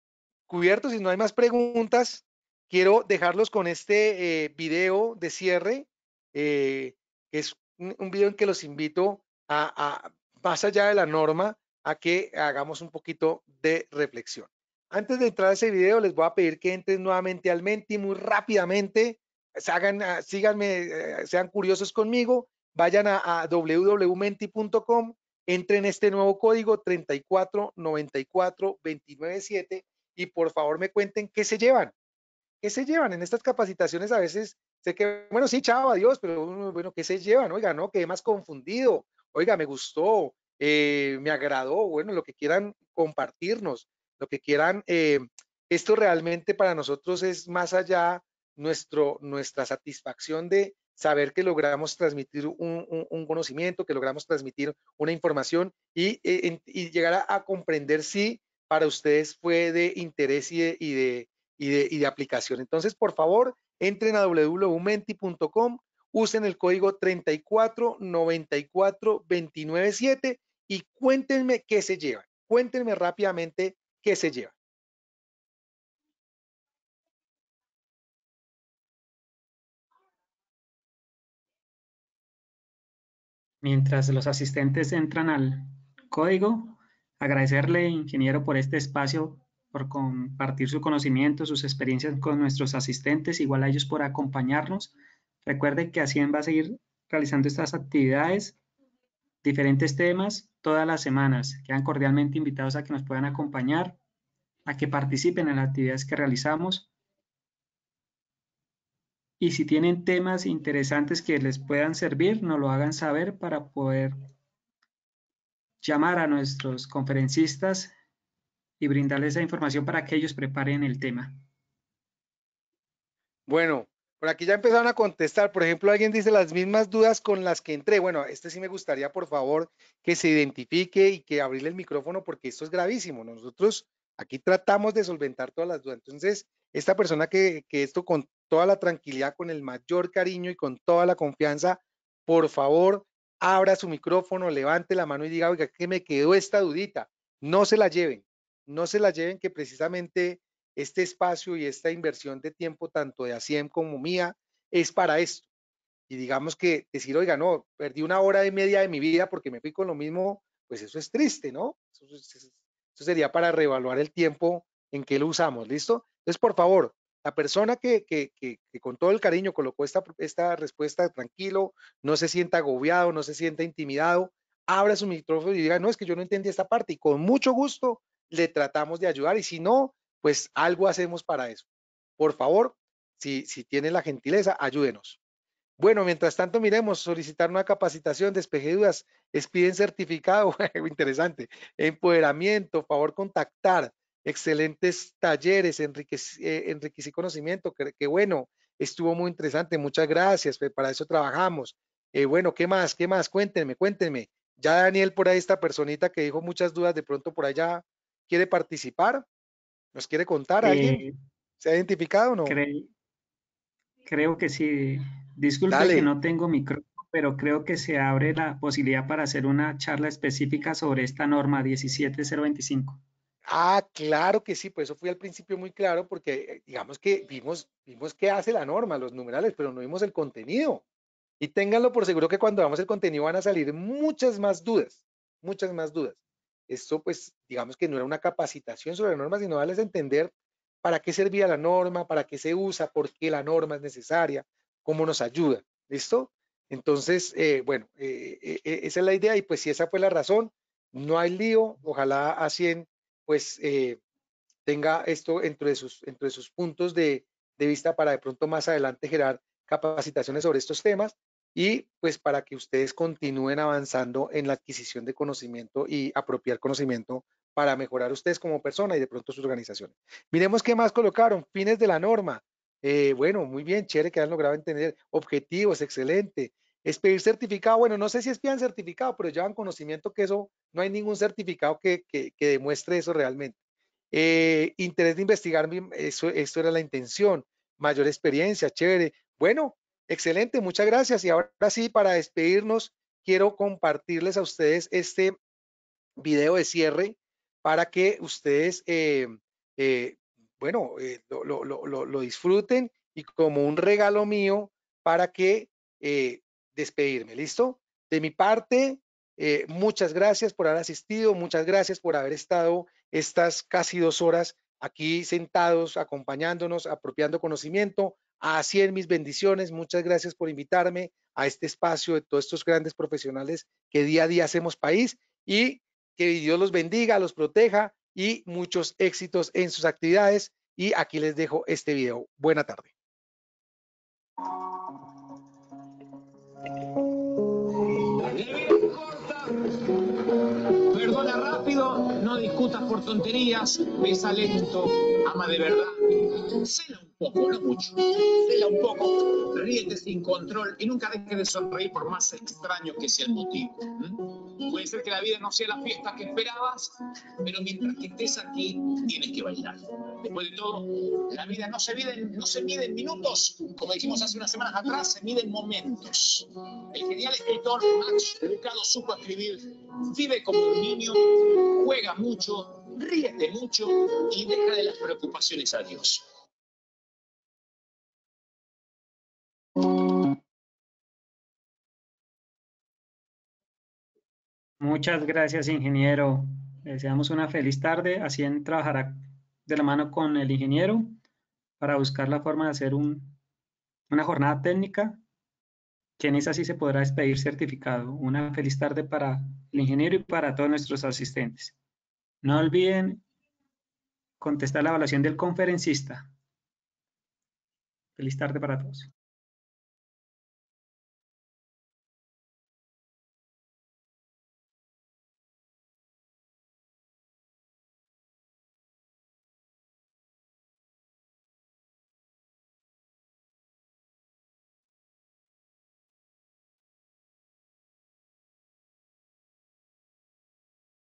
cubierto, si no hay más preguntas, quiero dejarlos con este eh, video de cierre, eh, que es un, video en que los invito a, más allá de la norma, a que hagamos un poquito de reflexión. Antes de entrar a ese video, les voy a pedir que entren nuevamente al Menti muy rápidamente, hagan, ah, síganme, eh, sean curiosos conmigo, vayan a www.menti.com, Entren en este nuevo código 3494297 y por favor me cuenten qué se llevan. ¿Qué se llevan? En estas capacitaciones a veces sé que, bueno, sí, chao, adiós, pero bueno, ¿qué se llevan? Oiga, no, quedé más confundido. Oiga, me gustó, eh, me agradó, bueno, lo que quieran compartirnos, lo que quieran. Eh, esto realmente para nosotros es más allá nuestro, nuestra satisfacción de, saber que logramos transmitir un, conocimiento, que logramos transmitir una información y, e, llegar a, comprender si para ustedes fue de interés y de, de, aplicación. Entonces, por favor, entren a www.menti.com, usen el código 3494297 y cuéntenme qué se lleva. Cuéntenme rápidamente qué se lleva. Mientras los asistentes entran al código, agradecerle, ingeniero, por este espacio, por compartir su conocimiento, sus experiencias con nuestros asistentes, igual a ellos por acompañarnos. Recuerde que así va a seguir realizando estas actividades, diferentes temas, todas las semanas. Quedan cordialmente invitados a que nos puedan acompañar, a que participen en las actividades que realizamos y si tienen temas interesantes que les puedan servir, no lo hagan saber para poder llamar a nuestros conferencistas y brindarles esa información para que ellos preparen el tema. Bueno, por aquí ya empezaron a contestar. Por ejemplo, alguien dice las mismas dudas con las que entré. Bueno, este sí me gustaría, por favor, que se identifique y que abrirle el micrófono porque esto es gravísimo. Nosotros aquí tratamos de solventar todas las dudas. Entonces, esta persona que, que esto con, toda la tranquilidad, con el mayor cariño y con toda la confianza, por favor, abra su micrófono, levante la mano y diga, oiga, que me quedó esta dudita. No se la lleven, no se la lleven que precisamente este espacio y esta inversión de tiempo, tanto de ACIEM como mía, es para esto. Y digamos que decir, oiga, no, perdí una hora y media de mi vida porque me fui con lo mismo, pues eso es triste, ¿no? Eso, eso sería para reevaluar el tiempo en que lo usamos, ¿listo? Entonces, por favor, la persona que, con todo el cariño colocó esta, esta respuesta tranquilo, no se sienta agobiado, no se sienta intimidado, abra su micrófono y diga, no, es que yo no entendí esta parte y con mucho gusto le tratamos de ayudar y si no, pues algo hacemos para eso. Por favor, si, si la gentileza, ayúdenos. Bueno, mientras tanto, miremos, solicitar una capacitación, despeje dudas, expiden certificado, [laughs] interesante, empoderamiento, favor contactar, excelentes talleres, eh, enriquecí, conocimiento, que, bueno, estuvo muy interesante, muchas gracias, pues, para eso trabajamos. Eh, bueno, ¿qué más? ¿Qué más? Cuéntenme, cuéntenme. Ya Daniel, por ahí esta personita que dijo muchas dudas, de pronto por allá quiere participar, nos quiere contar, ¿alguien? Eh, ¿Se ha identificado o no? creo que sí. Disculpe que no tengo micrófono pero creo que se abre la posibilidad para hacer una charla específica sobre esta norma 17025. Ah, claro que sí, por pues, eso fui al principio muy claro, porque digamos que vimos, vimos qué hace la norma, los numerales, pero no vimos el contenido. Y ténganlo por seguro que cuando veamos el contenido van a salir muchas más dudas, muchas más dudas. Esto pues digamos que no era una capacitación sobre normas, sino darles a entender para qué servía la norma, para qué se usa, por qué la norma es necesaria, cómo nos ayuda. ¿Listo? Entonces, eh, bueno, eh, eh, esa es la idea y pues si esa fue la razón, no hay lío, ojalá a pues eh, tenga esto entre sus, entre sus puntos de, vista para de pronto más adelante generar capacitaciones sobre estos temas y pues para que ustedes continúen avanzando en la adquisición de conocimiento y apropiar conocimiento para mejorar ustedes como persona y de pronto sus organizaciones. Miremos qué más colocaron, fines de la norma. Eh, bueno, muy bien, chévere que han logrado entender objetivos, excelente. Es pedir certificado, bueno, no sé si es pidan certificado, pero llevan conocimiento que eso, no hay ningún certificado que, demuestre eso realmente. Eh, interés de investigar, eso, esto era la intención, mayor experiencia, chévere. Bueno, excelente, muchas gracias. Y ahora sí, para despedirnos, quiero compartirles a ustedes este video de cierre para que ustedes, eh, eh, bueno, lo, disfruten y como un regalo mío para que despedirme, ¿listo? De mi parte, eh, muchas gracias por haber asistido, muchas gracias por haber estado estas casi dos horas aquí sentados, acompañándonos, apropiando conocimiento. Así mis bendiciones, muchas gracias por invitarme a este espacio de todos estos grandes profesionales que día a día hacemos país y que Dios los bendiga, los proteja y muchos éxitos en sus actividades. Y aquí les dejo este video. Buena tarde. tonterías, me lento ama de verdad. Cela un poco, no mucho. Cela un poco, ríete sin control y nunca dejes de sonreír por más extraño que sea el motivo. Puede ser que la vida no sea la fiesta que esperabas, pero mientras que estés aquí, tienes que bailar. Después de todo, la vida no se mide, en, no se mide en minutos, como dijimos hace unas semanas atrás, se mide en momentos. El genial escritor Max Lucado supo escribir, vive como un niño, juega mucho, ríete mucho y deja de las preguntas preocupaciones a Dios. Muchas gracias, ingeniero. Le deseamos una feliz tarde. Así en trabajará de la mano con el ingeniero para buscar la forma de hacer una jornada técnica, quien es así se podrá despedir certificado. Una feliz tarde para el ingeniero y para todos nuestros asistentes. No olviden contestar la evaluación del conferencista. Feliz tarde para todos.